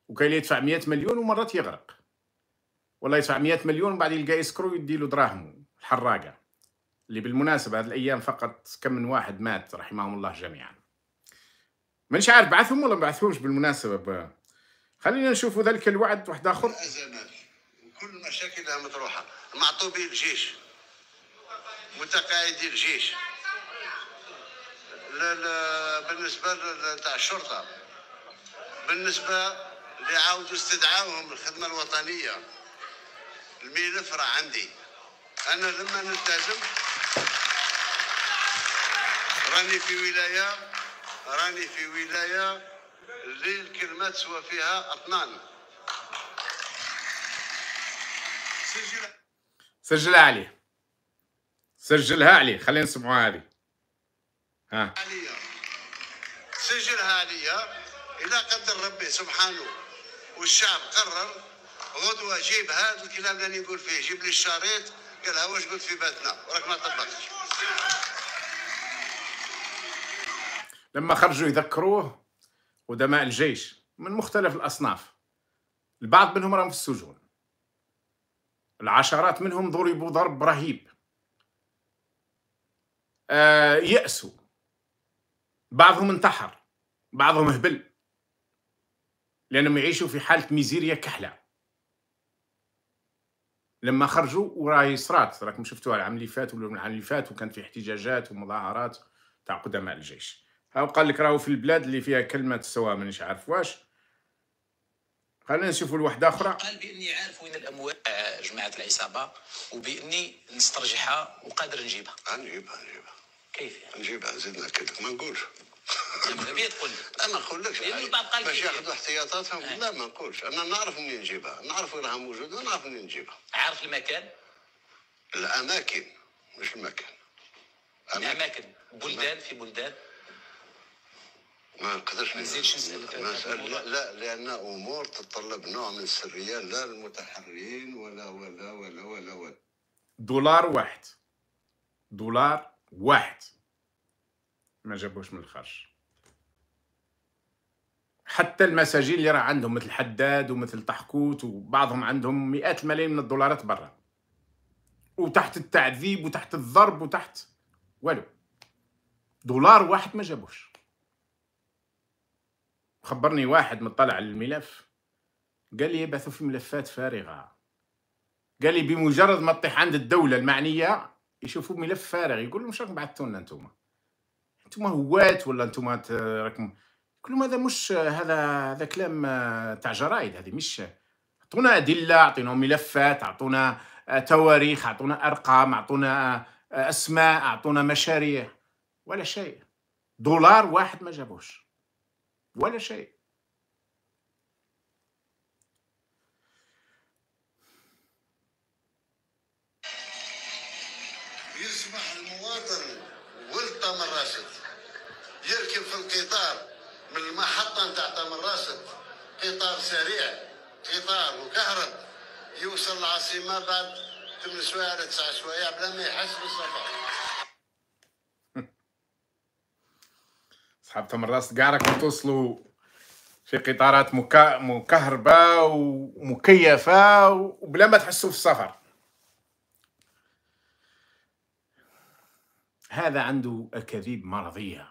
وكاين اللي يدفع 100 مليون ومرات يغرق والله يدفع 100 مليون بعد يلقى يسكرو يدي له دراهمو الحراقه اللي بالمناسبه هذه الايام فقط كم من واحد مات رحمهم الله جميعا مانيش عارف بعثهم ولا ما بالمناسبه خلينا نشوف ذلك الوعد واحد اخر الازمات وكل مشاكلها مطروحه معطوبين الجيش متقاعدين الجيش لا لا بالنسبه تاع الشرطه بالنسبه اللي عاودوا استدعاوهم الخدمه الوطنيه الملف راه عندي انا لما نلتزم راني في ولايه راني في ولايه اللي الكلمة تسوى فيها أطنان سجلها سجلها عليه سجلها عليه خلينا نسمعوها هذه ها سجلها عليا إذا قدر ربي سبحانه والشعب قرر غدوة جيب هذا الكلام اللي نقول فيه جيب لي الشريط قالها واش قلت في بيتنا وراك ما طبقتش لما خرجوا يذكروه قدماء الجيش من مختلف الأصناف البعض منهم راهم في السجون العشرات منهم ضربوا ضرب رهيب آه يأسوا بعضهم انتحر بعضهم هبل لأنهم يعيشوا في حالة ميزيريا كحلة لما خرجوا وراهي صرات راكم شفتوها العام اللي فات والعام اللي فات وكان في احتجاجات ومظاهرات تاع قدماء الجيش هاو قال لك راهو في البلاد اللي فيها كلمه سوا مانيش عارف واش خلينا نشوفوا الوحده اخرى قال باني عارف وين الاموال آه، جماعه العصابه وباني نسترجعها وقادر نجيبها آه، نجيبها نجيبها كيف يعني؟ نجيبها زدنا نأكد ما نقولش تبي طيب، تقول انا نقول لك لان البعض قال باش ياخذ يعني؟ احتياطاتهم آه. لا ما نقولش انا نعرف منين نجيبها نعرف وين راها موجوده ونعرف منين نجيبها عارف المكان الاماكن مش المكان الاماكن بلدان في بلدان ما نقدرش نسال نزيدش لا, لا لان امور تتطلب نوع من السريه لا المتحرين ولا ولا ولا ولا ولا دولار واحد دولار واحد ما جابوش من الخرج حتى المساجين اللي راه عندهم مثل حداد ومثل طحكوت وبعضهم عندهم مئات الملايين من الدولارات برا وتحت التعذيب وتحت الضرب وتحت والو دولار واحد ما جابوش خبرني واحد مطلع على الملف قال لي يبعثوا في ملفات فارغه قال لي بمجرد ما تطيح عند الدوله المعنيه يشوفوا ملف فارغ يقول لهم شراكم بعثتوا لنا انتم انتم هوات ولا انتوما راكم كل هذا مش هذا هذا كلام تاع جرايد هذه مش اعطونا ادله عطونا ملفات اعطونا تواريخ اعطونا ارقام اعطونا اسماء اعطونا مشاريع ولا شيء دولار واحد ما جابوش ولا شيء يسمح المواطن ولد من راشد يركب في القطار من المحطة نتاع تمر راشد قطار سريع قطار وكهرب يوصل العاصمة بعد ثمان سوايع ولا تسع سوايع بلا ما يحس بالسفر صحاب تمر راس كاع راكم توصلوا في قطارات مكهربة ومكيفة وبلا ما تحسوا في السفر هذا عنده أكاذيب مرضية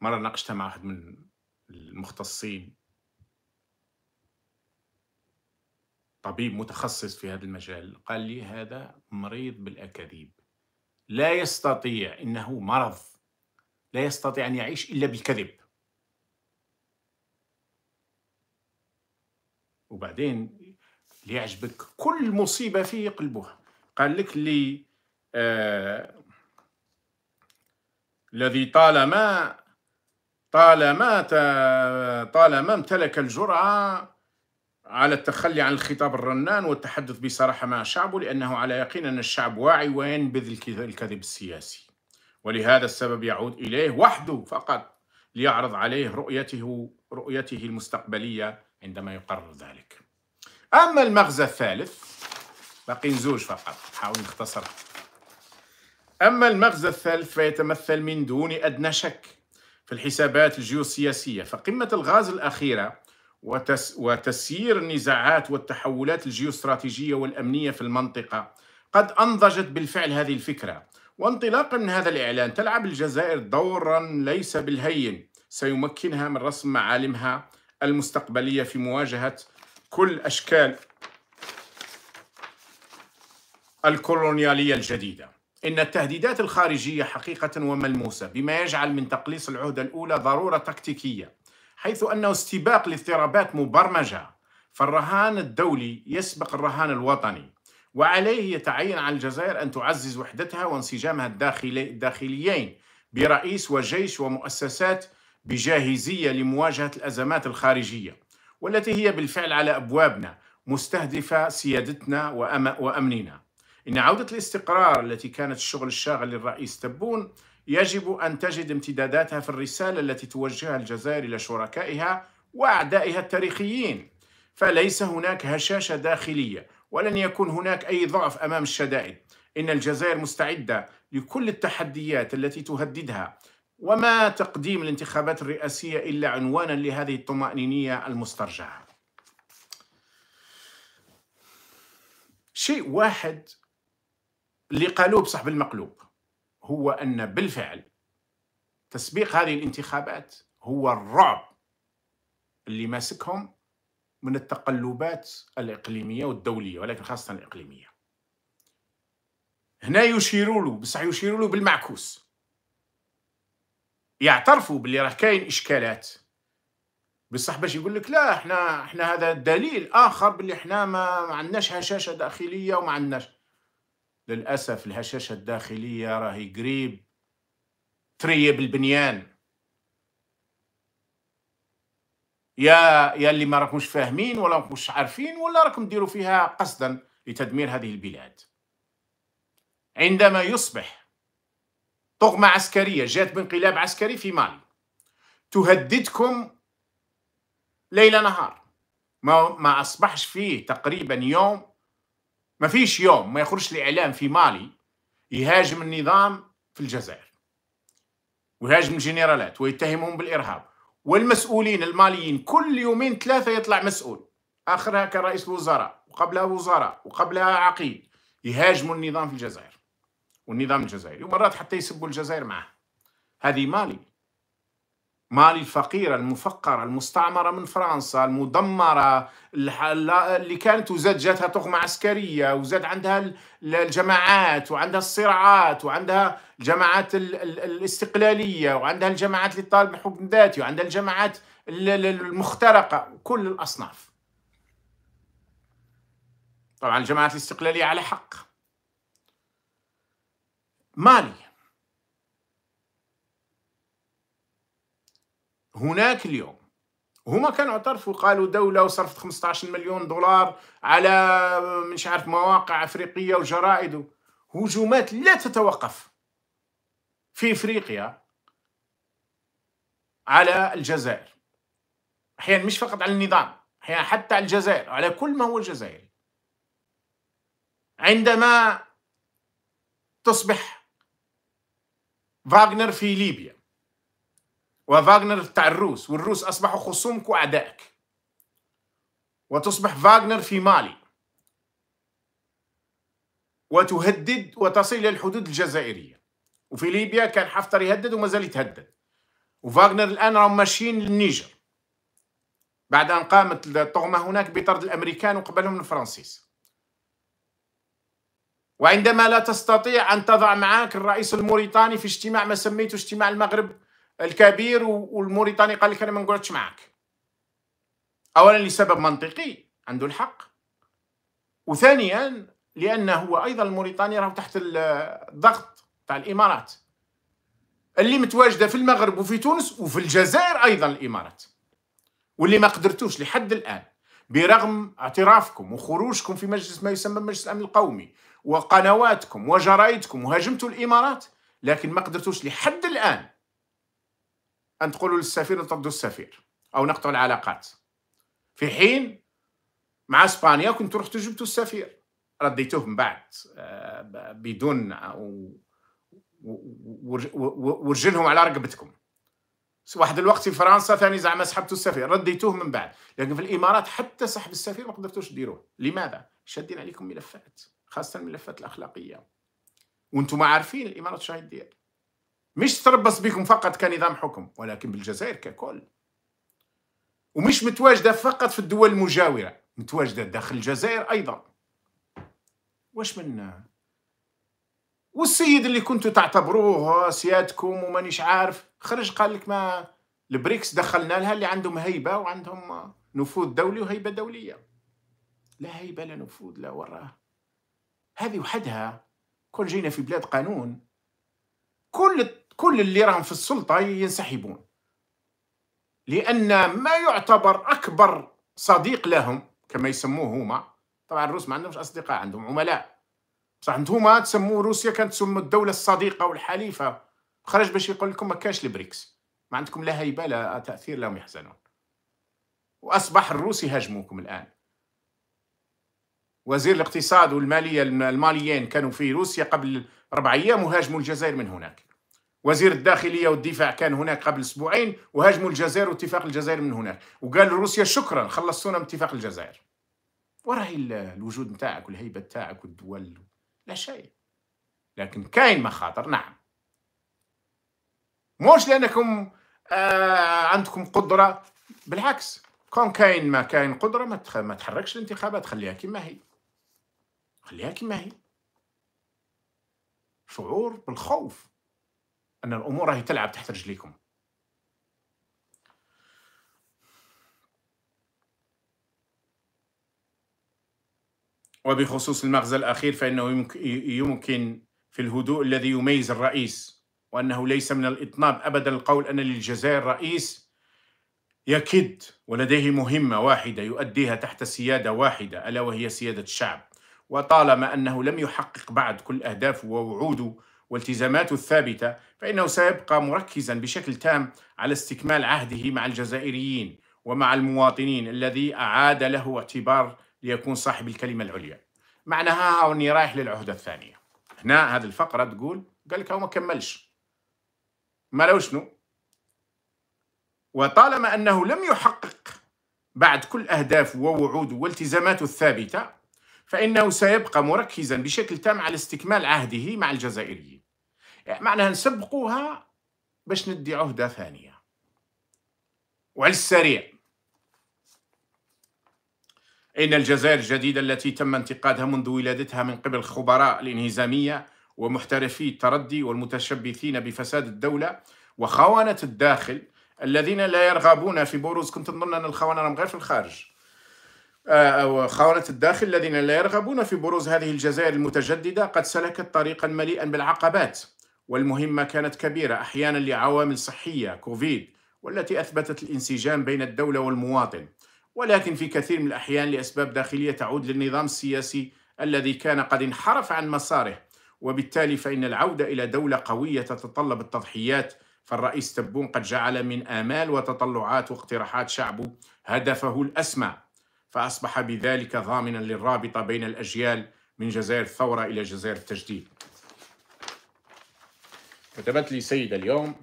مرة ناقشتها مع واحد من المختصين طبيب متخصص في هذا المجال قال لي هذا مريض بالأكاذيب لا يستطيع إنه مرض لا يستطيع أن يعيش إلا بالكذب وبعدين ليعجبك كل مصيبة فيه يقلبوها قال لك اللي آه الذي طالما طالما طالما امتلك الجرعة على التخلي عن الخطاب الرنان والتحدث بصراحة مع شعبه لأنه على يقين أن الشعب واعي وينبذ الكذب السياسي ولهذا السبب يعود إليه وحده فقط ليعرض عليه رؤيته رؤيته المستقبلية عندما يقرر ذلك أما المغزى الثالث باقيين زوج فقط نحاول نختصر أما المغزى الثالث فيتمثل من دون أدنى شك في الحسابات الجيوسياسية فقمة الغاز الأخيرة وتس وتسيير النزاعات والتحولات الجيوستراتيجية والأمنية في المنطقة قد أنضجت بالفعل هذه الفكرة وانطلاقا من هذا الإعلان تلعب الجزائر دورا ليس بالهين سيمكنها من رسم معالمها المستقبلية في مواجهة كل أشكال الكولونيالية الجديدة إن التهديدات الخارجية حقيقة وملموسة بما يجعل من تقليص العهدة الأولى ضرورة تكتيكية حيث أنه استباق لاضطرابات مبرمجة فالرهان الدولي يسبق الرهان الوطني وعليه يتعين على الجزائر أن تعزز وحدتها وانسجامها الداخلي الداخليين برئيس وجيش ومؤسسات بجاهزية لمواجهة الأزمات الخارجية والتي هي بالفعل على أبوابنا مستهدفة سيادتنا وأم وأمننا إن عودة الاستقرار التي كانت الشغل الشاغل للرئيس تبون يجب أن تجد امتداداتها في الرسالة التي توجهها الجزائر إلى شركائها وأعدائها التاريخيين فليس هناك هشاشة داخلية ولن يكون هناك أي ضعف أمام الشدائد إن الجزائر مستعدة لكل التحديات التي تهددها وما تقديم الانتخابات الرئاسية إلا عنوانا لهذه الطمأنينية المسترجعة شيء واحد اللي قالوه بصحب المقلوب هو أن بالفعل تسبيق هذه الانتخابات هو الرعب اللي ماسكهم من التقلبات الإقليمية والدولية ولكن خاصة الإقليمية هنا يشيروا له بصح يشيروا له بالمعكوس يعترفوا باللي راه كاين إشكالات بصح باش يقول لك لا احنا احنا هذا دليل اخر باللي احنا ما عندناش هشاشه داخليه وما عندناش للاسف الهشاشه الداخليه راهي قريب تريب البنيان يا يا اللي ما راكمش فاهمين ولا راكمش عارفين ولا راكم ديروا فيها قصدا لتدمير هذه البلاد عندما يصبح طغمة عسكرية جات بانقلاب عسكري في مالي تهددكم ليل نهار ما, ما أصبحش فيه تقريبا يوم ما فيش يوم ما يخرجش الإعلام في مالي يهاجم النظام في الجزائر ويهاجم الجنرالات ويتهمهم بالإرهاب والمسؤولين الماليين كل يومين ثلاثة يطلع مسؤول آخرها كرئيس الوزراء وقبلها وزراء وقبلها عقيد يهاجموا النظام في الجزائر والنظام الجزائري ومرات حتى يسبوا الجزائر معه هذه مالي مالي الفقيرة المفقرة المستعمرة من فرنسا المدمرة اللي كانت وزاد جاتها طغمه عسكرية وزاد عندها الجماعات وعندها الصراعات وعندها الجماعات الاستقلالية وعندها الجماعات اللي تطالب بحكم ذاتي وعندها الجماعات المخترقة كل الأصناف طبعا الجماعات الاستقلالية على حق مالي هناك اليوم هما كانوا اعترفوا قالوا دولة وصرفت 15 مليون دولار على مش عارف مواقع أفريقية وجرائد هجومات لا تتوقف في إفريقيا على الجزائر أحيانا مش فقط على النظام أحيانا حتى على الجزائر على كل ما هو جزائري عندما تصبح فاغنر في ليبيا وفاغنر بتاع الروس والروس أصبحوا خصومك وأعدائك وتصبح فاغنر في مالي وتهدد وتصل إلى الحدود الجزائرية وفي ليبيا كان حفتر يهدد وما زال يتهدد وفاغنر الآن راهم ماشيين للنيجر بعد أن قامت الطغمة هناك بطرد الأمريكان وقبلهم الفرنسيس وعندما لا تستطيع أن تضع معك الرئيس الموريتاني في اجتماع ما سميته اجتماع المغرب الكبير والموريتاني قال لك انا ما نقعدش معاك اولا لسبب منطقي عنده الحق وثانيا لانه هو ايضا الموريتاني راه تحت الضغط تاع الامارات اللي متواجده في المغرب وفي تونس وفي الجزائر ايضا الامارات واللي ما قدرتوش لحد الان برغم اعترافكم وخروجكم في مجلس ما يسمى مجلس الامن القومي وقنواتكم وجرايدكم وهاجمتوا الامارات لكن ما قدرتوش لحد الان أن تقولوا للسفير نطردوا السفير أو نقطع العلاقات في حين مع إسبانيا كنت رحت جبت السفير رديتوه من بعد آه، بدون ورجلهم على رقبتكم واحد الوقت في فرنسا ثاني زعما سحبتوا السفير رديتوه من بعد لكن في الامارات حتى سحب السفير ما قدرتوش ديروه لماذا شادين عليكم ملفات خاصه الملفات الاخلاقيه وانتم عارفين الامارات شنو دير مش تربص بكم فقط كنظام حكم ولكن بالجزائر ككل ومش متواجدة فقط في الدول المجاورة متواجدة داخل الجزائر أيضا واش من والسيد اللي كنتوا تعتبروه سيادكم ومانيش عارف خرج قال لك ما البريكس دخلنا لها اللي عندهم هيبة وعندهم نفوذ دولي وهيبة دولية لا هيبة لا نفوذ لا وراه هذه وحدها كون جينا في بلاد قانون كل كل اللي راهم في السلطه ينسحبون لان ما يعتبر اكبر صديق لهم كما يسموه هما طبعا الروس ما عندهمش اصدقاء عندهم عملاء بصح انتوما تسموا روسيا كانت تسموا الدوله الصديقه والحليفه خرج باش يقول لكم ما كانش البريكس ما عندكم لا هيبه لا تاثير لهم يحزنون واصبح الروس يهاجموكم الان وزير الاقتصاد والماليه الماليين كانوا في روسيا قبل أربع أيام وهاجموا الجزائر من هناك وزير الداخلية والدفاع كان هناك قبل أسبوعين وهاجموا الجزائر واتفاق الجزائر من هناك وقال روسيا شكرا خلصتونا من اتفاق الجزائر وراهي الوجود نتاعك والهيبة نتاعك والدول لا شيء لكن كاين مخاطر نعم موش لأنكم آه عندكم قدرة بالعكس كون كاين ما كاين قدرة ما تحركش الانتخابات خليها كما هي خليها كما هي شعور بالخوف أن الأمور راهي تلعب تحت رجليكم وبخصوص المغزى الأخير فإنه يمكن في الهدوء الذي يميز الرئيس وأنه ليس من الإطناب أبدا القول أن للجزائر رئيس يكد ولديه مهمة واحدة يؤديها تحت سيادة واحدة ألا وهي سيادة الشعب وطالما أنه لم يحقق بعد كل أهدافه ووعوده والتزاماته الثابتة فإنه سيبقى مركزا بشكل تام على استكمال عهده مع الجزائريين ومع المواطنين الذي أعاد له اعتبار ليكون صاحب الكلمة العليا معناها أني رايح للعهدة الثانية هنا هذه الفقرة تقول قال لك هو ما كملش ما لو شنو وطالما أنه لم يحقق بعد كل أهدافه ووعوده والتزاماته الثابتة فإنه سيبقى مركزا بشكل تام على استكمال عهده مع الجزائريين يعني معناها نسبقوها باش ندي عهدة ثانية وعلى السريع إن الجزائر الجديدة التي تم انتقادها منذ ولادتها من قبل خبراء الانهزامية ومحترفي التردي والمتشبثين بفساد الدولة وخونة الداخل الذين لا يرغبون في بروز كنت نظن أن الخونة راهم غير في الخارج أو آه، آه، خونة الداخل الذين لا يرغبون في بروز هذه الجزائر المتجددة قد سلكت طريقا مليئا بالعقبات والمهمة كانت كبيرة أحيانا لعوامل صحية كوفيد والتي أثبتت الانسجام بين الدولة والمواطن ولكن في كثير من الأحيان لأسباب داخلية تعود للنظام السياسي الذي كان قد انحرف عن مساره وبالتالي فإن العودة إلى دولة قوية تتطلب التضحيات فالرئيس تبون قد جعل من آمال وتطلعات واقتراحات شعبه هدفه الأسمى فأصبح بذلك ضامنا للرابطة بين الأجيال من جزائر الثورة إلى جزائر التجديد كتبت لي سيدة اليوم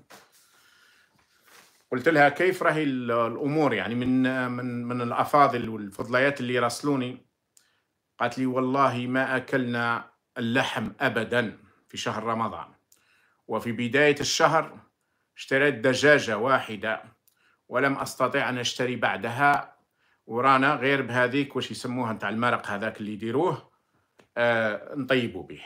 قلت لها كيف راهي الامور يعني من من من الافاضل والفضليات اللي راسلوني قالت لي والله ما اكلنا اللحم ابدا في شهر رمضان وفي بدايه الشهر اشتريت دجاجه واحده ولم استطع ان اشتري بعدها ورانا غير بهذيك واش يسموها نتاع المرق هذاك اللي يديروه آه نطيبوا به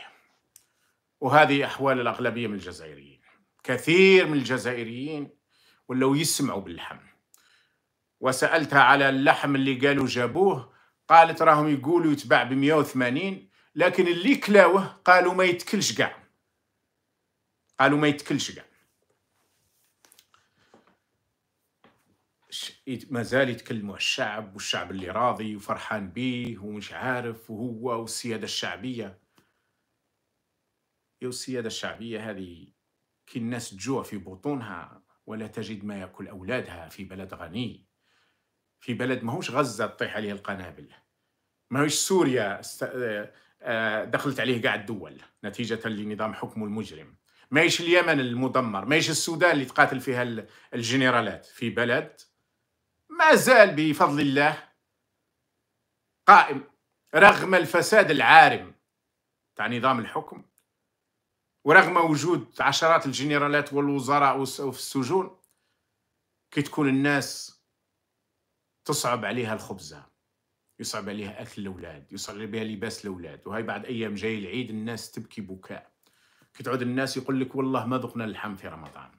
وهذه احوال الاغلبيه من الجزائريين كثير من الجزائريين ولو يسمعوا باللحم وسالتها على اللحم اللي قالوا جابوه قالت راهم يقولوا يتباع ب 180 لكن اللي كلاوه قالوا ما يتكلش كاع قالوا ما يتكلش كاع ما زال يتكلموا الشعب والشعب اللي راضي وفرحان بيه ومش عارف وهو والسيادة الشعبية يا السيادة الشعبية هذه كي الناس تجوع في بطونها ولا تجد ما يأكل أولادها في بلد غني في بلد ماهوش غزة تطيح عليه القنابل ماهوش سوريا آه، آه، دخلت عليه قاع الدول نتيجة لنظام حكمه المجرم ماهيش اليمن المدمر ماهيش السودان اللي تقاتل فيها الجنرالات في بلد ما زال بفضل الله قائم رغم الفساد العارم تاع نظام الحكم ورغم وجود عشرات الجنرالات والوزراء في السجون كي تكون الناس تصعب عليها الخبزة يصعب عليها أكل الأولاد يصعب عليها لباس الأولاد وهي بعد أيام جاي العيد الناس تبكي بكاء كي تعود الناس يقول لك والله ما ذقنا اللحم في رمضان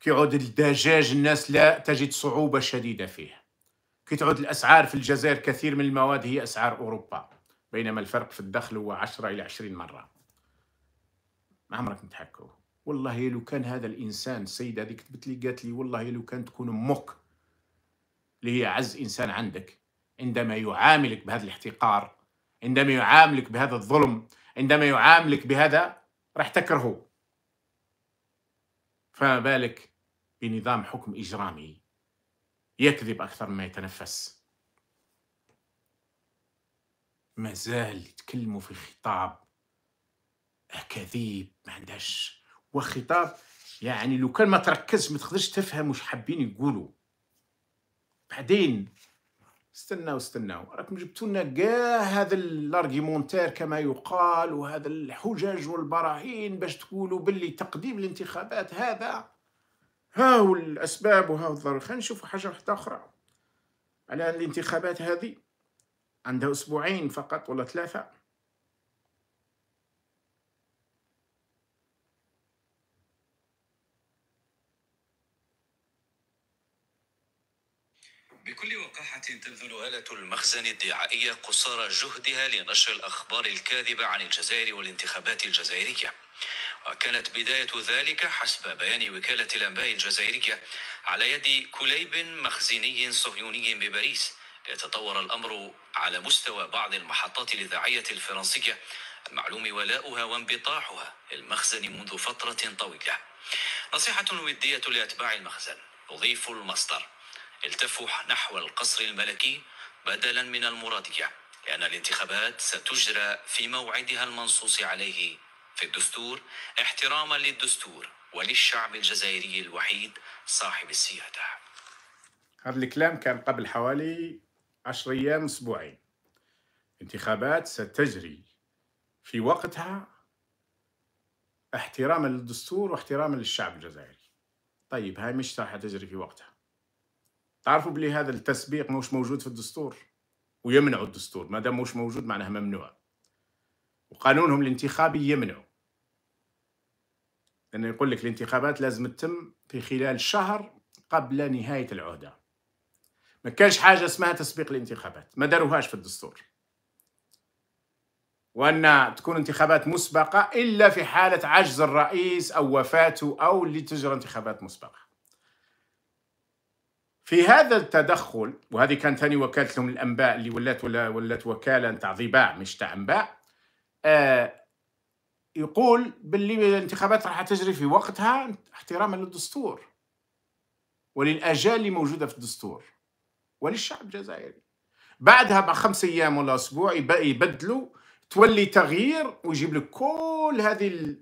كي الدجاج الناس لا تجد صعوبة شديدة فيه كي تعود الأسعار في الجزائر كثير من المواد هي أسعار أوروبا بينما الفرق في الدخل هو 10 إلى 20 مرة ما عمرك نتحكوا والله لو كان هذا الإنسان السيدة هذه كتبت لي قالت لي والله لو كان تكون أمك اللي هي أعز إنسان عندك عندما يعاملك بهذا الاحتقار عندما يعاملك بهذا الظلم عندما يعاملك بهذا راح تكرهه فما بالك بنظام حكم إجرامي يكذب أكثر مما يتنفس مازال يتكلموا في خطاب أكاذيب ما عندهاش وخطاب يعني لو كان ما تركزش ما تقدرش تفهم وش حابين يقولوا بعدين استناو استناو راكم جبتوا لنا كاع هذا الارغيمونتير كما يقال وهذا الحجج والبراهين باش تقولوا باللي تقديم الانتخابات هذا هو الاسباب وهاو الضرر خلينا نشوفوا حاجه واحده اخرى على الانتخابات هذه عندها اسبوعين فقط ولا ثلاثه تبذل آلة المخزن الدعائية قصارى جهدها لنشر الأخبار الكاذبة عن الجزائر والانتخابات الجزائرية وكانت بداية ذلك حسب بيان وكالة الأنباء الجزائرية على يد كليب مخزني صهيوني بباريس يتطور الأمر على مستوى بعض المحطات الإذاعية الفرنسية المعلوم ولاؤها وانبطاحها للمخزن منذ فترة طويلة نصيحة ودية لأتباع المخزن أضيف المصدر التفوا نحو القصر الملكي بدلا من المرادية لأن الانتخابات ستجرى في موعدها المنصوص عليه في الدستور احتراما للدستور وللشعب الجزائري الوحيد صاحب السيادة هذا الكلام كان قبل حوالي عشر أيام أسبوعين انتخابات ستجري في وقتها احتراما للدستور واحتراما للشعب الجزائري طيب هاي مش راح تجري في وقتها تعرفوا بلي هذا التسبيق موش موجود في الدستور ويمنع الدستور ما دام مش موجود معناها ممنوع وقانونهم الانتخابي يمنع لأنه يقول لك الانتخابات لازم تتم في خلال شهر قبل نهاية العهدة ما كانش حاجة اسمها تسبيق الانتخابات ما داروهاش في الدستور وأن تكون انتخابات مسبقة إلا في حالة عجز الرئيس أو وفاته أو اللي تجرى انتخابات مسبقة في هذا التدخل وهذه كانت ثاني وكاله الانباء اللي ولات ولا ولات وكاله نتاع ضباع مش تاع انباء آه يقول باللي الانتخابات راح تجري في وقتها احتراما للدستور وللاجال اللي موجوده في الدستور وللشعب الجزائري بعدها بعد خمس ايام ولا اسبوع يبدلوا تولي تغيير ويجيب لك كل هذه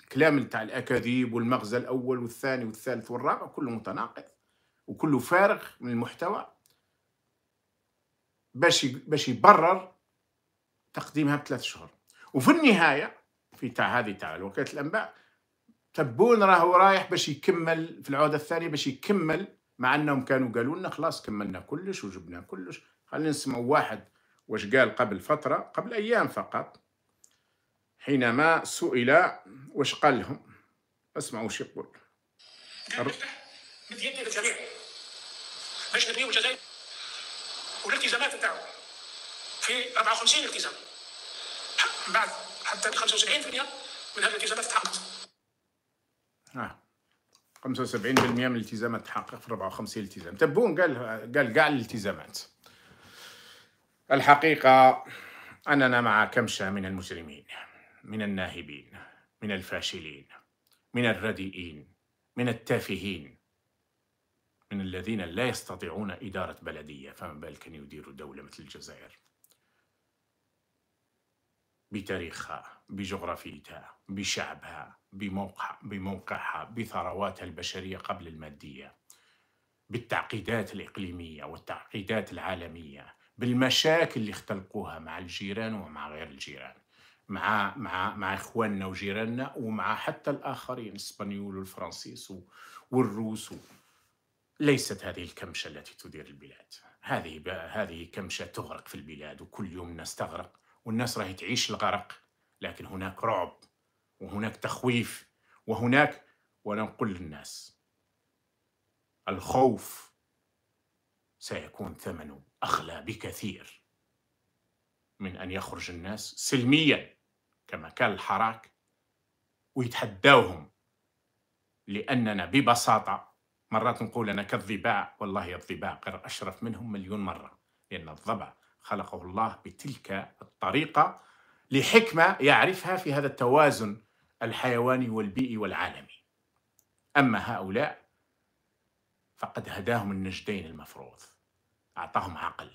الكلام نتاع الاكاذيب والمغزى الاول والثاني والثالث والرابع كله متناقض وكله فارغ من المحتوى باش باش يبرر تقديمها بثلاث شهور وفي النهايه في تاع هذه تاع وكاله الانباء تبون راهو رايح باش يكمل في العوده الثانيه باش يكمل مع انهم كانوا قالوا لنا خلاص كملنا كلش وجبنا كلش خلينا نسمع واحد واش قال قبل فتره قبل ايام فقط حينما سئل واش قال لهم اسمعوا واش يقول باش نبنيو الجزائر والالتزامات نتاعو في 54 التزام بعد حتى 75% من هذه الالتزامات تحققت آه. 75% من الالتزامات تحقق في 54 التزام تبون طيب، قال قال كاع الالتزامات الحقيقة أننا مع كمشة من المجرمين من الناهبين من الفاشلين من الرديئين من التافهين من الذين لا يستطيعون إدارة بلدية فما بالك أن يديروا دولة مثل الجزائر بتاريخها بجغرافيتها بشعبها بموقع بموقعها بثرواتها البشرية قبل المادية بالتعقيدات الإقليمية والتعقيدات العالمية بالمشاكل اللي اختلقوها مع الجيران ومع غير الجيران مع مع مع اخواننا وجيراننا ومع حتى الاخرين الاسبانيول والفرنسيس والروس ليست هذه الكمشة التي تدير البلاد هذه هذه كمشة تغرق في البلاد وكل يوم الناس تغرق والناس راهي تعيش الغرق لكن هناك رعب وهناك تخويف وهناك وأنا نقول للناس الخوف سيكون ثمنه أغلى بكثير من أن يخرج الناس سلميا كما كان الحراك ويتحداوهم لأننا ببساطة مرات نقول أنا كالظباء والله الظباء غير أشرف منهم مليون مرة لأن الظبع خلقه الله بتلك الطريقة لحكمة يعرفها في هذا التوازن الحيواني والبيئي والعالمي أما هؤلاء فقد هداهم النجدين المفروض أعطاهم عقل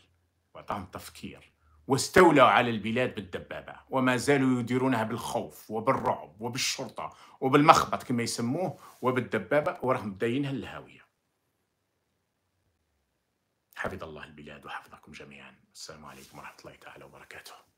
وأعطاهم تفكير واستولوا على البلاد بالدبابة وما زالوا يديرونها بالخوف وبالرعب وبالشرطة وبالمخبط كما يسموه وبالدبابة وراهم داينها للهاوية حفظ الله البلاد وحفظكم جميعا السلام عليكم ورحمة الله تعالى وبركاته